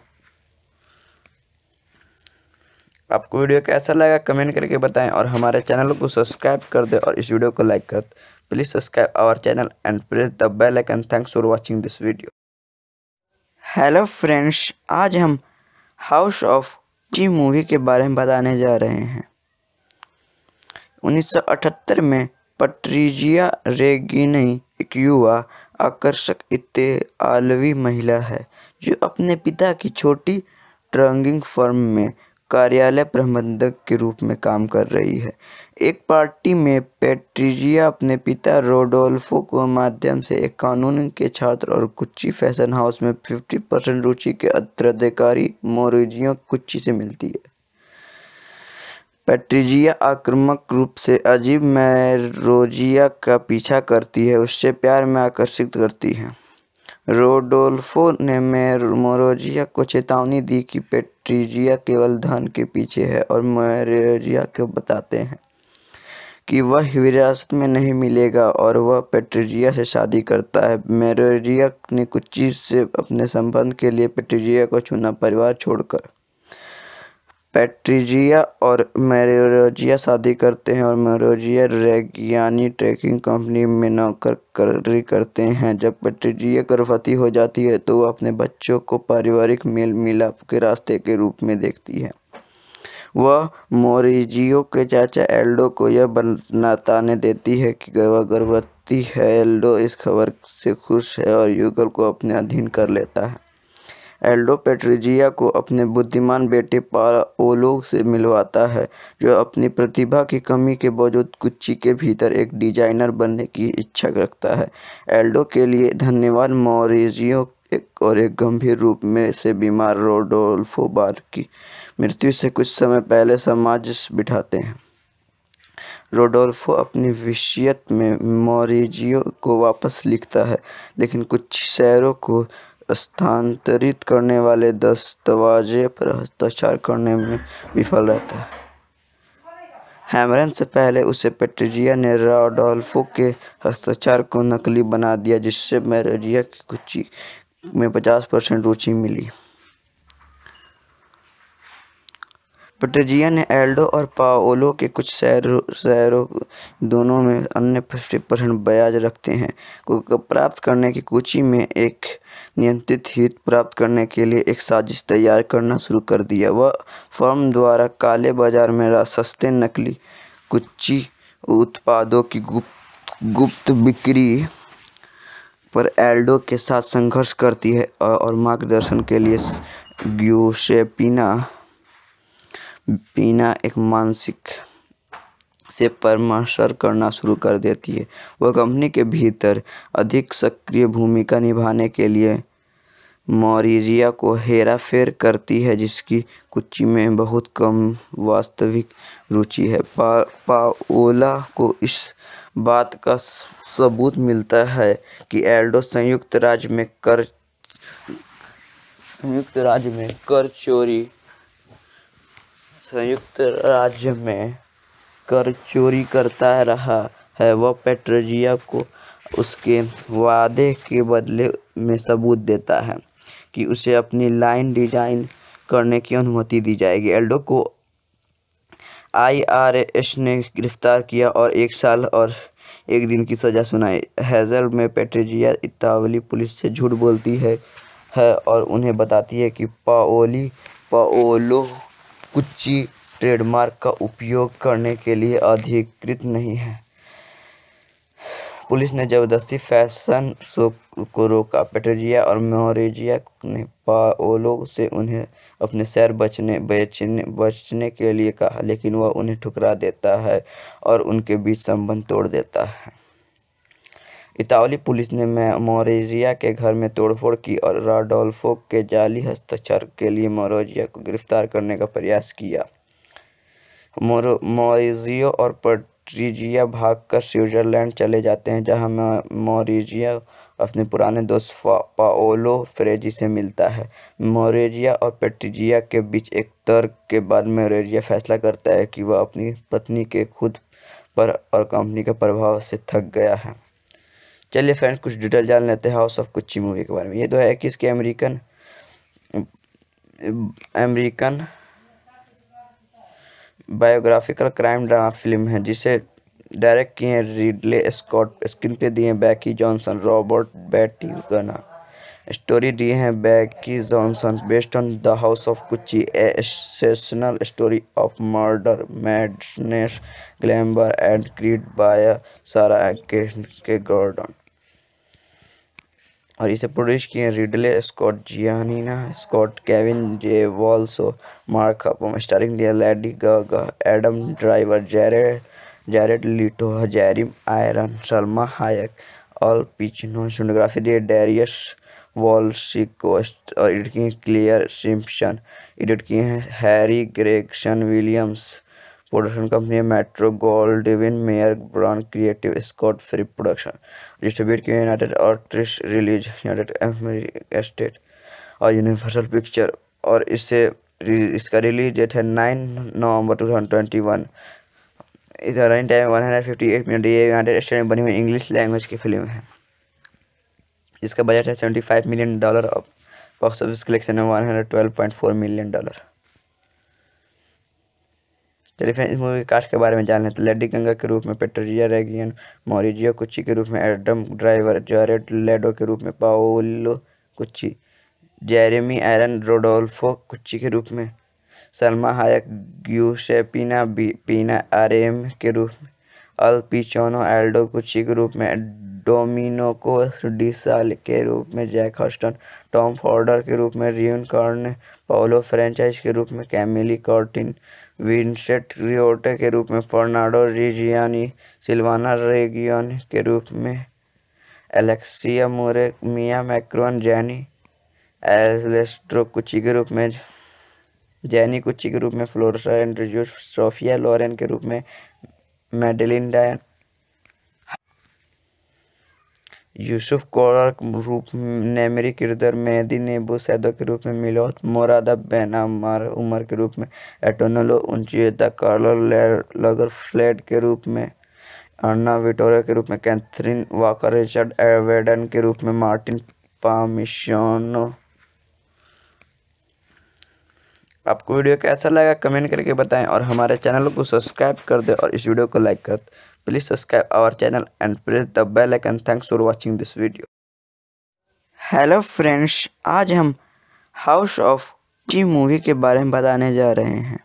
आपको वीडियो कैसा लगा कमेंट करके बताएं और हमारे चैनल को सब्सक्राइब कर दें और इस वीडियो को लाइक कर दें Please subscribe our channel and press the bell icon. Thanks for watching this video. Hello friends आज हम हाउस ऑफ जी मूवी के बारे में बताने जा रहे हैं 1978 में पट्रीजिया रेगिनी एक युवा आकर्षक इतालवी महिला है जो अपने पिता की छोटी ट्रंगिंग फर्म में कार्यालय प्रबंधक के रूप में काम कर रही है एक पार्टी में पेट्रीजिया अपने पिता रोडोल्फो के माध्यम से एक कानून के छात्र और कुच्ची फैशन हाउस में 50 परसेंट रुचि के अत्याधिकारी मोरिजियो कुच्ची से मिलती है पेट्रीजिया आक्रामक रूप से अजीब मैरोजिया का पीछा करती है उससे प्यार में आकर्षित करती है रोडोल्फो ने मोरोजिया को चेतावनी दी कि पेट्रीजिया केवल धन के पीछे है और मोरोजिया को बताते हैं कि वह विरासत में नहीं मिलेगा और वह पेट्रिजिया से शादी करता है मेरोरिया ने कुछ चीज़ से अपने संबंध के लिए पेट्रिजिया को चुना परिवार छोड़कर पेट्रिजिया और मेरोजिया शादी करते हैं और मेरोजिया रेगियानी ट्रैकिंग कंपनी में नौकरी करते हैं जब पेट्रिजिया गर्भवती हो जाती है तो वह अपने बच्चों को पारिवारिक मेल मिलाप के रास्ते के रूप में देखती है वह मोरिजियो के चाचा एल्डो को यह बताने देती है कि वह गर्भवती है एल्डो इस खबर से खुश है और युगल को अपने अधीन कर लेता है एल्डो पेट्रिजिया को अपने बुद्धिमान बेटे पाओलो से मिलवाता है जो अपनी प्रतिभा की कमी के बावजूद कुच्ची के भीतर एक डिजाइनर बनने की इच्छा रखता है एल्डो के लिए धन्यवाद मोरिजियो एक और एक गंभीर रूप में से बीमार रोडोल्फो बार की मृत्यु से कुछ समय पहले समाज बिठाते हैं रोडोल्फो अपनी विषयत में मोरिजियो को वापस लिखता है लेकिन कुछ शहरों को स्थानांतरित करने वाले दस्तावेजे पर हस्ताक्षर करने में विफल रहता है हैमरन से पहले उसे पेट्रिजिया ने रोडोल्फो के हस्ताक्षर को नकली बना दिया जिससे मेरेजिया की कुछ में पचास परसेंट रुचि मिली ने एल्डो और पाओलो के कुछ शहरों शहरों दोनों में अन्य फिफ्टी परसेंट ब्याज रखते हैं को प्राप्त करने की कोची में एक नियंत्रित हित प्राप्त करने के लिए एक साजिश तैयार करना शुरू कर दिया वह फर्म द्वारा काले बाजार में सस्ते नकली कुची उत्पादों की गुप्त गुप्त बिक्री पर एल्डो के साथ संघर्ष करती है और मार्गदर्शन के लिए ग्यूसेपिना बिना एक मानसिक से परामर्श करना शुरू कर देती है वह कंपनी के भीतर अधिक सक्रिय भूमिका निभाने के लिए मॉरिजिया को हेरा फेर करती है जिसकी कुची में बहुत कम वास्तविक रुचि है पा, पाओला को इस बात का सबूत मिलता है कि एल्डो संयुक्त राज्य में कर संयुक्त राज्य में कर चोरी संयुक्त राज्य में कर चोरी करता रहा है वह पेट्रोजिया को उसके वादे के बदले में सबूत देता है कि उसे अपनी लाइन डिजाइन करने की अनुमति दी जाएगी एल्डो को आईआरएस ने गिरफ्तार किया और एक साल और एक दिन की सज़ा सुनाई हैज़ल में पेट्रेजिया इतावली पुलिस से झूठ बोलती है है और उन्हें बताती है कि पाओली पाओलो गुच्ची ट्रेडमार्क का उपयोग करने के लिए अधिकृत नहीं है पुलिस ने ज़बरदस्ती फैशन शो को रोका पेटरिया और मोहरेजिया ने पाओलो से उन्हें अपने शहर बचने बेचने बचने के लिए कहा लेकिन वह उन्हें ठुकरा देता है और उनके बीच संबंध तोड़ देता है इतावली पुलिस ने मोरेजिया के घर में तोड़फोड़ की और राडोल्फो के जाली हस्ताक्षर के लिए मोरेजिया को गिरफ्तार करने का प्रयास किया मोरेजियो और पट्रीजिया भागकर स्विट्जरलैंड चले जाते हैं जहां मोरेजिया अपने पुराने दोस्त पाओलो फ्रेजी से मिलता है मोरेजिया और पेट्रीजिया के बीच एक तर्क के बाद मोरेजिया फैसला करता है कि वह अपनी पत्नी के खुद पर और कंपनी के प्रभाव से थक गया है चलिए फ्रेंड्स कुछ डिटेल जान लेते हैं हाउस ऑफ कुची मूवी के बारे में ये तो है कि इसके American American biographical crime drama film है जिसे डायरेक्ट किए हैं रिडले स्कॉट स्क्रीन पे दिए हैं बैकी जॉनसन रॉबर्ट बैटी गना स्टोरी दिए हैं Becky Johnson based on the house of Gucci एसेशनल story of murder madness glamour and greed by Sara के, के गॉर्डन और इसे प्रोड्यूस किए Ridley Scott Giannina Scott Kevin J Walsh Mark Huffam starring दिया Lady Gaga Adam Driver Jared Jared Leto Jeremy iron Salma Hayek Al Pacino cinematography दिए Darius वॉल्सिकोस्ट और edit किए Claire Simpson edit किए हैं Harry Gregson Williams production company है Metro gold डिविन Mayer brand creative Scott free production distribute किया United artist release United state और universal picture और इससे इसका रिलीज डेट है नाइन नवंबर टू थाउजेंड ट्वेंटी वन इस running time one hundred fifty eight minute ये United State में बनी हुई इंग्लिश लैंग्वेज की फिल्म है इसका बजट है सेवेंटी फाइव मिलियन डॉलर और बॉक्स ऑफिस कलेक्शन है one hundred twelve point four million dollar चलिए तो फ्रेंड इस मूवी के कास्ट के बारे में जान लेते हैं लेडी गंगा के रूप में पेट्रोजिया रेगियन मोरिजियो कुची के रूप में एडम ड्राइवर जॉरेट लेडो के रूप में पाओलो कुची जेरेमी एरन रोडोल्फो कुची के रूप में सलमा हायक ग्यूसेपिना पीना आरेम के रूप में अल पिचोनो एल्डो कुची के रूप में डोमिनो को डिसाल के रूप में जैक हॉस्टन टॉम फॉर्डर के रूप में रियन कॉर्न पाओलो फ्रेंचाइज के रूप में कैमिली कॉर्टिन विंसेंट रियोटे के रूप में फर्नांडो रिजियानी सिल्वाना रेगियोन के रूप में एलेक्सिया मोरे मिया मैक्रोन जैनी एलेस्ट्रो कुची के रूप में जैनी कुची के रूप में फ्लोरसा एंड्रजू सोफिया लॉरेन के रूप में मेडलिन डायन यूसुफ कौर रूप नेमरी किरदार मेहदी ने सैदो के रूप में मिलोत मोरादा बेनामार उमर के रूप में एटोनलो उनचियता कार्लो लगरफ्लेड के रूप में अन्ना विटोरिया के रूप में कैथरीन वाकर रिचर्ड एवेडन के रूप में मार्टिन पामिशोनो आपको वीडियो कैसा लगा कमेंट करके बताएं और हमारे चैनल को सब्सक्राइब कर दें और इस वीडियो को लाइक कर दें Please subscribe our channel and press the bell icon. Thanks for watching this video. Hello friends आज हम हाउस ऑफ जी मूवी के बारे में बताने जा रहे हैं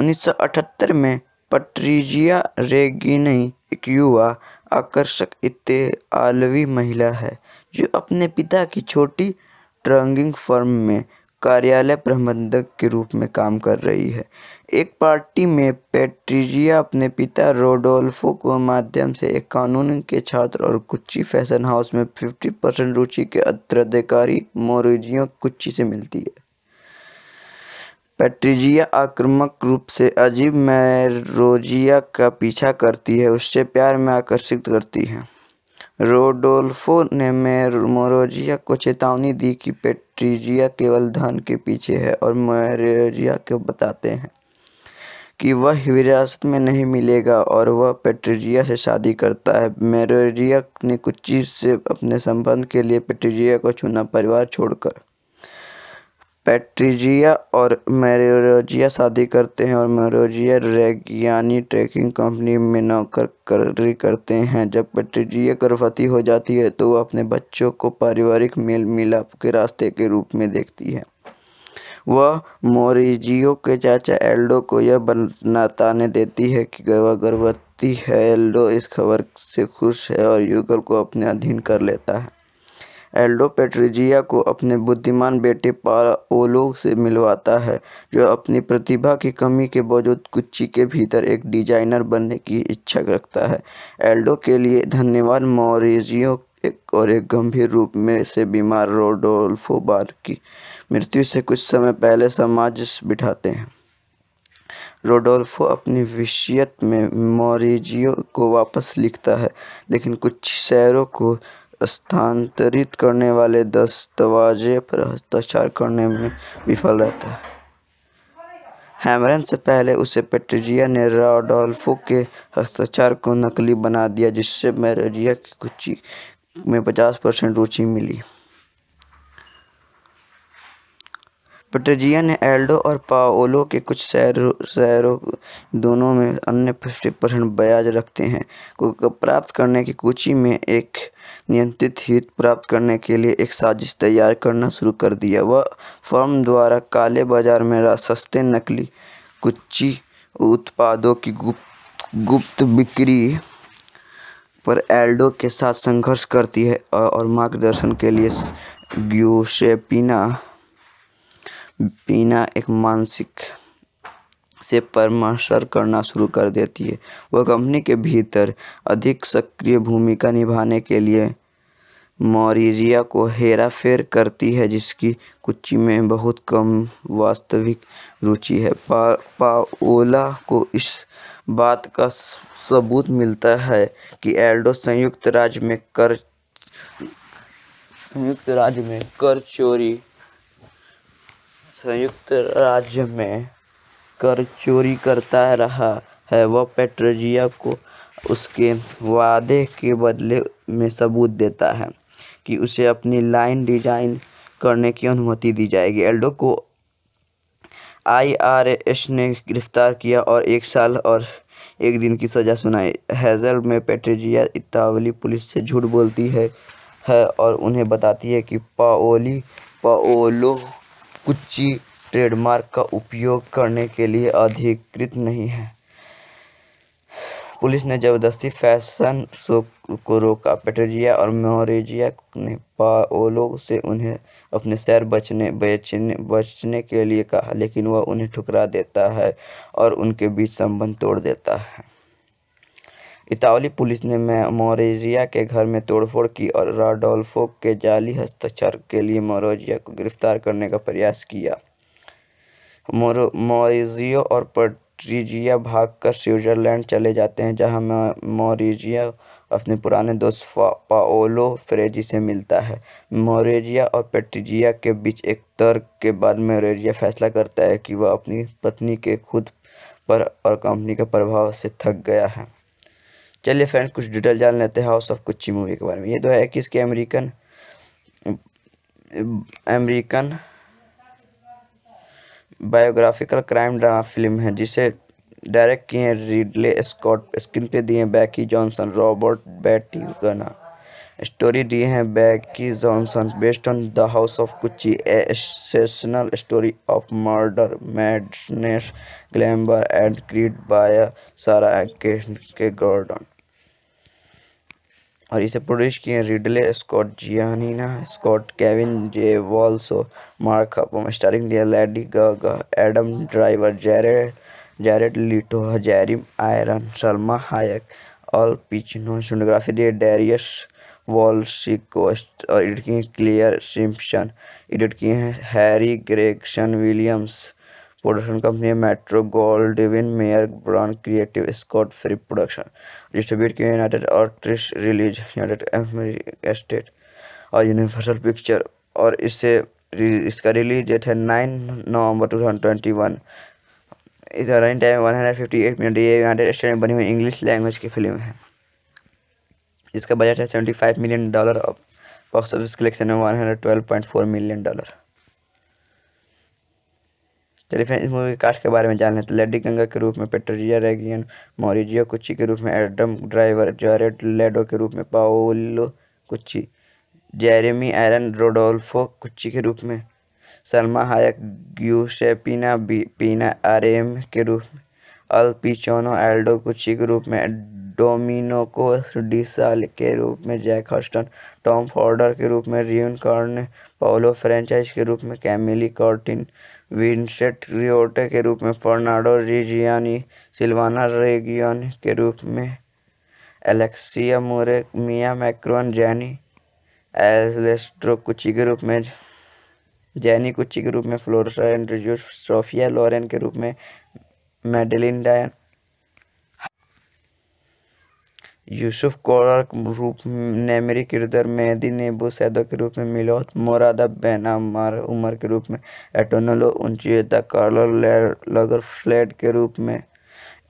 1978 में पट्रीजिया रेगिनी एक युवा आकर्षक इतालवी महिला है जो अपने पिता की छोटी ट्रंगिंग फर्म में कार्यालय प्रबंधक के रूप में काम कर रही है एक पार्टी में पेट्रीजिया अपने पिता रोडोल्फो को माध्यम से एक कानून के छात्र और कुच्ची फैशन हाउस में 50 परसेंट रुचि के अत्याधिकारी मोरिजियो कुच्ची से मिलती है पेट्रीजिया आक्रामक रूप से अजीब मैरोजिया का पीछा करती है उससे प्यार में आकर्षित करती है रोडोल्फो ने मोरोजिया को चेतावनी दी कि पेट्रीजिया केवल धन के पीछे है और मोरोजिया को बताते हैं कि वह विरासत में नहीं मिलेगा और वह पेट्रिजिया से शादी करता है मेरोरिया ने कुछ चीज़ से अपने संबंध के लिए पेट्रिजिया को चुना परिवार छोड़कर पेट्रिजिया और मेरोजिया शादी करते हैं और मेरोजिया रेगियानी ट्रैकिंग कंपनी में नौकरी करते हैं जब पेट्रिजिया गर्भवती हो जाती है तो वह अपने बच्चों को पारिवारिक मेल मिलाप के रास्ते के रूप में देखती है वह मोरिजियो के चाचा एल्डो को यह बताने देती है कि वह गर्भवती है एल्डो इस खबर से खुश है और युगल को अपने अधीन कर लेता है एल्डो पेट्रिजिया को अपने बुद्धिमान बेटे पाओलो से मिलवाता है जो अपनी प्रतिभा की कमी के बावजूद कुच्ची के भीतर एक डिजाइनर बनने की इच्छा रखता है एल्डो के लिए धन्यवाद मोरिजियो एक और एक गंभीर रूप में से बीमार रोडोल्फो बार की मृत्यु से कुछ समय पहले समाज बिठाते हैं रोडोल्फो अपनी विशियत में मोरिजियो को वापस लिखता है लेकिन कुछ शहरों को स्थानांतरित करने वाले दस्तावेजे पर हस्ताक्षर करने में विफल रहता है हैमरन से पहले उसे पेट्रिजिया ने रोडोल्फो के हस्ताक्षर को नकली बना दिया जिससे मेरेजिया की कुछ में पचास परसेंट रुचि मिली पटर्जिया ने एल्डो और पाओलो के कुछ शहरों शहरों दोनों में अन्य फिफ्टी परसेंट ब्याज रखते हैं को प्राप्त करने की कूची में एक नियंत्रित हित प्राप्त करने के लिए एक साजिश तैयार करना शुरू कर दिया वह फर्म द्वारा काले बाजार में सस्ते नकली कुची उत्पादों की गुप्त गुप्त बिक्री पर एल्डो के साथ संघर्ष करती है और मार्गदर्शन के लिए ग्यूसेपिना बिना एक मानसिक से परामर्श करना शुरू कर देती है वह कंपनी के भीतर अधिक सक्रिय भूमिका निभाने के लिए मॉरिजिया को हेरा फेर करती है जिसकी कुची में बहुत कम वास्तविक रुचि है पा, पाओला को इस बात का सबूत मिलता है कि एल्डो संयुक्त राज्य में कर संयुक्त राज्य में कर चोरी संयुक्त राज्य में कर चोरी करता रहा है वह पेट्रोजिया को उसके वादे के बदले में सबूत देता है कि उसे अपनी लाइन डिजाइन करने की अनुमति दी जाएगी एल्डो को आईआरएस ने गिरफ्तार किया और एक साल और एक दिन की सज़ा सुनाई हैजल में पेट्रेजिया इतावली पुलिस से झूठ बोलती है है और उन्हें बताती है कि पाओली पाओलो गुच्ची ट्रेडमार्क का उपयोग करने के लिए अधिकृत नहीं है पुलिस ने जबरदस्ती फैशन शो को रोका पेटरिया और मोरेजिया ने पाओलो से उन्हें अपने शहर बचने बेचने बचने के लिए कहा लेकिन वह उन्हें ठुकरा देता है और उनके बीच संबंध तोड़ देता है इतावली पुलिस ने मोरेजिया के घर में तोड़फोड़ की और राडोल्फो के जाली हस्ताक्षर के लिए मोरेजिया को गिरफ्तार करने का प्रयास किया मोरेजियो और पट्रीजिया भागकर स्विट्जरलैंड चले जाते हैं जहां मोरेजिया अपने पुराने दोस्त पाओलो फ्रेजी से मिलता है मोरेजिया और पेट्रीजिया के बीच एक तर्क के बाद मोरेजिया फैसला करता है कि वह अपनी पत्नी के खुद पर और कंपनी के प्रभाव से थक गया है चलिए फ्रेंड कुछ डिटेल जान लेते हैं हाउस ऑफ कुच्ची मूवी के बारे में ये तो है कि इसके American American biographical crime drama film है जिसे डायरेक्ट किए हैं रिडले स्कॉट स्क्रीन पे दिए हैं बैकी जॉनसन रॉबर्ट बैटी गना स्टोरी दी है Becky Johnson based on the house of Gucci एसेशनल story of murder madness glamour and greed by Sara के, के गॉर्डन और इसे प्रोड्यूस किए हैं Ridley Scott Giannina Scott Kevin J Walsh Mark Huffam starring दिया Lady Gaga Adam Driver Jared Jared Leto Jeremy iron Salma Hayek और Pacino cinematography दिए Darius वॉल और एडिट किए हैं क्लियर सिम्पसन एडिट किए हैं Harry Gregson Williams production company है Metro gold डिविन Mayer brand creative Scott free production distribute किए United artist release United state और यूनिवर्सल पिक्चर और इसे इसका रिलीज डेट है नाइन नवंबर टू थाउजेंड ट्वेंटी वन इस running time one hundred fifty eight minute ये United State में बनी हुई इंग्लिश लैंग्वेज की फिल्म है इसका बजट है सेवेंटी फाइव मिलियन डॉलर और बॉक्स ऑफिस कलेक्शन है one hundred twelve point four million dollar चलिए फ्रेंड इस मूवी के कास्ट के बारे में जान लें तो लेडी गंगा के रूप में पेट्रिया रेगियन मोरिजियो कुची के रूप में एडम ड्राइवर जॉरेट लेडो के रूप में पाओलो कुची जेरेमी एरन रोडोल्फो कुची के रूप में सलमा हायक ग्यूसेपिना पीना आरेम के रूप में अल पिचोनो एल्डो कुची के रूप में डोमिनो को डिसल के रूप में जैक हस्टन टॉम फॉर्डर के रूप में रियन कार्न पाओलो फ्रेंचाइज के रूप में कैमिली कॉर्टिन विंसेट रियोटे के रूप में फर्नाडो रिजियानी सिल्वाना रेगियन के रूप में एलेक्सिया मोरे मिया मैक्रोन जैनी एलेस्ट्रो कुची के रूप में जैनी कुची के रूप में फ्लोरेंट सोफिया लॉरेन के रूप में मेडलिन डायन यूसुफ कोड़ा रूप नेमरी के किरदार मेहदी नेबू सैदा के रूप में मिलोत मोरादा बेनामार उमर के रूप में एटोनलो उनचेता कार्लो लगर फ्लैट के रूप में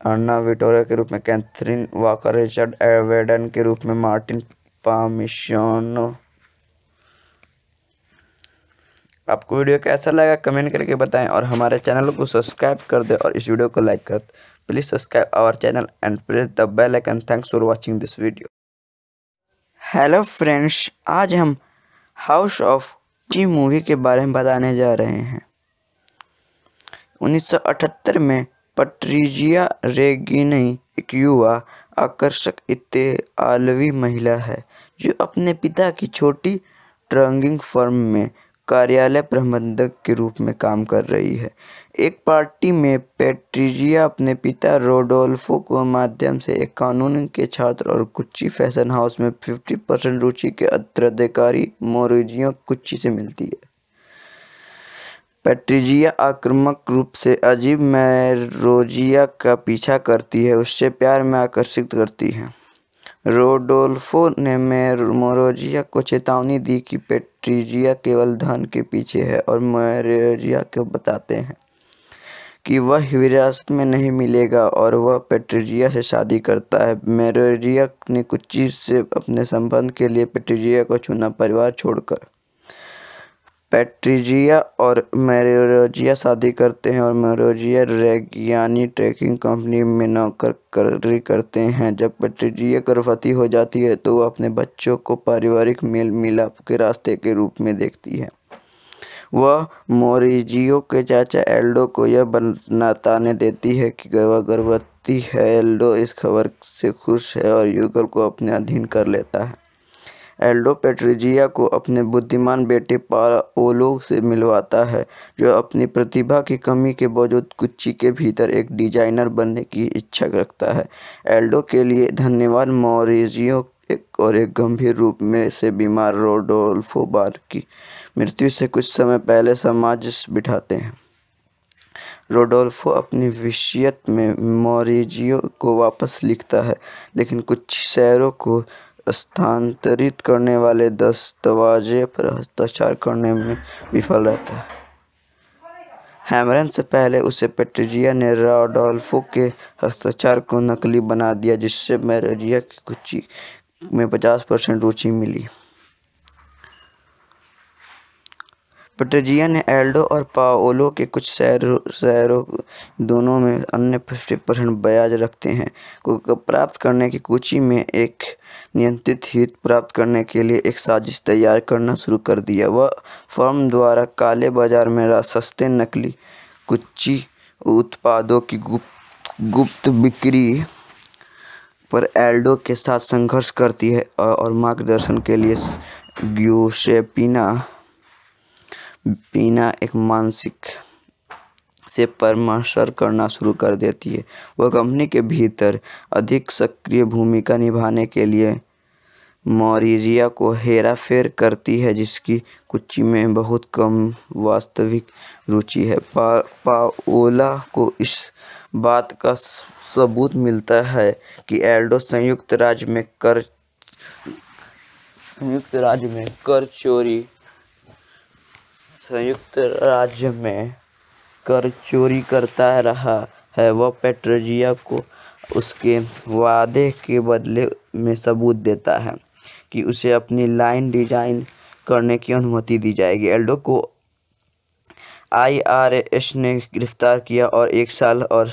अन्ना विटोरिया के रूप में कैथरीन वाकर रिचर्ड एवेडन के रूप में मार्टिन पामिशोनो आपको वीडियो कैसा लगा कमेंट करके बताएं और हमारे चैनल को सब्सक्राइब कर दें और इस वीडियो को लाइक कर Please subscribe our channel and press the bell icon. Thanks for watching this video. Hello friends आज हम हाउस ऑफ जी मूवी के बारे में बताने जा रहे हैं 1978 में पट्रीजिया रेगिनी एक युवा आकर्षक इतवी महिला है जो अपने पिता की छोटी ट्रंगिंग फर्म में कार्यालय प्रबंधक के रूप में काम कर रही है एक पार्टी में पेट्रीजिया अपने पिता रोडोल्फो को माध्यम से एक कानून के छात्र और कुच्ची फैशन हाउस में 50 परसेंट रुचि के उत्तराधिकारी मोरिजियो कुच्ची से मिलती है पेट्रीजिया आक्रामक रूप से अजीब मैरोजिया का पीछा करती है उससे प्यार में आकर्षित करती है रोडोल्फो ने मोरोजिया को चेतावनी दी कि पेट्रीजिया केवल धन के पीछे है और मोरोजिया को बताते हैं कि वह विरासत में नहीं मिलेगा और वह पेट्रिजिया से शादी करता है मेरोरिया ने कुछ चीज़ से अपने संबंध के लिए पेट्रिजिया को चुना परिवार छोड़कर पेट्रिजिया और मेरोजिया शादी करते हैं और मेरोजिया रेगियानी ट्रैकिंग कंपनी में नौकरी करते हैं जब पेट्रिजिया गर्भवती हो जाती है तो वह अपने बच्चों को पारिवारिक मेल मिलाप के रास्ते के रूप में देखती है वह मोरिजियो के चाचा एल्डो को यह बताने देती है कि वह गर्भवती है एल्डो इस खबर से खुश है और युगल को अपने अधीन कर लेता है एल्डो पेट्रिजिया को अपने बुद्धिमान बेटे पाओलो से मिलवाता है जो अपनी प्रतिभा की कमी के बावजूद कुच्ची के भीतर एक डिजाइनर बनने की इच्छा रखता है एल्डो के लिए धन्यवाद मोरिजियो एक और एक गंभीर रूप में से बीमार रोडोल्फो बार की मृत्यु से कुछ समय पहले समाज बिठाते हैं रोडोल्फो अपनी विषयत में मोरिजियो को वापस लिखता है लेकिन कुछ शहरों को स्थानांतरित करने वाले दस्तावेजे पर हस्ताक्षर करने में विफल रहता है हैमरन से पहले उसे पेट्रिजिया ने रोडोल्फो के हस्ताक्षर को नकली बना दिया जिससे मैरिजिया की कुछ में पचास परसेंट रुचि मिली ने एल्डो और पाओलो के कुछ शहरों शहरों दोनों में अन्य फिफ्टी परसेंट ब्याज रखते हैं को प्राप्त करने की कोची में एक नियंत्रित हित प्राप्त करने के लिए एक साजिश तैयार करना शुरू कर दिया वह फर्म द्वारा काले बाजार में सस्ते नकली कुची उत्पादों की गुप्त गुप्त बिक्री पर एल्डो के साथ संघर्ष करती है और मार्गदर्शन के लिए ग्यूसेपिना बिना एक मानसिक से परामर्श करना शुरू कर देती है वह कंपनी के भीतर अधिक सक्रिय भूमिका निभाने के लिए मॉरिजिया को हेरा फेर करती है जिसकी कुची में बहुत कम वास्तविक रुचि है पा, पाओला को इस बात का सबूत मिलता है कि एल्डो संयुक्त राज्य में कर संयुक्त राज्य में कर चोरी संयुक्त राज्य में कर चोरी करता रहा है वह पेट्रोजिया को उसके वादे के बदले में सबूत देता है कि उसे अपनी लाइन डिजाइन करने की अनुमति दी जाएगी एल्डो को आईआरएस ने गिरफ्तार किया और एक साल और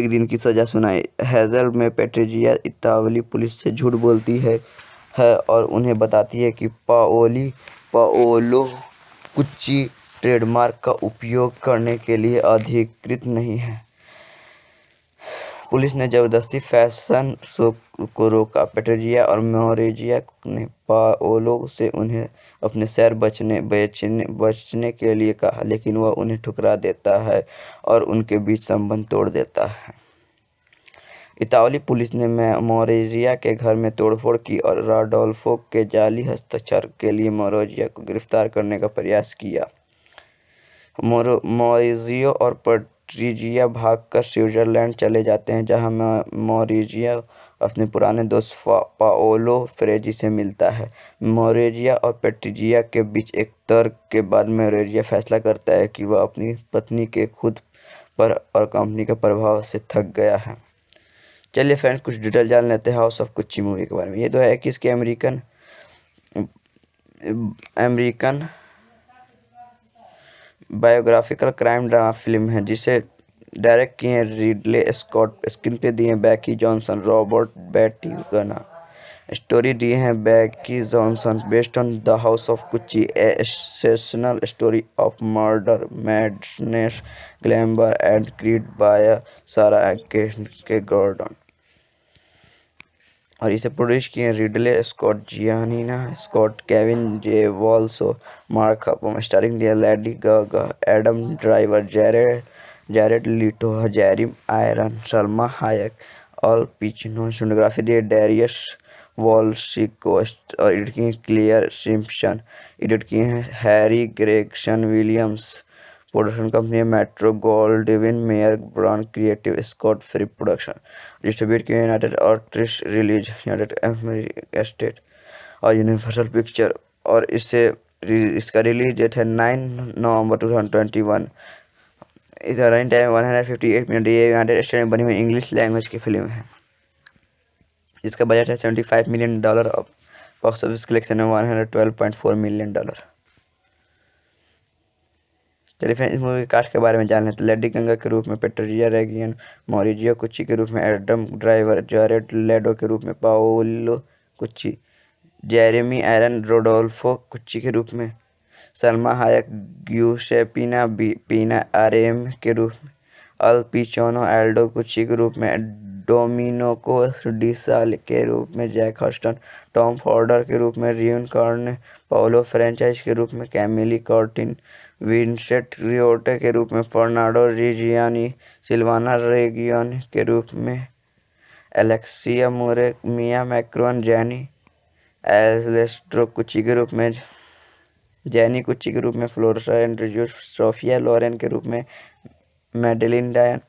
एक दिन की सज़ा सुनाई हैज़ल में पेट्रेजिया इतावली पुलिस से झूठ बोलती है है और उन्हें बताती है कि पाओली पाओलो गुच्ची ट्रेडमार्क का उपयोग करने के लिए अधिकृत नहीं है पुलिस ने ज़बरदस्ती फैशन शो को रोका पेटेरिया और मोरेजिया ने पाओलो से उन्हें अपने शहर बचने बेचने बचने के लिए कहा लेकिन वह उन्हें ठुकरा देता है और उनके बीच संबंध तोड़ देता है इतावली पुलिस ने मोरेजिया के घर में तोड़फोड़ की और राडोल्फो के जाली हस्ताक्षर के लिए मोरेजिया को गिरफ्तार करने का प्रयास किया मोरेजियो और पट्रीजिया भागकर स्विट्जरलैंड चले जाते हैं जहां मोरेजिया अपने पुराने दोस्त पाओलो फ्रेजी से मिलता है मोरेजिया और पेट्रीजिया के बीच एक तर्क के बाद मोरेजिया फैसला करता है कि वह अपनी पत्नी के खुद पर और कंपनी के प्रभाव से थक गया है चलिए फ्रेंड्स कुछ डिटेल जान लेते हैं हाउस ऑफ कुची मूवी के बारे में ये तो है कि इसके American American biographical crime drama film है जिसे डायरेक्ट किए हैं रिडले स्कॉट स्क्रीन पे दिए हैं बैकी जॉनसन रॉबर्ट बैटी गना स्टोरी दिए हैं Becky Johnson based on the house of Gucci एसेशनल story of murder madness glamour and greed by Sara के, के गॉर्डन और इसे प्रोड्यूस किए Ridley Scott Giannina Scott Kevin J Walsh Mark starring दिया Lady Gaga Adam Driver Jared Jared Leto Jeremy iron Salma Hayek और Pacino cinematography दिए Darius वॉल और एडिट किए क्लियर सिम्पसन एडिट किए हैं Harry Gregson Williams production company Metro gold डिविन Mayer brand creative Scott free production distribute किया United artist release United state और universal picture और इससे इसका रिलीज डेट है नाइन नवंबर टू थाउजेंड ट्वेंटी वन इस time one hundred fifty eight minute state में बनी हुई इंग्लिश लैंग्वेज की फिल्म है इसका बजट है सेवेंटी फाइव मिलियन डॉलर और बॉक्स ऑफिस कलेक्शन है one hundred twelve point four million dollar चलिए फिर इस मूवी के कास्ट के बारे में जान लेते तो लेडी गंगा के रूप में पेट्रिया रेगियन मोरिजियो कुची के रूप में एडम ड्राइवर जॉरेट लेडो के रूप में पाओलो कुची जेरेमी एरन रोडोल्फो कुची के रूप में सलमा हायक ग्यूसेपिना पीना आरेम के रूप में अल पिचोनो एल्डो कुची के रूप में डोमिनो को डिसाल के रूप में जैक हॉस्टन टॉम फॉर्डर के रूप में रियन कॉर्न पाओलो फ्रेंचाइज के रूप में कैमिली कॉर्टिन विंसेंट रियोटे के रूप में फर्नांडो रिजियानी सिल्वाना रेगियोन के रूप में एलेक्सिया मोरे मिया मैक्रोन जैनी एलेस्ट्रो कुची के रूप में जैनी कुची के रूप में फ्लोरसा एंड्रजू सोफिया लॉरेन के रूप में मेडलिन डायन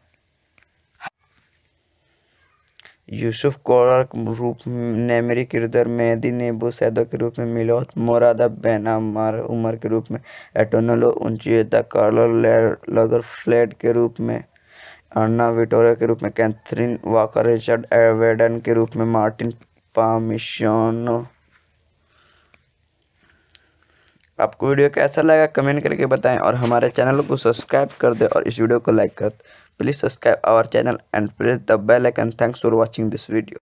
यूसुफ कोरर रूप नेमरी के किरदार मेहदी नेबू सैदो के रूप में मिलोत मोरादा बेनामार उमर के रूप में एटोनलो उनचियता कार्लो लगर फ्लैट के रूप में अन्ना विटोरिया के रूप में कैथरीन वाकर रिचर्ड एवेडन के रूप में मार्टिन पामिशोनो आपको वीडियो कैसा लगा कमेंट करके बताएं और हमारे चैनल को सब्सक्राइब कर दें और इस वीडियो को लाइक कर दें Please subscribe our channel and press the bell icon. Thanks for watching this video.